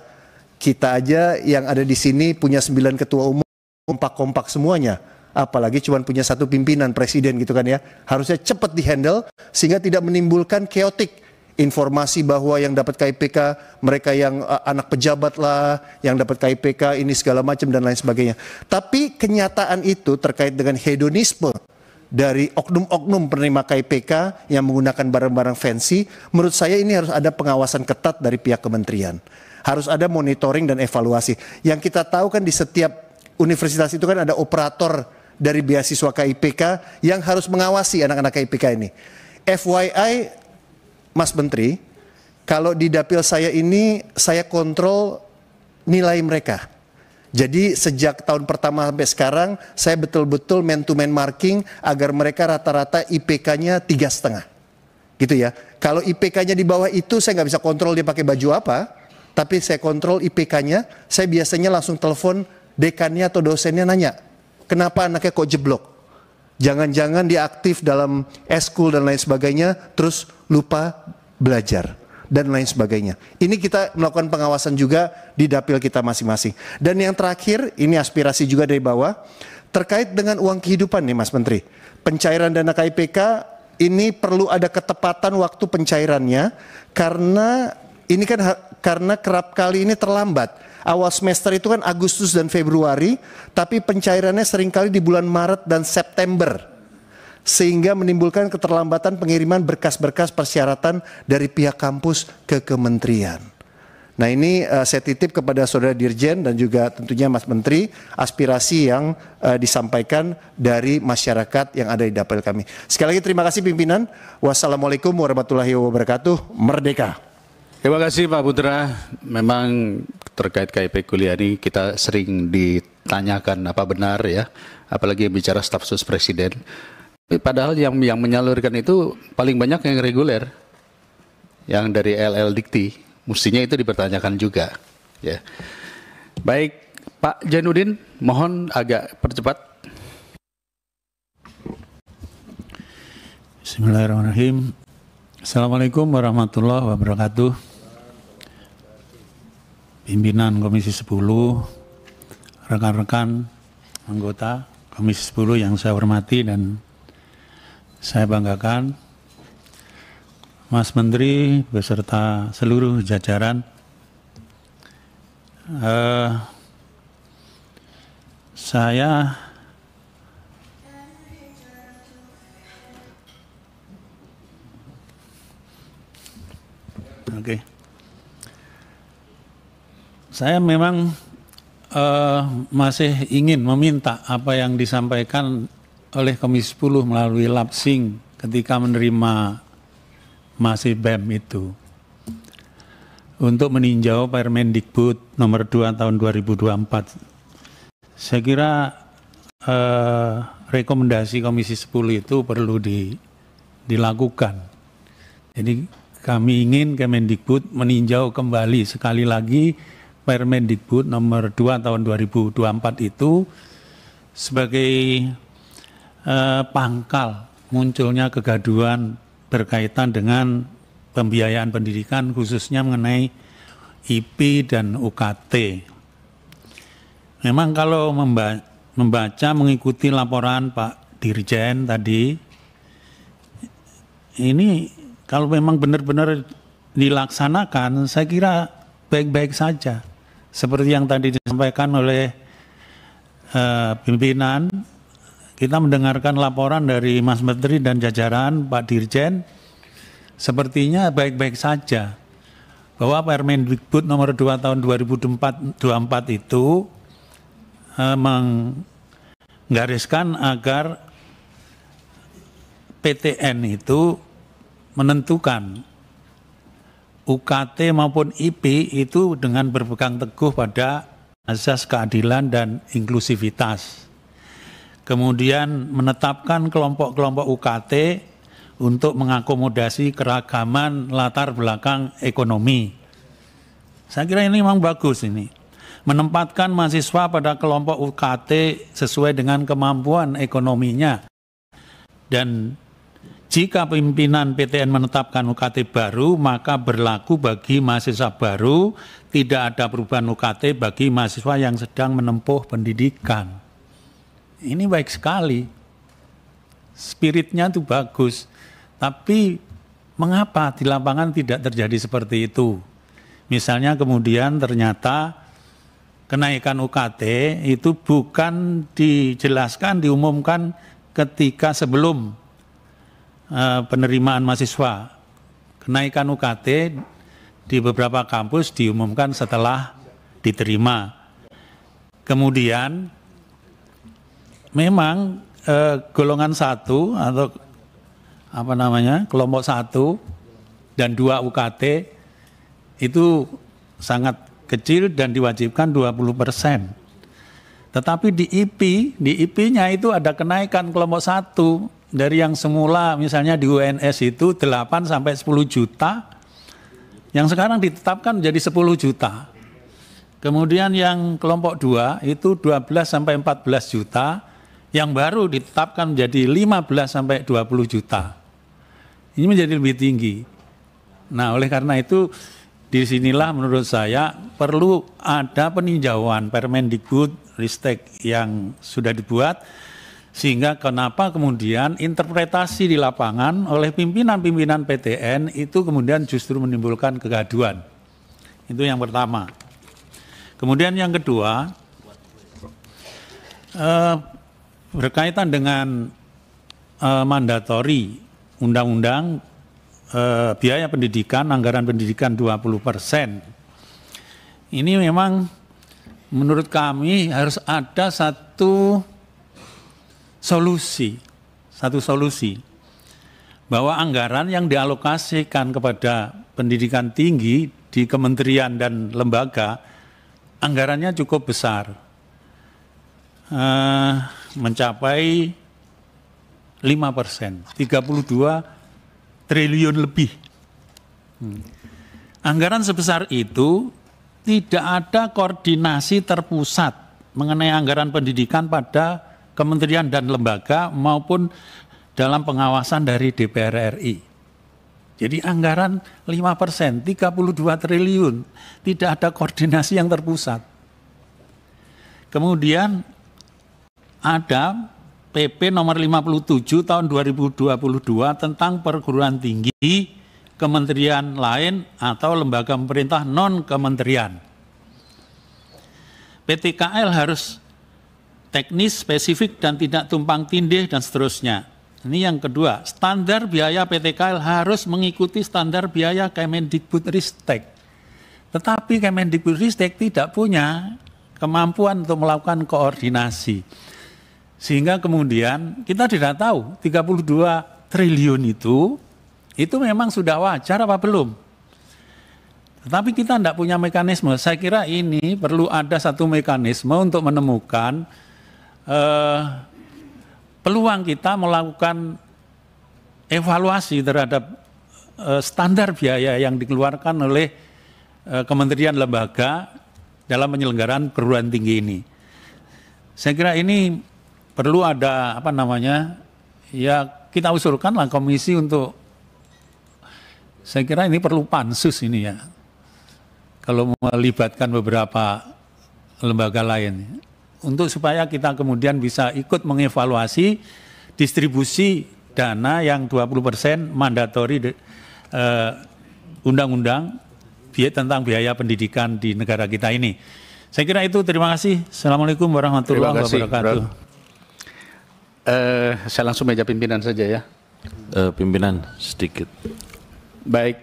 [SPEAKER 4] Kita aja yang ada di sini punya sembilan ketua umum kompak-kompak semuanya apalagi cuma punya satu pimpinan presiden gitu kan ya harusnya cepat dihandle sehingga tidak menimbulkan keotik informasi bahwa yang dapat KIPK mereka yang uh, anak pejabat lah, yang dapat KIPK ini segala macam dan lain sebagainya. Tapi kenyataan itu terkait dengan hedonisme dari oknum-oknum penerima KIPK yang menggunakan barang-barang fancy, menurut saya ini harus ada pengawasan ketat dari pihak kementerian. Harus ada monitoring dan evaluasi. Yang kita tahu kan di setiap universitas itu kan ada operator dari beasiswa KIPK yang harus mengawasi anak-anak KIPK ini. FYI Mas Menteri, kalau di dapil saya ini saya kontrol nilai mereka. Jadi sejak tahun pertama sampai sekarang saya betul-betul man to man marking agar mereka rata-rata IPK-nya tiga setengah, gitu ya. Kalau IPK-nya di bawah itu saya nggak bisa kontrol dia pakai baju apa, tapi saya kontrol IPK-nya. Saya biasanya langsung telepon dekannya atau dosennya nanya, kenapa anaknya kok jeblok? Jangan-jangan dia aktif dalam eskul dan lain sebagainya, terus lupa belajar dan lain sebagainya. Ini kita melakukan pengawasan juga di dapil kita masing-masing. Dan yang terakhir, ini aspirasi juga dari bawah, terkait dengan uang kehidupan nih Mas Menteri. Pencairan dana KIPK ini perlu ada ketepatan waktu pencairannya karena ini kan karena kerap kali ini terlambat Awal semester itu kan Agustus dan Februari, tapi pencairannya seringkali di bulan Maret dan September. Sehingga menimbulkan keterlambatan pengiriman berkas-berkas persyaratan dari pihak kampus ke kementerian. Nah ini uh, saya titip kepada saudara Dirjen dan juga tentunya Mas Menteri aspirasi yang uh, disampaikan dari masyarakat yang ada di dapil kami. Sekali lagi terima kasih pimpinan. Wassalamualaikum warahmatullahi wabarakatuh. Merdeka.
[SPEAKER 1] Terima kasih Pak Putra. Memang terkait KIP kuliah ini kita sering ditanyakan apa benar ya, apalagi bicara staf sus presiden. Padahal yang yang menyalurkan itu paling banyak yang reguler, yang dari LL Dikti, mestinya itu dipertanyakan juga. Ya, baik Pak Janudin, mohon agak percepat.
[SPEAKER 11] Bismillahirrahmanirrahim. Assalamualaikum warahmatullahi wabarakatuh pimpinan Komisi 10, rekan-rekan anggota Komisi 10 yang saya hormati dan saya banggakan, Mas Menteri beserta seluruh jajaran. eh, saya Oke. Okay saya memang uh, masih ingin meminta apa yang disampaikan oleh Komisi 10 melalui Lapsing ketika menerima masih BEM itu untuk meninjau Permendikbud nomor 2 tahun 2024. Saya kira eh, rekomendasi Komisi 10 itu perlu di, dilakukan. Jadi kami ingin Kemendikbud meninjau kembali sekali lagi Permendikbud nomor 2 tahun 2024 itu sebagai eh, pangkal munculnya kegaduhan berkaitan dengan pembiayaan pendidikan khususnya mengenai IP dan UKT. Memang kalau membaca, membaca mengikuti laporan Pak Dirjen tadi ini kalau memang benar-benar dilaksanakan saya kira baik-baik saja seperti yang tadi disampaikan oleh uh, pimpinan, kita mendengarkan laporan dari Mas Menteri dan jajaran Pak Dirjen, sepertinya baik-baik saja bahwa Permendikbud nomor 2 tahun 2024, 2024 itu uh, menggariskan agar PTN itu menentukan UKT maupun IP itu dengan berpegang teguh pada asas keadilan dan inklusivitas. Kemudian menetapkan kelompok-kelompok UKT untuk mengakomodasi keragaman latar belakang ekonomi. Saya kira ini memang bagus ini. Menempatkan mahasiswa pada kelompok UKT sesuai dengan kemampuan ekonominya dan jika pimpinan PTN menetapkan UKT baru, maka berlaku bagi mahasiswa baru, tidak ada perubahan UKT bagi mahasiswa yang sedang menempuh pendidikan. Ini baik sekali. Spiritnya itu bagus. Tapi mengapa di lapangan tidak terjadi seperti itu? Misalnya kemudian ternyata kenaikan UKT itu bukan dijelaskan, diumumkan ketika sebelum Eh, penerimaan mahasiswa. Kenaikan UKT di beberapa kampus diumumkan setelah diterima. Kemudian memang eh, golongan satu atau apa namanya kelompok satu dan dua UKT itu sangat kecil dan diwajibkan 20 persen. Tetapi di IP, di IP-nya itu ada kenaikan kelompok satu dari yang semula misalnya di UNS itu 8 sampai 10 juta yang sekarang ditetapkan menjadi 10 juta. Kemudian yang kelompok 2 itu 12 sampai 14 juta, yang baru ditetapkan menjadi 15 sampai 20 juta. Ini menjadi lebih tinggi. Nah, oleh karena itu disinilah menurut saya perlu ada peninjauan Permendikbud Ristek yang sudah dibuat sehingga kenapa kemudian interpretasi di lapangan oleh pimpinan-pimpinan PTN itu kemudian justru menimbulkan kegaduan. Itu yang pertama. Kemudian yang kedua, eh, berkaitan dengan eh, mandatori undang-undang eh, biaya pendidikan, anggaran pendidikan 20 persen. Ini memang menurut kami harus ada satu solusi, satu solusi bahwa anggaran yang dialokasikan kepada pendidikan tinggi di kementerian dan lembaga anggarannya cukup besar, eh, mencapai 5 persen, 32 triliun lebih. Hmm. Anggaran sebesar itu tidak ada koordinasi terpusat mengenai anggaran pendidikan pada kementerian dan lembaga maupun dalam pengawasan dari DPR RI. Jadi anggaran 5 persen, 32 triliun, tidak ada koordinasi yang terpusat. Kemudian ada PP nomor 57 tahun 2022 tentang perguruan tinggi kementerian lain atau lembaga pemerintah non-kementerian. PTKL harus teknis, spesifik, dan tidak tumpang tindih, dan seterusnya. Ini yang kedua, standar biaya PTKL harus mengikuti standar biaya Kemendikbudristek. Tetapi Kemendikbudristek tidak punya kemampuan untuk melakukan koordinasi. Sehingga kemudian kita tidak tahu 32 triliun itu itu memang sudah wajar apa belum? Tetapi kita tidak punya mekanisme. Saya kira ini perlu ada satu mekanisme untuk menemukan eh, peluang kita melakukan evaluasi terhadap eh, standar biaya yang dikeluarkan oleh eh, kementerian lembaga dalam penyelenggaraan perguruan tinggi ini. Saya kira ini perlu ada apa namanya ya kita usulkanlah komisi untuk saya kira ini perlu pansus ini ya kalau melibatkan beberapa lembaga lain untuk supaya kita kemudian bisa ikut mengevaluasi distribusi dana yang 20% mandatori eh, undang-undang biaya tentang biaya pendidikan di negara kita ini. Saya kira itu terima kasih. Assalamualaikum warahmatullahi kasih, wabarakatuh. Uh, saya langsung meja pimpinan saja ya.
[SPEAKER 12] Uh, pimpinan sedikit.
[SPEAKER 1] Baik,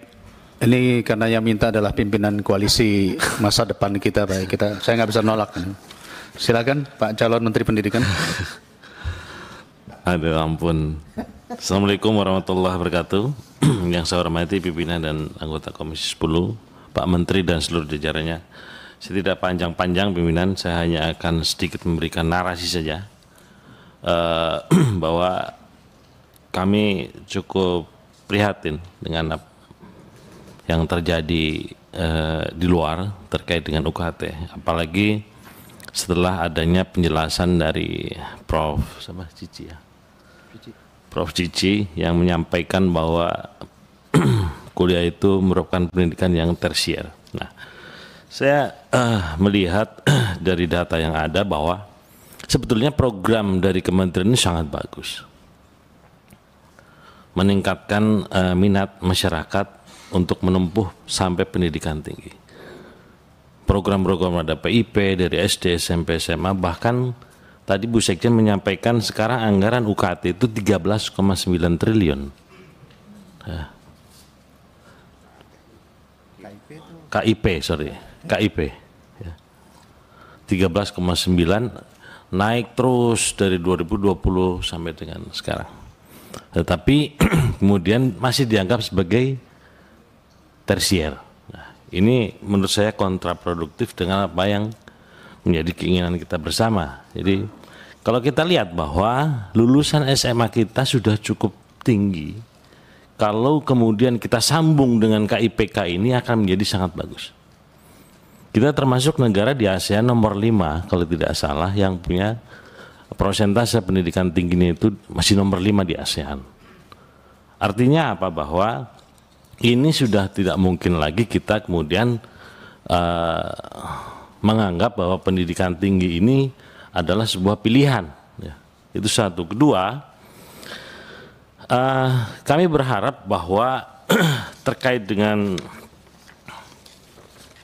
[SPEAKER 1] ini karena yang minta adalah pimpinan koalisi masa depan kita, baik kita. Saya nggak bisa nolak. Silakan Pak calon Menteri Pendidikan.
[SPEAKER 12] Aduh ampun. Assalamualaikum warahmatullahi wabarakatuh. yang saya hormati pimpinan dan anggota Komisi 10, Pak Menteri dan seluruh jajarannya. Saya tidak panjang-panjang pimpinan, saya hanya akan sedikit memberikan narasi saja uh, bahwa kami cukup prihatin dengan yang terjadi uh, di luar terkait dengan UKT, apalagi setelah adanya penjelasan dari Prof. sama Cici ya. Prof. Cici yang menyampaikan bahwa kuliah itu merupakan pendidikan yang tersier. Nah, saya uh, melihat dari data yang ada bahwa sebetulnya program dari kementerian ini sangat bagus. Meningkatkan uh, minat masyarakat untuk menempuh sampai pendidikan tinggi program-program ada PIP dari SD, SMP, SMA bahkan tadi Bu Sekjen menyampaikan sekarang anggaran UKT itu 13,9 triliun. Eh. KIP, sorry, KIP. 13,9 ya. naik terus dari 2020 sampai dengan sekarang. Tetapi kemudian masih dianggap sebagai tersier ini menurut saya kontraproduktif dengan apa yang menjadi keinginan kita bersama. Jadi kalau kita lihat bahwa lulusan SMA kita sudah cukup tinggi, kalau kemudian kita sambung dengan KIPK ini akan menjadi sangat bagus. Kita termasuk negara di ASEAN nomor 5 kalau tidak salah yang punya prosentase pendidikan tingginya itu masih nomor 5 di ASEAN. Artinya apa bahwa ini sudah tidak mungkin lagi kita kemudian uh, menganggap bahwa pendidikan tinggi ini adalah sebuah pilihan. Ya, itu satu. Kedua, uh, kami berharap bahwa terkait dengan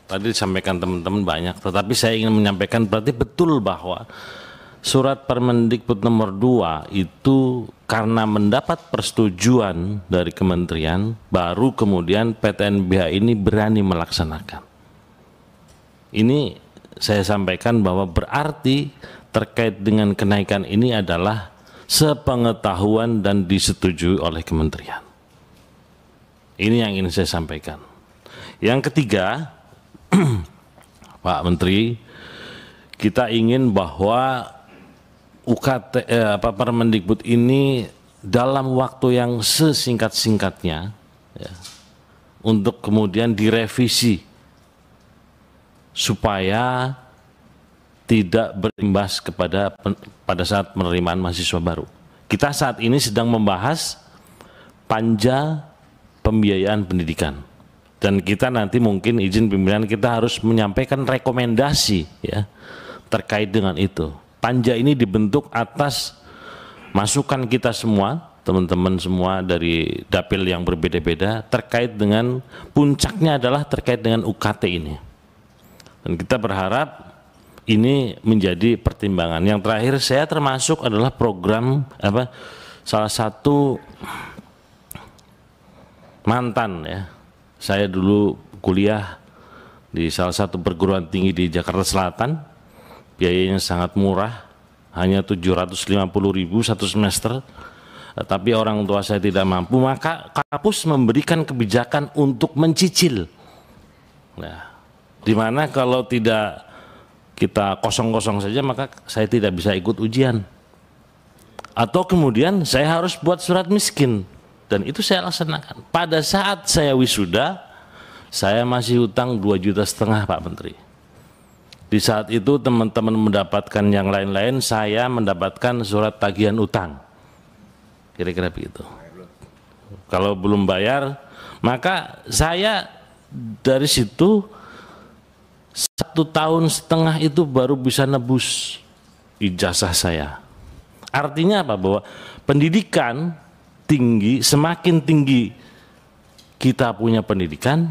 [SPEAKER 12] tadi disampaikan teman-teman banyak, tetapi saya ingin menyampaikan berarti betul bahwa surat Permendikbud nomor 2 itu karena mendapat persetujuan dari kementerian baru kemudian PTNBH ini berani melaksanakan. Ini saya sampaikan bahwa berarti terkait dengan kenaikan ini adalah sepengetahuan dan disetujui oleh kementerian. Ini yang ingin saya sampaikan. Yang ketiga, Pak Menteri, kita ingin bahwa UKT eh, apa Permendikbud ini dalam waktu yang sesingkat-singkatnya ya, untuk kemudian direvisi supaya tidak berimbas kepada pen, pada saat penerimaan mahasiswa baru. Kita saat ini sedang membahas panja pembiayaan pendidikan dan kita nanti mungkin izin pimpinan kita harus menyampaikan rekomendasi ya terkait dengan itu panja ini dibentuk atas masukan kita semua, teman-teman semua dari dapil yang berbeda-beda terkait dengan puncaknya adalah terkait dengan UKT ini. Dan kita berharap ini menjadi pertimbangan. Yang terakhir saya termasuk adalah program apa salah satu mantan ya. Saya dulu kuliah di salah satu perguruan tinggi di Jakarta Selatan biayanya sangat murah, hanya 750.000 satu semester, tapi orang tua saya tidak mampu, maka kampus memberikan kebijakan untuk mencicil. Nah, dimana kalau tidak kita kosong-kosong saja maka saya tidak bisa ikut ujian atau kemudian saya harus buat surat miskin dan itu saya laksanakan pada saat saya wisuda saya masih hutang dua juta setengah Pak Menteri di saat itu teman-teman mendapatkan yang lain-lain, saya mendapatkan surat tagihan utang. Kira-kira begitu. Kalau belum bayar, maka saya dari situ satu tahun setengah itu baru bisa nebus ijazah saya. Artinya apa? Bahwa pendidikan tinggi, semakin tinggi kita punya pendidikan,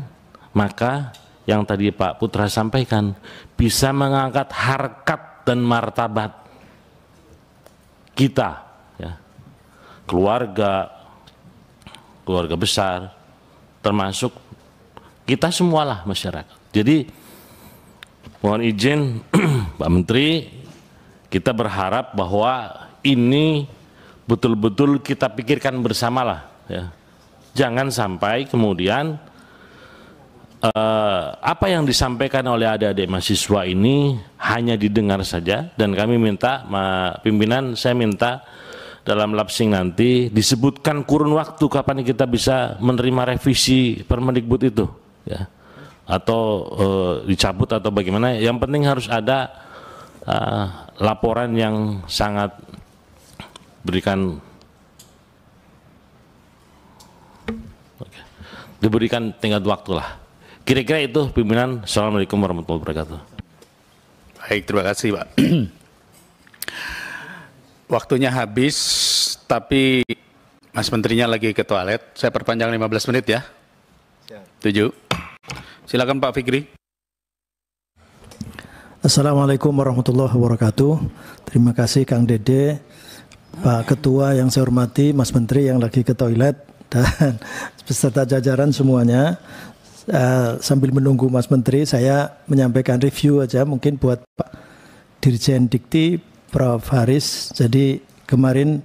[SPEAKER 12] maka yang tadi Pak Putra sampaikan bisa mengangkat harkat dan martabat kita ya. keluarga keluarga besar termasuk kita semualah masyarakat jadi mohon izin Pak Menteri kita berharap bahwa ini betul-betul kita pikirkan bersamalah ya jangan sampai kemudian Eh, apa yang disampaikan oleh adik-adik mahasiswa ini hanya didengar saja dan kami minta ma, pimpinan saya minta dalam lapsing nanti disebutkan kurun waktu kapan kita bisa menerima revisi Permendikbud itu ya atau e, dicabut atau bagaimana yang penting harus ada e, laporan yang sangat berikan diberikan tingkat waktu lah Kira-kira itu pimpinan. Assalamualaikum warahmatullahi wabarakatuh. Baik, terima kasih Pak.
[SPEAKER 1] Waktunya habis, tapi Mas Menterinya lagi ke toilet. Saya perpanjang 15 menit ya. Tujuh. Silakan Pak Fikri.
[SPEAKER 3] Assalamualaikum warahmatullahi wabarakatuh. Terima kasih Kang Dede, Pak Ketua yang saya hormati, Mas Menteri yang lagi ke toilet dan beserta jajaran semuanya uh, sambil menunggu Mas Menteri saya menyampaikan review aja mungkin buat Pak Dirjen Dikti Prof Haris. Jadi kemarin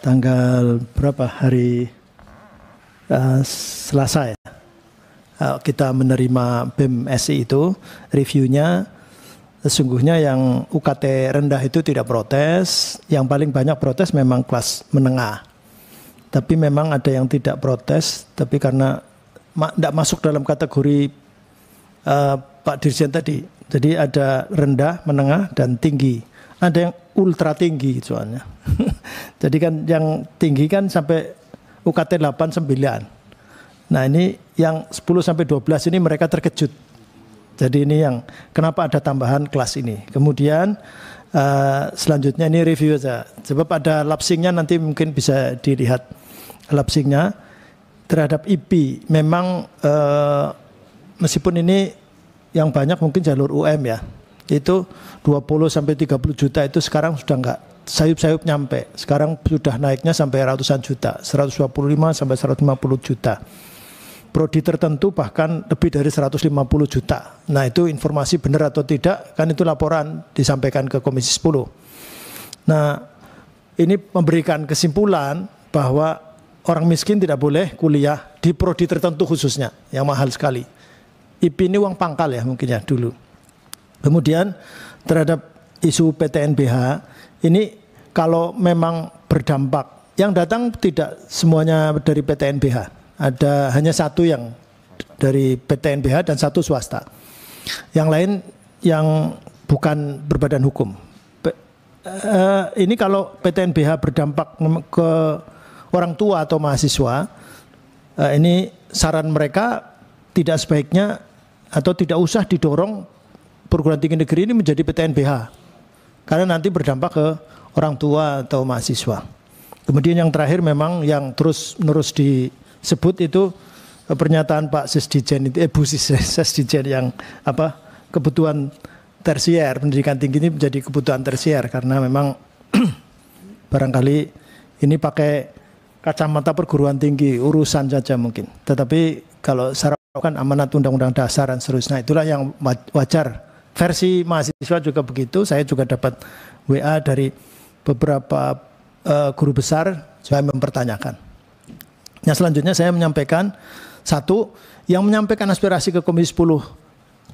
[SPEAKER 3] tanggal berapa hari uh, Selasa ya. Eh, kita menerima BEM SI itu reviewnya sesungguhnya yang UKT rendah itu tidak protes, yang paling banyak protes memang kelas menengah. Tapi memang ada yang tidak protes, tapi karena tidak ma masuk dalam kategori uh, Pak Dirjen tadi. Jadi ada rendah, menengah, dan tinggi. Ada yang ultra tinggi soalnya. Jadi kan yang tinggi kan sampai UKT 8 9. Nah, ini yang 10 sampai 12 ini mereka terkejut. Jadi ini yang kenapa ada tambahan kelas ini. Kemudian uh, selanjutnya ini review saja. Sebab ada lapsingnya nanti mungkin bisa dilihat lapsingnya terhadap IP memang eh, meskipun ini yang banyak mungkin jalur UM ya itu 20 sampai 30 juta itu sekarang sudah enggak sayup-sayup nyampe sekarang sudah naiknya sampai ratusan juta 125 sampai 150 juta prodi tertentu bahkan lebih dari 150 juta nah itu informasi benar atau tidak kan itu laporan disampaikan ke Komisi 10 nah ini memberikan kesimpulan bahwa orang miskin tidak boleh kuliah di prodi tertentu khususnya yang mahal sekali. IP ini uang pangkal ya mungkin ya dulu. Kemudian terhadap isu PTNBH ini kalau memang berdampak yang datang tidak semuanya dari PTNBH. Ada hanya satu yang dari PTNBH dan satu swasta. Yang lain yang bukan berbadan hukum. uh, ini kalau PTNBH berdampak ke orang tua atau mahasiswa uh, ini saran mereka tidak sebaiknya atau tidak usah didorong perguruan tinggi negeri ini menjadi PTNBH karena nanti berdampak ke orang tua atau mahasiswa. Kemudian yang terakhir memang yang terus menerus disebut itu eh, pernyataan Pak Sesdijen itu eh Bu Sesdijen yang apa kebutuhan tersier pendidikan tinggi ini menjadi kebutuhan tersier karena memang barangkali ini pakai kacamata perguruan tinggi urusan saja mungkin. Tetapi kalau secara kan amanat undang-undang dasar dan seterusnya itulah yang wajar. Versi mahasiswa juga begitu. Saya juga dapat WA dari beberapa uh, guru besar saya mempertanyakan. yang nah, selanjutnya saya menyampaikan satu yang menyampaikan aspirasi ke Komisi 10 uh,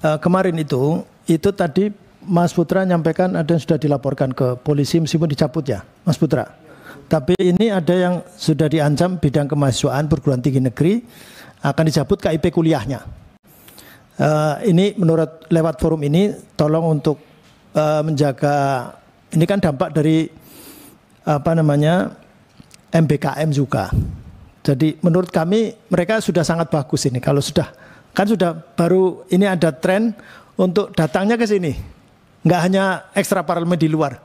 [SPEAKER 3] eh, kemarin itu itu tadi Mas Putra menyampaikan ada yang sudah dilaporkan ke polisi meskipun dicabut ya, Mas Putra. Tapi ini ada yang sudah diancam bidang kemahasiswaan perguruan tinggi negeri akan dicabut KIP kuliahnya. Uh, ini menurut lewat forum ini tolong untuk uh, menjaga ini kan dampak dari apa namanya MBKM juga. Jadi menurut kami mereka sudah sangat bagus ini kalau sudah kan sudah baru ini ada tren untuk datangnya ke sini. Nggak hanya ekstra parlemen di luar,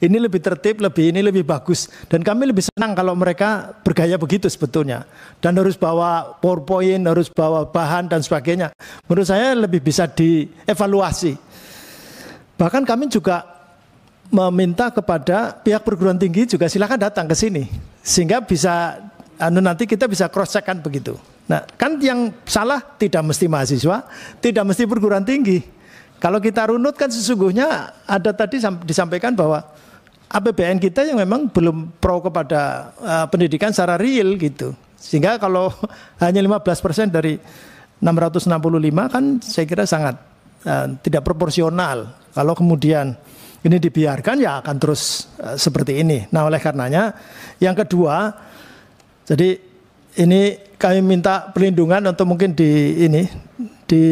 [SPEAKER 3] ini lebih tertib, lebih ini lebih bagus. Dan kami lebih senang kalau mereka bergaya begitu sebetulnya. Dan harus bawa PowerPoint, harus bawa bahan dan sebagainya. Menurut saya lebih bisa dievaluasi. Bahkan kami juga meminta kepada pihak perguruan tinggi juga silakan datang ke sini sehingga bisa anu nanti kita bisa cross check kan begitu. Nah, kan yang salah tidak mesti mahasiswa, tidak mesti perguruan tinggi. Kalau kita runut kan sesungguhnya ada tadi disampaikan bahwa APBN kita yang memang belum pro kepada uh, pendidikan secara real gitu. Sehingga kalau hanya 15% dari 665 kan saya kira sangat uh, tidak proporsional. Kalau kemudian ini dibiarkan ya akan terus uh, seperti ini. Nah, oleh karenanya yang kedua jadi ini kami minta perlindungan untuk mungkin di ini di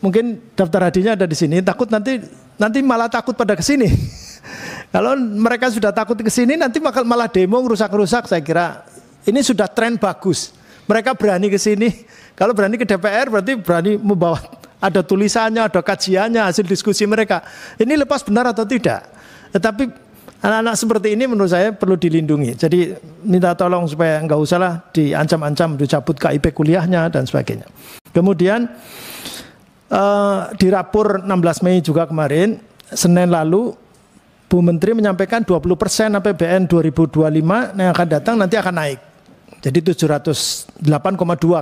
[SPEAKER 3] mungkin daftar hadinya ada di sini. Takut nanti nanti malah takut pada kesini. Kalau mereka sudah takut ke sini nanti malah demo rusak-rusak saya kira ini sudah tren bagus. Mereka berani ke sini. Kalau berani ke DPR berarti berani membawa ada tulisannya, ada kajiannya, hasil diskusi mereka. Ini lepas benar atau tidak? Tetapi anak-anak seperti ini menurut saya perlu dilindungi. Jadi minta tolong supaya enggak usahlah diancam-ancam dicabut KIP kuliahnya dan sebagainya. Kemudian eh, di rapur 16 Mei juga kemarin Senin lalu Bu Menteri menyampaikan 20 persen APBN 2025 yang akan datang nanti akan naik. Jadi 708,2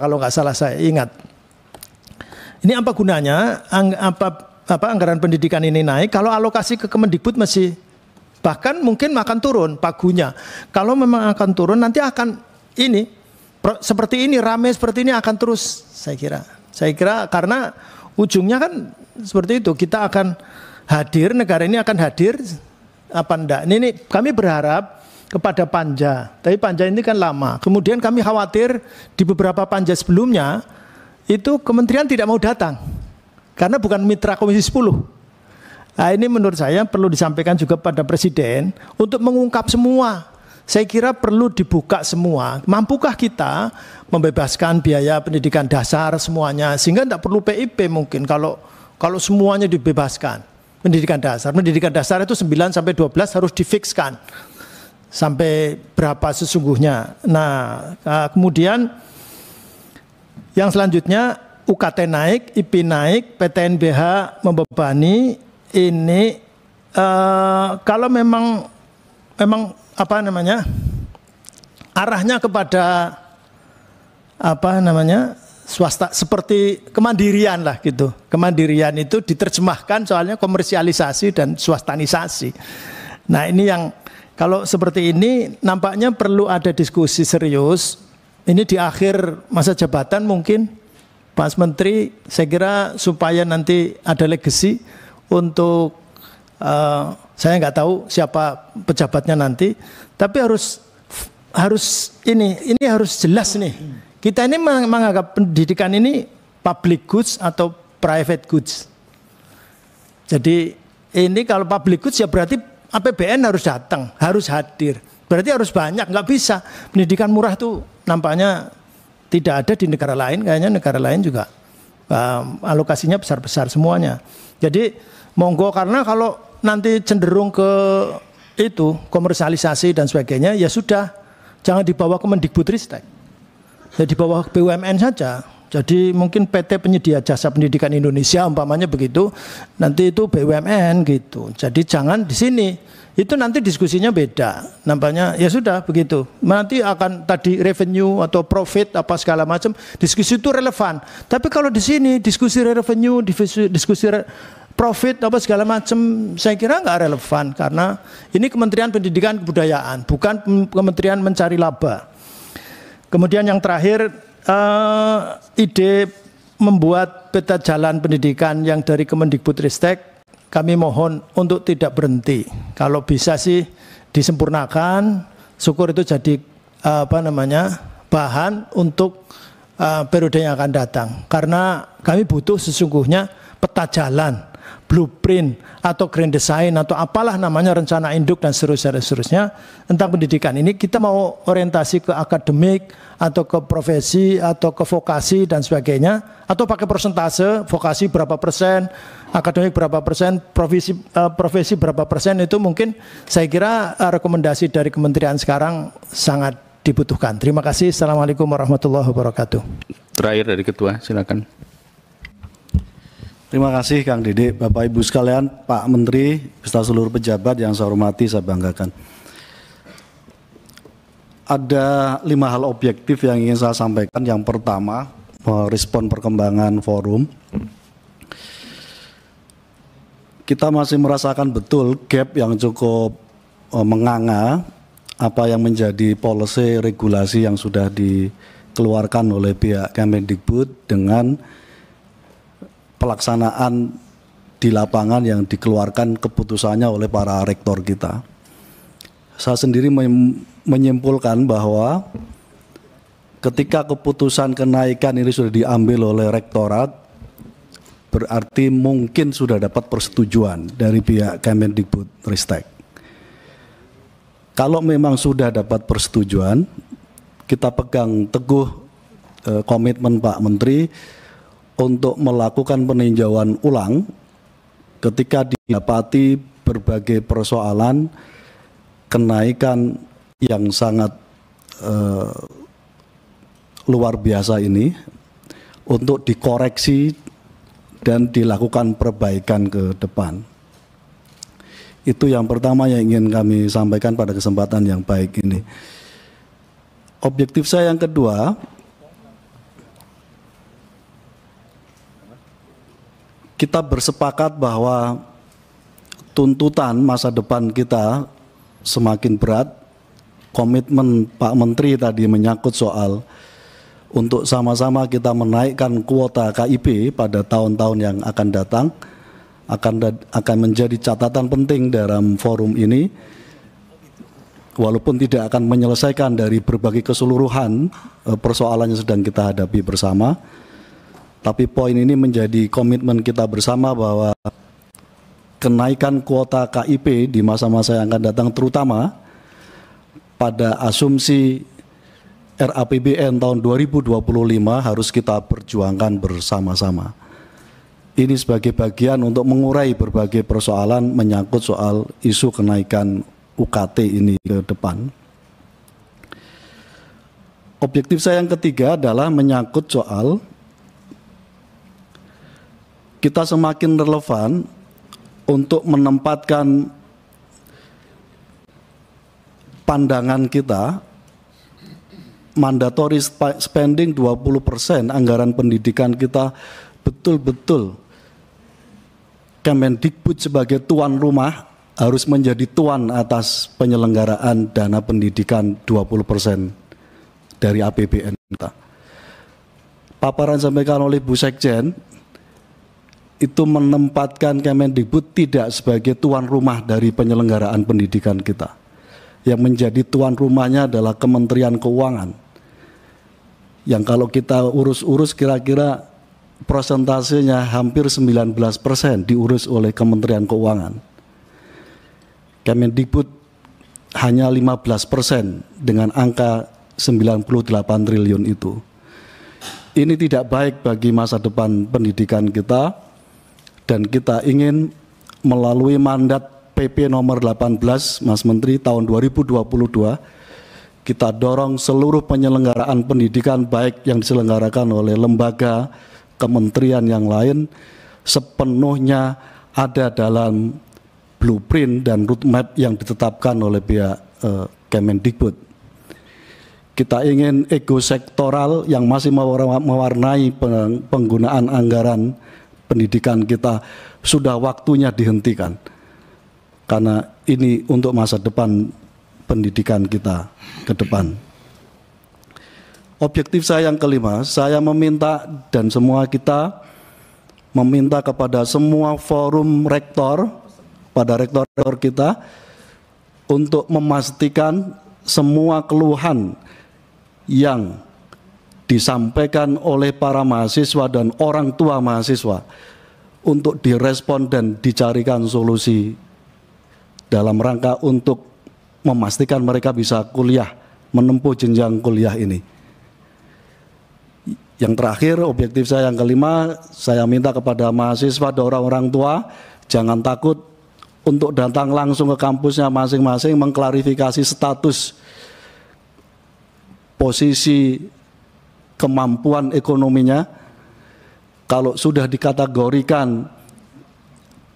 [SPEAKER 3] kalau nggak salah saya ingat. Ini apa gunanya? Ang, apa, apa anggaran pendidikan ini naik? Kalau alokasi ke Kemendikbud masih bahkan mungkin akan turun pagunya. Kalau memang akan turun nanti akan ini pro, seperti ini rame seperti ini akan terus saya kira. Saya kira karena ujungnya kan seperti itu kita akan hadir negara ini akan hadir apa enggak. Ini, ini kami berharap kepada panja. Tapi panja ini kan lama. Kemudian kami khawatir di beberapa panja sebelumnya itu kementerian tidak mau datang karena bukan mitra Komisi 10. Nah, ini menurut saya perlu disampaikan juga pada presiden untuk mengungkap semua saya kira perlu dibuka semua. Mampukah kita membebaskan biaya pendidikan dasar semuanya sehingga tidak perlu PIP mungkin kalau kalau semuanya dibebaskan pendidikan dasar. Pendidikan dasar itu 9 sampai 12 harus difikskan sampai berapa sesungguhnya. Nah, eh, kemudian yang selanjutnya UKT naik, IP naik, PTNBH membebani ini uh, kalau memang memang apa namanya? arahnya kepada apa namanya? swasta seperti kemandirian lah gitu. Kemandirian itu diterjemahkan soalnya komersialisasi dan swastanisasi. Nah, ini yang kalau seperti ini nampaknya perlu ada diskusi serius. Ini di akhir masa jabatan mungkin Mas Menteri saya kira supaya nanti ada legacy untuk uh, saya nggak tahu siapa pejabatnya nanti, tapi harus harus ini ini harus jelas nih kita ini menganggap pendidikan ini public goods atau private goods. Jadi ini kalau public goods ya berarti APBN harus datang, harus hadir. Berarti harus banyak, nggak bisa. Pendidikan murah tuh nampaknya tidak ada di negara lain, kayaknya negara lain juga um, alokasinya besar-besar semuanya. Jadi monggo karena kalau nanti cenderung ke itu komersialisasi dan sebagainya ya sudah jangan dibawa ke Mendikbudristek ya di bawah BUMN saja. Jadi mungkin PT penyedia jasa pendidikan Indonesia umpamanya begitu, nanti itu BUMN gitu. Jadi jangan di sini. Itu nanti diskusinya beda. Nampaknya ya sudah begitu. Nanti akan tadi revenue atau profit apa segala macam, diskusi itu relevan. Tapi kalau di sini diskusi revenue, diskusi, diskusi profit apa segala macam saya kira nggak relevan karena ini Kementerian Pendidikan Kebudayaan bukan Kementerian mencari laba. Kemudian yang terakhir uh, ide membuat peta jalan pendidikan yang dari Kemendikbudristek kami mohon untuk tidak berhenti. Kalau bisa sih disempurnakan, syukur itu jadi eh, apa namanya bahan untuk uh, periode yang akan datang. Karena kami butuh sesungguhnya peta jalan blueprint atau grand design atau apalah namanya rencana induk dan seterusnya dan seterusnya tentang pendidikan ini kita mau orientasi ke akademik atau ke profesi atau ke vokasi dan sebagainya atau pakai persentase vokasi berapa persen akademik berapa persen profesi uh, profesi berapa persen itu mungkin saya kira eh, rekomendasi dari kementerian sekarang sangat dibutuhkan. Terima kasih. Assalamualaikum warahmatullahi wabarakatuh.
[SPEAKER 1] Terakhir dari ketua, silakan.
[SPEAKER 13] Terima kasih Kang Dede, Bapak Ibu sekalian, Pak Menteri, beserta seluruh pejabat yang saya hormati, saya banggakan. Ada lima hal objektif yang ingin saya sampaikan. Yang pertama, respon perkembangan forum. Kita masih merasakan betul gap yang cukup eh, menganga apa yang menjadi policy regulasi yang sudah dikeluarkan oleh pihak Kemendikbud dengan pelaksanaan di lapangan yang dikeluarkan keputusannya oleh para rektor kita. Saya sendiri menyimpulkan bahwa ketika keputusan kenaikan ini sudah diambil oleh rektorat, berarti mungkin sudah dapat persetujuan dari pihak Kemendikbud Ristek. Kalau memang sudah dapat persetujuan, kita pegang teguh eh, komitmen Pak Menteri untuk melakukan peninjauan ulang ketika didapati berbagai persoalan kenaikan yang sangat eh, luar biasa ini untuk dikoreksi dan dilakukan perbaikan ke depan. Itu yang pertama yang ingin kami sampaikan pada kesempatan yang baik ini. Objektif saya yang kedua kita bersepakat bahwa tuntutan masa depan kita semakin berat. Komitmen Pak Menteri tadi menyangkut soal untuk sama-sama kita menaikkan kuota KIP pada tahun-tahun yang akan datang akan akan menjadi catatan penting dalam forum ini walaupun tidak akan menyelesaikan dari berbagai keseluruhan eh, persoalannya sedang kita hadapi bersama tapi poin ini menjadi komitmen kita bersama bahwa kenaikan kuota KIP di masa-masa yang akan datang terutama pada asumsi RAPBN tahun 2025 harus kita perjuangkan bersama-sama. Ini sebagai bagian untuk mengurai berbagai persoalan menyangkut soal isu kenaikan UKT ini ke depan. Objektif saya yang ketiga adalah menyangkut soal kita semakin relevan untuk menempatkan pandangan kita mandatory spending 20% anggaran pendidikan kita betul-betul Kemendikbud sebagai tuan rumah harus menjadi tuan atas penyelenggaraan dana pendidikan 20% dari APBN kita. Paparan sampaikan oleh Bu Sekjen itu menempatkan Kemendikbud tidak sebagai tuan rumah dari penyelenggaraan pendidikan kita. Yang menjadi tuan rumahnya adalah Kementerian Keuangan. Yang kalau kita urus-urus kira-kira prosentasenya hampir 19% diurus oleh Kementerian Keuangan. Kemendikbud hanya 15% dengan angka 98 triliun itu. Ini tidak baik bagi masa depan pendidikan kita dan kita ingin melalui mandat PP nomor 18 Mas Menteri tahun 2022 kita dorong seluruh penyelenggaraan pendidikan baik yang diselenggarakan oleh lembaga kementerian yang lain sepenuhnya ada dalam blueprint dan roadmap yang ditetapkan oleh pihak eh, Kemendikbud. Kita ingin ego sektoral yang masih mewarnai penggunaan anggaran pendidikan kita sudah waktunya dihentikan. Karena ini untuk masa depan pendidikan kita ke depan. Objektif saya yang kelima, saya meminta dan semua kita meminta kepada semua forum rektor, pada rektor-rektor kita untuk memastikan semua keluhan yang disampaikan oleh para mahasiswa dan orang tua mahasiswa untuk direspon dan dicarikan solusi dalam rangka untuk memastikan mereka bisa kuliah, menempuh jenjang kuliah ini. Yang terakhir, objektif saya yang kelima, saya minta kepada mahasiswa dan orang-orang tua, jangan takut untuk datang langsung ke kampusnya masing-masing mengklarifikasi status posisi kemampuan ekonominya kalau sudah dikategorikan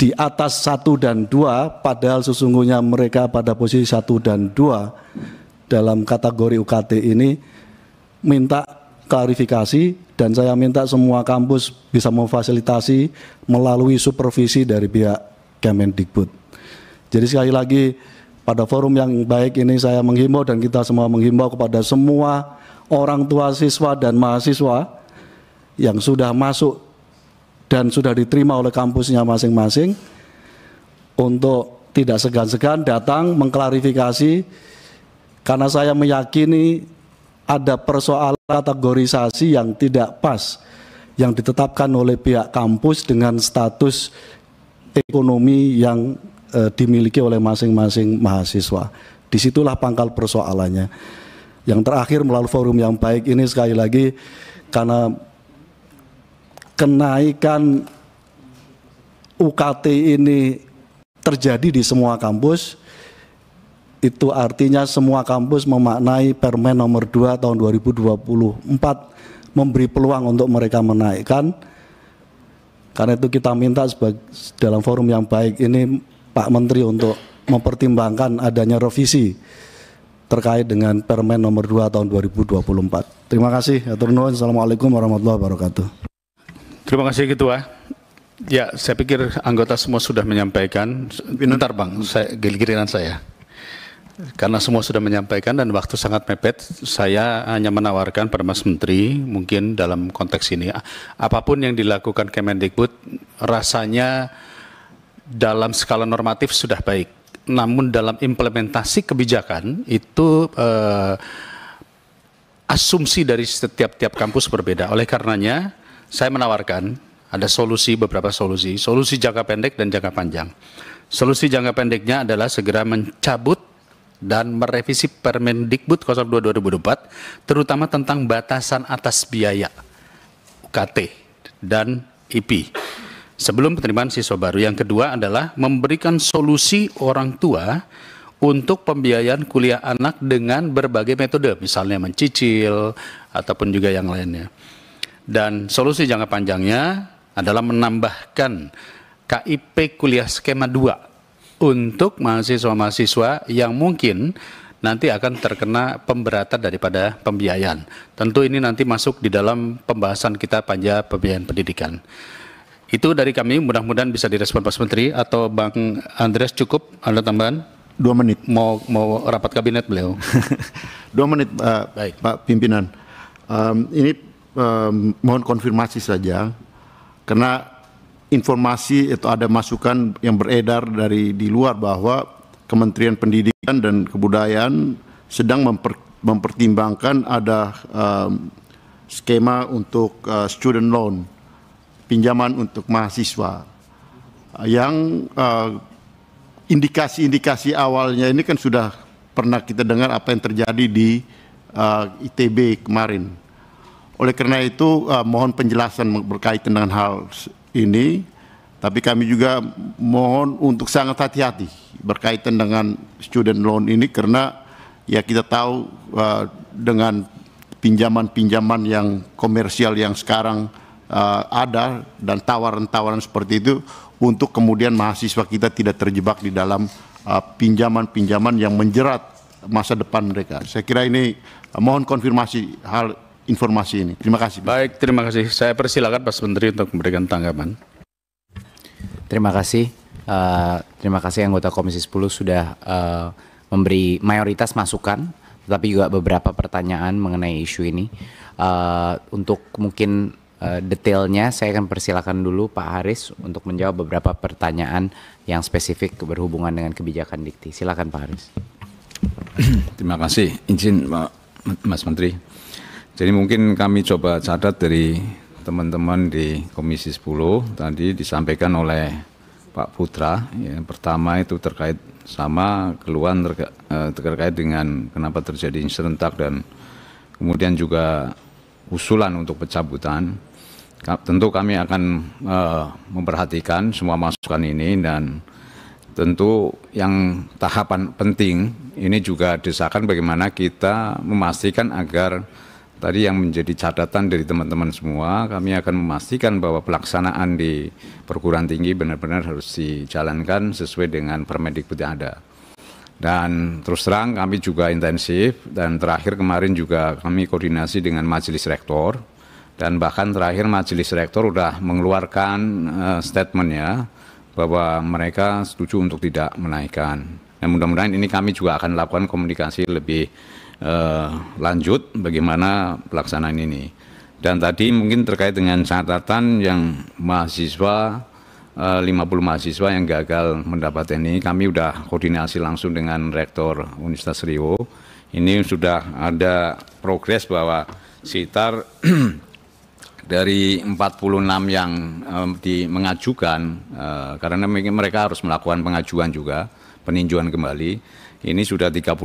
[SPEAKER 13] di atas satu dan dua, padahal sesungguhnya mereka pada posisi satu dan dua dalam kategori UKT ini minta klarifikasi dan saya minta semua kampus bisa memfasilitasi melalui supervisi dari pihak Kemendikbud. Jadi sekali lagi pada forum yang baik ini saya menghimbau dan kita semua menghimbau kepada semua orang tua siswa dan mahasiswa yang sudah masuk dan sudah diterima oleh kampusnya masing-masing untuk tidak segan-segan datang mengklarifikasi karena saya meyakini ada persoalan kategorisasi yang tidak pas yang ditetapkan oleh pihak kampus dengan status ekonomi yang e, dimiliki oleh masing-masing mahasiswa. Disitulah pangkal persoalannya. Yang terakhir melalui forum yang baik ini sekali lagi karena kenaikan UKT ini terjadi di semua kampus itu artinya semua kampus memaknai Permen nomor 2 tahun 2024 memberi peluang untuk mereka menaikkan karena itu kita minta dalam forum yang baik ini Pak Menteri untuk mempertimbangkan adanya revisi terkait dengan Permen nomor 2 tahun 2024. Terima kasih. Atur Assalamualaikum warahmatullahi wabarakatuh.
[SPEAKER 1] Terima kasih Ketua. Ya, saya pikir anggota semua sudah menyampaikan. Bentar Bang, saya giliran saya. Karena semua sudah menyampaikan dan waktu sangat mepet, saya hanya menawarkan pada Mas Menteri mungkin dalam konteks ini apapun yang dilakukan Kemendikbud rasanya dalam skala normatif sudah baik namun dalam implementasi kebijakan itu eh, asumsi dari setiap-tiap kampus berbeda. Oleh karenanya, saya menawarkan ada solusi beberapa solusi, solusi jangka pendek dan jangka panjang. Solusi jangka pendeknya adalah segera mencabut dan merevisi Permendikbud 02 2004 terutama tentang batasan atas biaya UKT dan IP Sebelum penerimaan siswa baru, yang kedua adalah memberikan solusi orang tua untuk pembiayaan kuliah anak dengan berbagai metode, misalnya mencicil ataupun juga yang lainnya. Dan solusi jangka panjangnya adalah menambahkan KIP kuliah skema 2 untuk mahasiswa-mahasiswa yang mungkin nanti akan terkena pemberatan daripada pembiayaan. Tentu ini nanti masuk di dalam pembahasan kita panja pembiayaan pendidikan. Itu dari kami mudah-mudahan bisa direspon Pak Menteri atau Bang Andreas cukup ada tambahan? Dua menit. Mau mau rapat kabinet beliau.
[SPEAKER 7] Dua menit uh, Baik. Pak pimpinan. Um, ini um, mohon konfirmasi saja karena informasi itu ada masukan yang beredar dari di luar bahwa Kementerian Pendidikan dan Kebudayaan sedang memper, mempertimbangkan ada um, skema untuk uh, student loan pinjaman untuk mahasiswa yang eh, indikasi-indikasi uh, awalnya ini kan sudah pernah kita dengar apa yang terjadi di uh, eh, ITB kemarin. Oleh karena itu uh, mohon penjelasan berkaitan dengan hal ini, tapi kami juga mohon untuk sangat hati-hati berkaitan dengan student loan ini karena ya kita tahu uh, dengan pinjaman-pinjaman yang komersial yang sekarang uh, ada dan tawaran-tawaran seperti itu untuk kemudian mahasiswa kita tidak terjebak di dalam eh, pinjaman-pinjaman uh, yang menjerat masa depan mereka. Saya kira ini uh, mohon konfirmasi hal informasi ini. Terima kasih. Baik, terima
[SPEAKER 1] kasih. Saya persilakan Pak Menteri untuk memberikan tanggapan.
[SPEAKER 2] Terima kasih. Uh, terima kasih anggota Komisi 10 sudah uh, memberi mayoritas masukan, tetapi juga beberapa pertanyaan mengenai isu ini. Uh, untuk mungkin Eh, detailnya saya akan persilakan dulu Pak Haris untuk menjawab beberapa pertanyaan yang spesifik berhubungan dengan kebijakan dikti. Silakan Pak Haris. Terima
[SPEAKER 6] kasih. Izin Mas Menteri. Jadi mungkin kami coba catat dari teman-teman di Komisi 10 tadi disampaikan oleh Pak Putra. Ya. Yang pertama itu terkait sama keluhan eh, terkait dengan kenapa terjadi serentak dan kemudian juga usulan untuk pencabutan tentu kami akan uh, memperhatikan semua masukan ini dan tentu yang tahapan penting ini juga desakan bagaimana kita memastikan agar tadi yang menjadi catatan dari teman-teman semua kami akan memastikan bahwa pelaksanaan di perguruan tinggi benar-benar harus dijalankan sesuai dengan permendikbud yang ada. Dan terus terang kami juga intensif dan terakhir kemarin juga kami koordinasi dengan Majelis Rektor dan bahkan terakhir majelis rektor sudah mengeluarkan uh, eh, statementnya bahwa mereka setuju untuk tidak menaikkan. Dan mudah-mudahan ini kami juga akan lakukan komunikasi lebih uh, lanjut bagaimana pelaksanaan ini. Dan tadi mungkin terkait dengan catatan yang mahasiswa eh, uh, 50 mahasiswa yang gagal mendapat ini, kami sudah koordinasi langsung dengan rektor Universitas Rio. Ini sudah ada progres bahwa sekitar dari 46 yang um, di mengajukan uh, karena mereka harus melakukan pengajuan juga peninjauan kembali ini sudah 38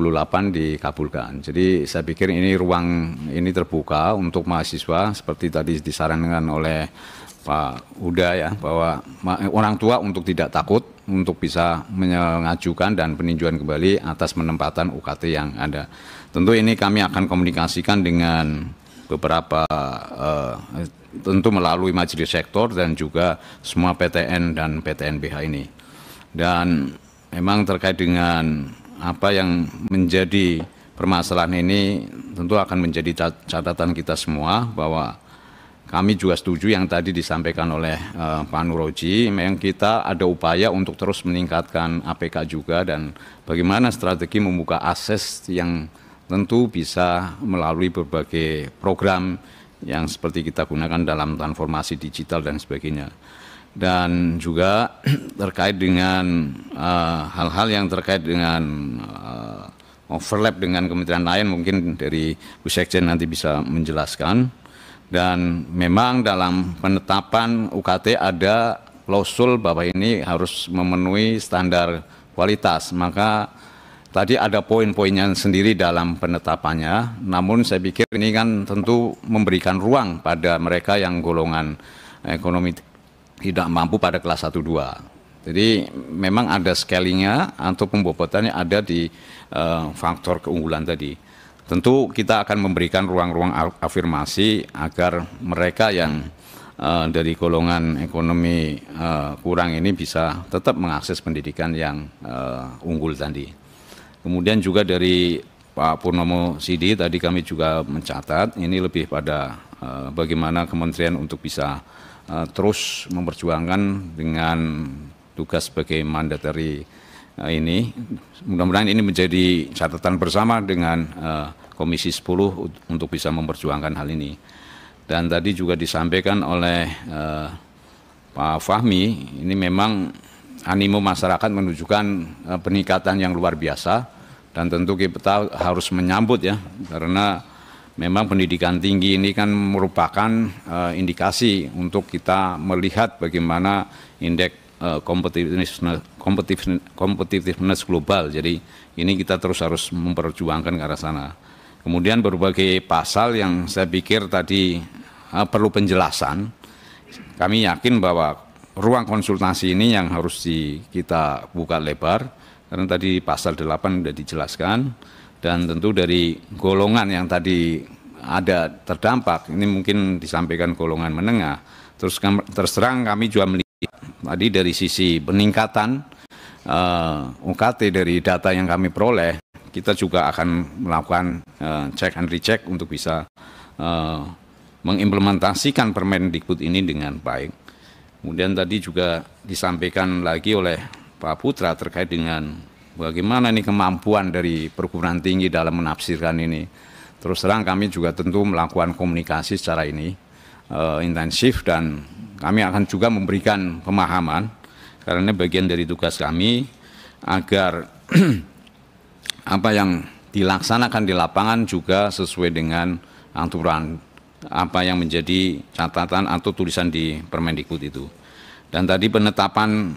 [SPEAKER 6] dikabulkan. Jadi saya pikir ini ruang ini terbuka untuk mahasiswa seperti tadi disarankan oleh Pak Uda ya bahwa orang tua untuk tidak takut untuk bisa mengajukan dan peninjauan kembali atas penempatan UKT yang ada. Tentu ini kami akan komunikasikan dengan beberapa uh, tentu melalui majelis sektor dan juga semua PTN dan PTNBH ini. Dan memang terkait dengan apa yang menjadi permasalahan ini tentu akan menjadi catatan kita semua bahwa kami juga setuju yang tadi disampaikan oleh uh, Pak Nuroji, memang kita ada upaya untuk terus meningkatkan APK juga dan bagaimana strategi membuka akses yang tentu bisa melalui berbagai program yang seperti kita gunakan dalam transformasi digital dan sebagainya. Dan juga terkait dengan eh, hal-hal uh, yang terkait dengan uh, overlap dengan kementerian lain mungkin dari Bu Sekjen nanti bisa menjelaskan. Dan memang dalam penetapan UKT ada klausul bahwa ini harus memenuhi standar kualitas. Maka Tadi ada poin-poinnya sendiri dalam penetapannya, namun saya pikir ini kan tentu memberikan ruang pada mereka yang golongan ekonomi tidak mampu pada kelas 1-2. Jadi memang ada scalingnya atau pembobotannya ada di uh, faktor keunggulan tadi. Tentu kita akan memberikan ruang-ruang afirmasi agar mereka yang uh, dari golongan ekonomi uh, kurang ini bisa tetap mengakses pendidikan yang uh, unggul tadi. Kemudian juga dari Pak Purnomo Sidi tadi kami juga mencatat ini lebih pada uh, bagaimana kementerian untuk bisa uh, terus memperjuangkan dengan tugas sebagai mandatari uh, eh, ini. Mudah-mudahan ini menjadi catatan bersama dengan uh, Komisi 10 untuk bisa memperjuangkan hal ini. Dan tadi juga disampaikan oleh uh, Pak Fahmi, ini memang animo masyarakat menunjukkan eh, peningkatan yang luar biasa dan tentu kita harus menyambut ya karena memang pendidikan tinggi ini kan merupakan eh, indikasi untuk kita melihat bagaimana indeks uh, competitiveness, competitiveness, competitiveness global. Jadi ini kita terus harus memperjuangkan ke arah sana. Kemudian berbagai pasal yang saya pikir tadi eh, perlu penjelasan. Kami yakin bahwa ruang konsultasi ini yang harus di, kita buka lebar karena tadi pasal 8 sudah dijelaskan dan tentu dari golongan yang tadi ada terdampak ini mungkin disampaikan golongan menengah terus terserang kami juga melihat tadi dari sisi peningkatan uh, eh, UKT dari data yang kami peroleh kita juga akan melakukan uh, eh, check and recheck untuk bisa uh, mengimplementasikan Permendikbud ini dengan baik Kemudian tadi juga disampaikan lagi oleh Pak Putra terkait dengan bagaimana ini kemampuan dari perguruan tinggi dalam menafsirkan ini. Terus terang kami juga tentu melakukan komunikasi secara ini uh, intensif dan kami akan juga memberikan pemahaman karena bagian dari tugas kami agar apa yang dilaksanakan di lapangan juga sesuai dengan aturan apa yang menjadi catatan atau tulisan di Permendikbud itu. Dan tadi penetapan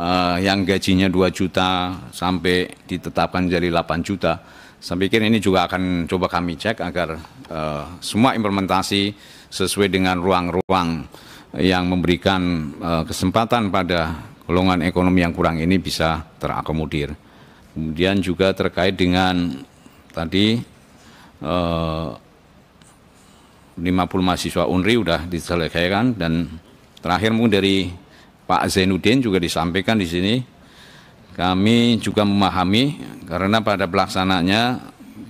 [SPEAKER 6] uh, yang gajinya 2 juta sampai ditetapkan jadi 8 juta, saya pikir ini juga akan coba kami cek agar uh, semua implementasi sesuai dengan ruang-ruang yang memberikan uh, kesempatan pada golongan ekonomi yang kurang ini bisa terakomodir. Kemudian juga terkait dengan tadi uh, 50 mahasiswa UNRI sudah diselesaikan dan terakhir mungkin dari Pak Zainuddin juga disampaikan di sini kami juga memahami karena pada pelaksanaannya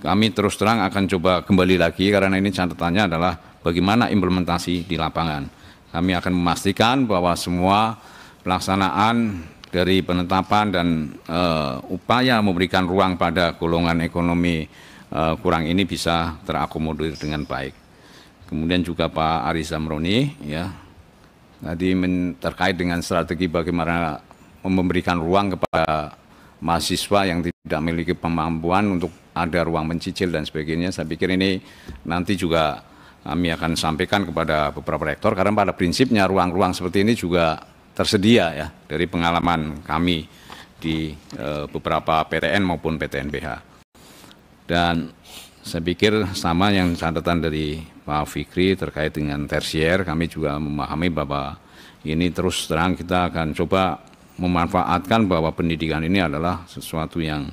[SPEAKER 6] kami terus terang akan coba kembali lagi karena ini catatannya adalah bagaimana implementasi di lapangan. Kami akan memastikan bahwa semua pelaksanaan dari penetapan dan uh, upaya memberikan ruang pada golongan ekonomi uh, kurang ini bisa terakomodir dengan baik kemudian juga Pak Ari Zamroni ya tadi terkait dengan strategi bagaimana memberikan ruang kepada mahasiswa yang tidak memiliki kemampuan untuk ada ruang mencicil dan sebagainya saya pikir ini nanti juga kami akan sampaikan kepada beberapa rektor karena pada prinsipnya ruang-ruang seperti ini juga tersedia ya dari pengalaman kami di e, beberapa PTN maupun PTNBH. Dan saya pikir sama yang catatan dari Pak Fikri terkait dengan tersier kami juga memahami bahwa ini terus terang kita akan coba memanfaatkan bahwa pendidikan ini adalah sesuatu yang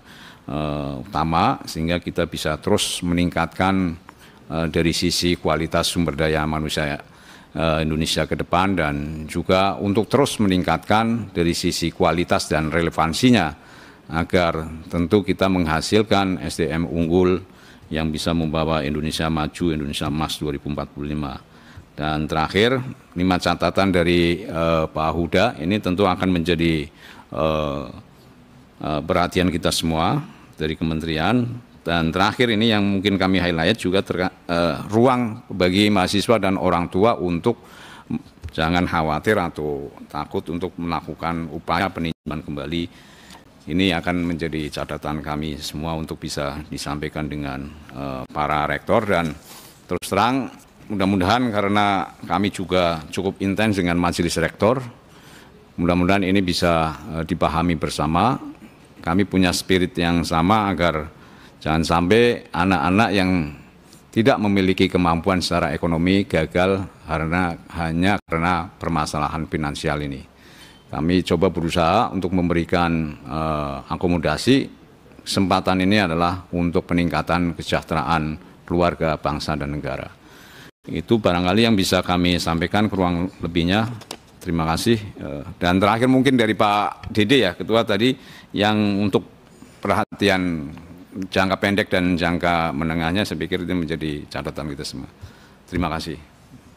[SPEAKER 6] uh, utama sehingga kita bisa terus meningkatkan uh, dari sisi kualitas sumber daya manusia uh, Indonesia ke depan dan juga untuk terus meningkatkan dari sisi kualitas dan relevansinya agar tentu kita menghasilkan SDM unggul yang bisa membawa Indonesia maju Indonesia emas 2045 dan terakhir lima catatan dari uh, Pak Huda ini tentu akan menjadi uh, uh, perhatian kita semua dari kementerian dan terakhir ini yang mungkin kami highlight juga uh, ruang bagi mahasiswa dan orang tua untuk jangan khawatir atau takut untuk melakukan upaya peninjauan kembali ini akan menjadi catatan kami semua untuk bisa disampaikan dengan uh, para rektor dan terus terang mudah-mudahan karena kami juga cukup intens dengan majelis rektor, mudah-mudahan ini bisa uh, dipahami bersama. Kami punya spirit yang sama agar jangan sampai anak-anak yang tidak memiliki kemampuan secara ekonomi gagal karena hanya karena permasalahan finansial ini. Kami coba berusaha untuk memberikan uh, akomodasi. Kesempatan ini adalah untuk peningkatan kesejahteraan keluarga, bangsa, dan negara. Itu barangkali yang bisa kami sampaikan kurang lebihnya. Terima kasih. Eh, dan terakhir mungkin dari Pak Dede ya, Ketua tadi, yang untuk perhatian jangka pendek dan jangka menengahnya saya pikir itu menjadi catatan kita semua. Terima kasih,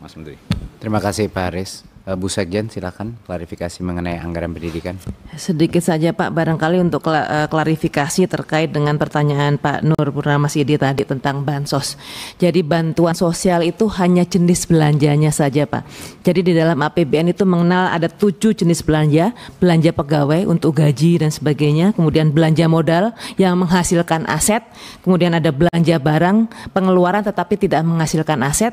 [SPEAKER 6] Mas Menteri.
[SPEAKER 2] Terima kasih, Pak Haris. Eh, Bu Sekjen, silakan klarifikasi mengenai anggaran pendidikan.
[SPEAKER 5] Sedikit saja Pak, barangkali untuk eh, klarifikasi terkait dengan pertanyaan Pak Nur Purnama Sidi tadi tentang bansos. Jadi bantuan sosial itu hanya jenis belanjanya saja Pak. Jadi di dalam APBN itu mengenal ada tujuh jenis belanja, belanja pegawai untuk gaji dan sebagainya, kemudian belanja modal yang menghasilkan aset, kemudian ada belanja barang, pengeluaran tetapi tidak menghasilkan aset,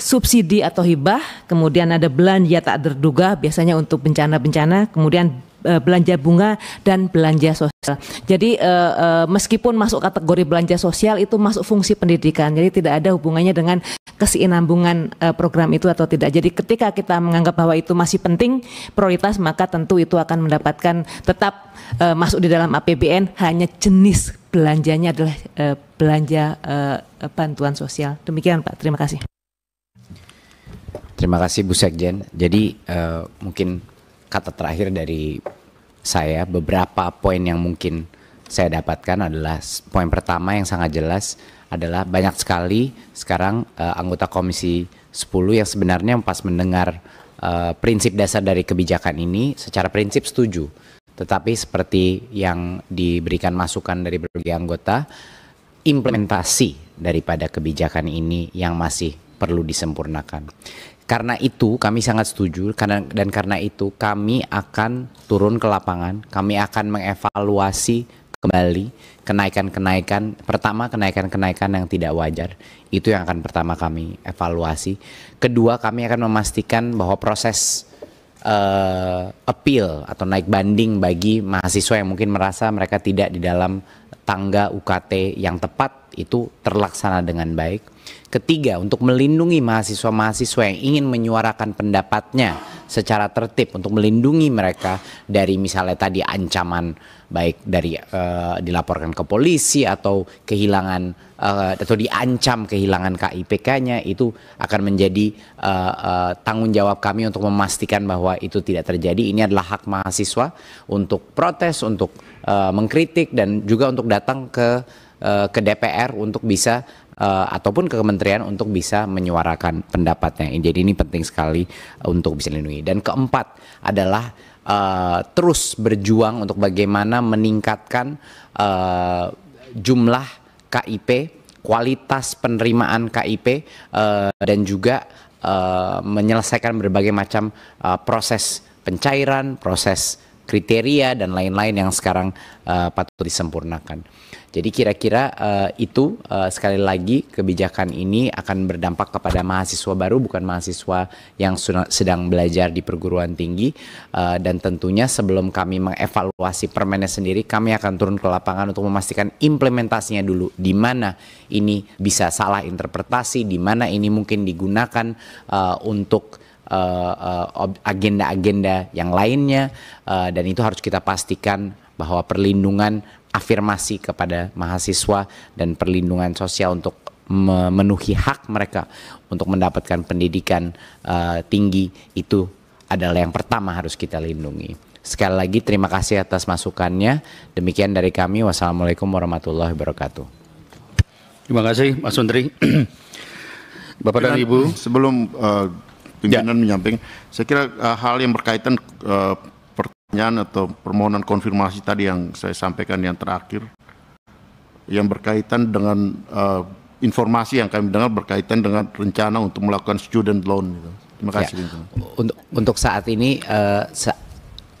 [SPEAKER 5] subsidi atau hibah, kemudian ada belanja tak terduga biasanya untuk bencana-bencana, kemudian eh, belanja bunga dan belanja sosial. Jadi eh, eh, meskipun masuk kategori belanja sosial itu masuk fungsi pendidikan. Jadi tidak ada hubungannya dengan kesinambungan program itu atau tidak. Jadi ketika kita menganggap bahwa itu masih penting prioritas maka tentu itu akan mendapatkan tetap masuk di dalam APBN hanya jenis belanjanya adalah belanja bantuan sosial. Demikian Pak, terima kasih.
[SPEAKER 2] Terima kasih Bu Sekjen. Jadi uh, mungkin kata terakhir dari saya beberapa poin yang mungkin saya dapatkan adalah poin pertama yang sangat jelas adalah banyak sekali sekarang uh, anggota Komisi 10 yang sebenarnya pas mendengar uh, prinsip dasar dari kebijakan ini secara prinsip setuju. Tetapi seperti yang diberikan masukan dari berbagai anggota, implementasi daripada kebijakan ini yang masih perlu disempurnakan. Karena itu kami sangat setuju karena dan karena itu kami akan turun ke lapangan, kami akan mengevaluasi kembali kenaikan-kenaikan pertama kenaikan-kenaikan yang tidak wajar itu yang akan pertama kami evaluasi. Kedua kami akan memastikan bahwa proses uh, appeal atau naik banding bagi mahasiswa yang mungkin merasa mereka tidak di dalam tangga UKT yang tepat itu terlaksana dengan baik. Ketiga, untuk melindungi mahasiswa-mahasiswa yang ingin menyuarakan pendapatnya secara tertib untuk melindungi mereka dari misalnya tadi ancaman baik dari uh, dilaporkan ke polisi atau kehilangan uh, atau diancam kehilangan KIPK-nya itu akan menjadi uh, uh, tanggung jawab kami untuk memastikan bahwa itu tidak terjadi. Ini adalah hak mahasiswa untuk protes, untuk uh, mengkritik dan juga untuk datang ke ke DPR untuk bisa uh, ataupun ke kementerian untuk bisa menyuarakan pendapatnya. Jadi ini penting sekali eh, untuk bisa dilindungi. Dan keempat adalah uh, terus berjuang untuk bagaimana meningkatkan uh, jumlah KIP, kualitas penerimaan KIP uh, dan juga uh, menyelesaikan berbagai macam uh, proses pencairan, proses kriteria dan lain-lain yang sekarang uh, patut disempurnakan. Jadi kira-kira uh, itu uh, sekali lagi kebijakan ini akan berdampak kepada mahasiswa baru bukan mahasiswa yang sedang belajar di perguruan tinggi uh, dan tentunya sebelum kami mengevaluasi permennya sendiri kami akan turun ke lapangan untuk memastikan implementasinya dulu di mana ini bisa salah interpretasi, di mana ini mungkin digunakan uh, untuk agenda-agenda uh, uh, yang lainnya uh, dan itu harus kita pastikan bahwa perlindungan afirmasi kepada mahasiswa dan perlindungan sosial untuk memenuhi hak mereka untuk mendapatkan pendidikan uh, tinggi itu adalah yang pertama harus kita lindungi. Sekali lagi terima kasih atas masukannya. Demikian dari kami. Wassalamualaikum warahmatullahi wabarakatuh.
[SPEAKER 1] Terima kasih Mas Menteri.
[SPEAKER 7] Bapak
[SPEAKER 2] dan
[SPEAKER 1] Ibu, sebelum uh,
[SPEAKER 7] pimpinan ya. menyamping, saya kira uh, hal yang berkaitan uh, pertanyaan atau permohonan konfirmasi tadi yang saya sampaikan yang terakhir yang berkaitan dengan uh, informasi yang kami dengar berkaitan dengan rencana untuk melakukan student loan gitu. Terima
[SPEAKER 12] kasih.
[SPEAKER 2] Ya. Untuk untuk saat ini uh, sa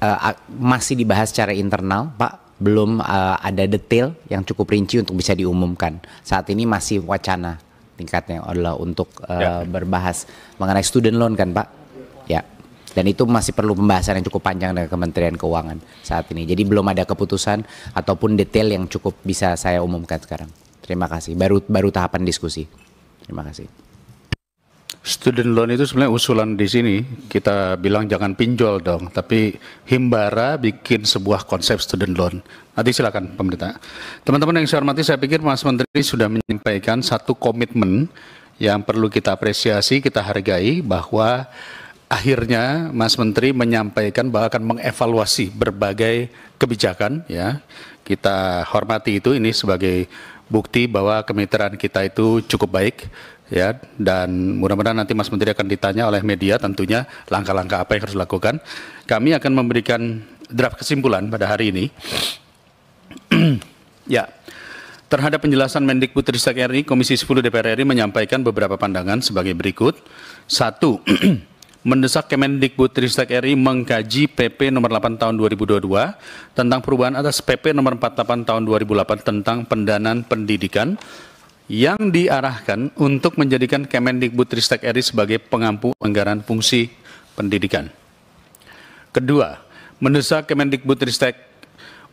[SPEAKER 2] uh, masih dibahas secara internal, Pak. Belum uh, ada detail yang cukup rinci untuk bisa diumumkan. Saat ini masih wacana tingkatnya adalah untuk uh, ya. berbahas mengenai student loan kan, Pak? dan itu masih perlu pembahasan yang cukup panjang dengan Kementerian Keuangan saat ini. Jadi belum ada keputusan ataupun detail yang cukup bisa saya umumkan sekarang. Terima kasih. Baru baru tahapan diskusi. Terima kasih.
[SPEAKER 1] Student loan itu sebenarnya usulan di sini kita bilang jangan pinjol dong, tapi Himbara bikin sebuah konsep student loan. Nanti silakan pemerintah. Teman-teman yang saya hormati, saya pikir Mas Menteri sudah menyampaikan satu komitmen yang perlu kita apresiasi, kita hargai bahwa akhirnya Mas Menteri menyampaikan bahwa akan mengevaluasi berbagai kebijakan ya. Kita hormati itu ini sebagai bukti bahwa kemitraan kita itu cukup baik ya dan mudah-mudahan nanti Mas Menteri akan ditanya oleh media tentunya langkah-langkah apa yang harus dilakukan. Kami akan memberikan draft kesimpulan pada hari ini. ya. Terhadap penjelasan Mendikbud Ristek RI, Komisi 10 DPR RI menyampaikan beberapa pandangan sebagai berikut. Satu, mendesak Kemendikbud Ristek RI mengkaji PP nomor 8 tahun 2022 tentang perubahan atas PP nomor 48 tahun 2008 tentang pendanaan pendidikan yang diarahkan untuk menjadikan Kemendikbud Ristek RI sebagai pengampu anggaran fungsi pendidikan. Kedua, mendesak Kemendikbud Ristek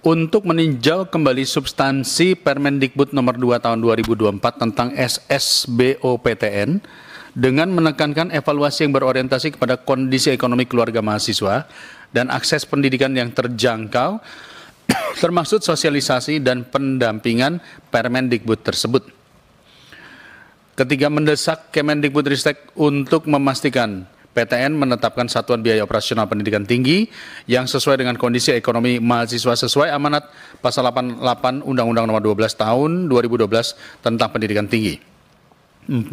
[SPEAKER 1] untuk meninjau kembali substansi Permendikbud nomor 2 tahun 2024 tentang SSBOPTN dengan menekankan evaluasi yang berorientasi kepada kondisi ekonomi keluarga mahasiswa dan akses pendidikan yang terjangkau, termasuk sosialisasi dan pendampingan Permendikbud tersebut. Ketiga, mendesak Kemendikbudristek untuk memastikan PTN menetapkan satuan biaya operasional pendidikan tinggi yang sesuai dengan kondisi ekonomi mahasiswa sesuai amanat pasal 88 Undang-Undang Nomor 12 Tahun 2012 tentang Pendidikan Tinggi. 4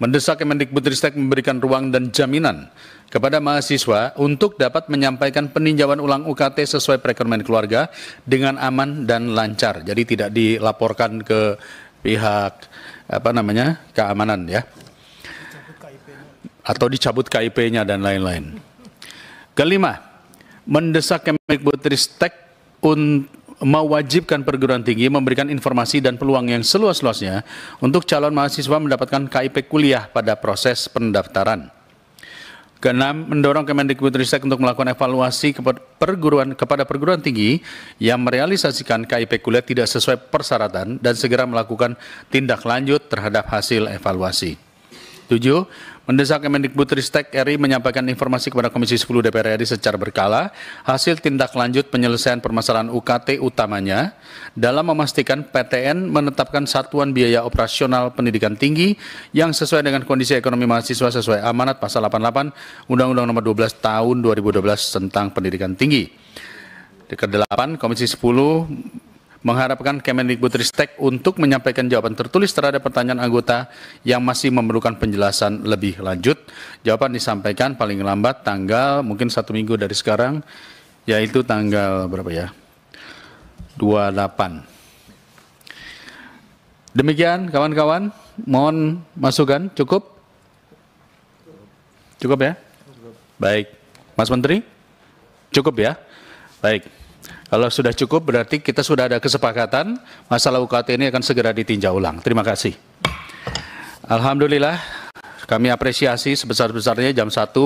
[SPEAKER 1] mendesak Kemendikbudristek memberikan ruang dan jaminan kepada mahasiswa untuk dapat menyampaikan peninjauan ulang UKT sesuai perekonomian keluarga dengan aman dan lancar. Jadi tidak dilaporkan ke pihak apa namanya keamanan ya atau dicabut KIP-nya dan lain-lain. Kelima, mendesak Kemendikbudristek untuk mewajibkan perguruan tinggi memberikan informasi dan peluang yang seluas-luasnya untuk calon mahasiswa mendapatkan KIP kuliah pada proses pendaftaran. Keenam, mendorong Kemendikbudristek untuk melakukan evaluasi perguruan kepada perguruan tinggi yang merealisasikan KIP kuliah tidak sesuai persyaratan dan segera melakukan tindak lanjut terhadap hasil evaluasi. Tujuh, mendesak Kemendikbud Ristek RI menyampaikan informasi kepada Komisi 10 DPR RI secara berkala hasil tindak lanjut penyelesaian permasalahan UKT utamanya dalam memastikan PTN menetapkan satuan biaya operasional pendidikan tinggi yang sesuai dengan kondisi ekonomi mahasiswa sesuai amanat pasal 88 Undang-Undang Nomor 12 Tahun 2012 tentang Pendidikan Tinggi. Ke-8, Komisi 10 mengharapkan Kemendikbudristek untuk menyampaikan jawaban tertulis terhadap pertanyaan anggota yang masih memerlukan penjelasan lebih lanjut. Jawaban disampaikan paling lambat tanggal mungkin satu minggu dari sekarang, yaitu tanggal berapa ya? 28. Demikian kawan-kawan, mohon masukan cukup? Cukup ya? Baik. Mas Menteri? Cukup ya? Baik. Kalau sudah cukup berarti kita sudah ada kesepakatan masalah UKT ini akan segera ditinjau ulang. Terima kasih.
[SPEAKER 3] Alhamdulillah kami apresiasi sebesar-besarnya jam 1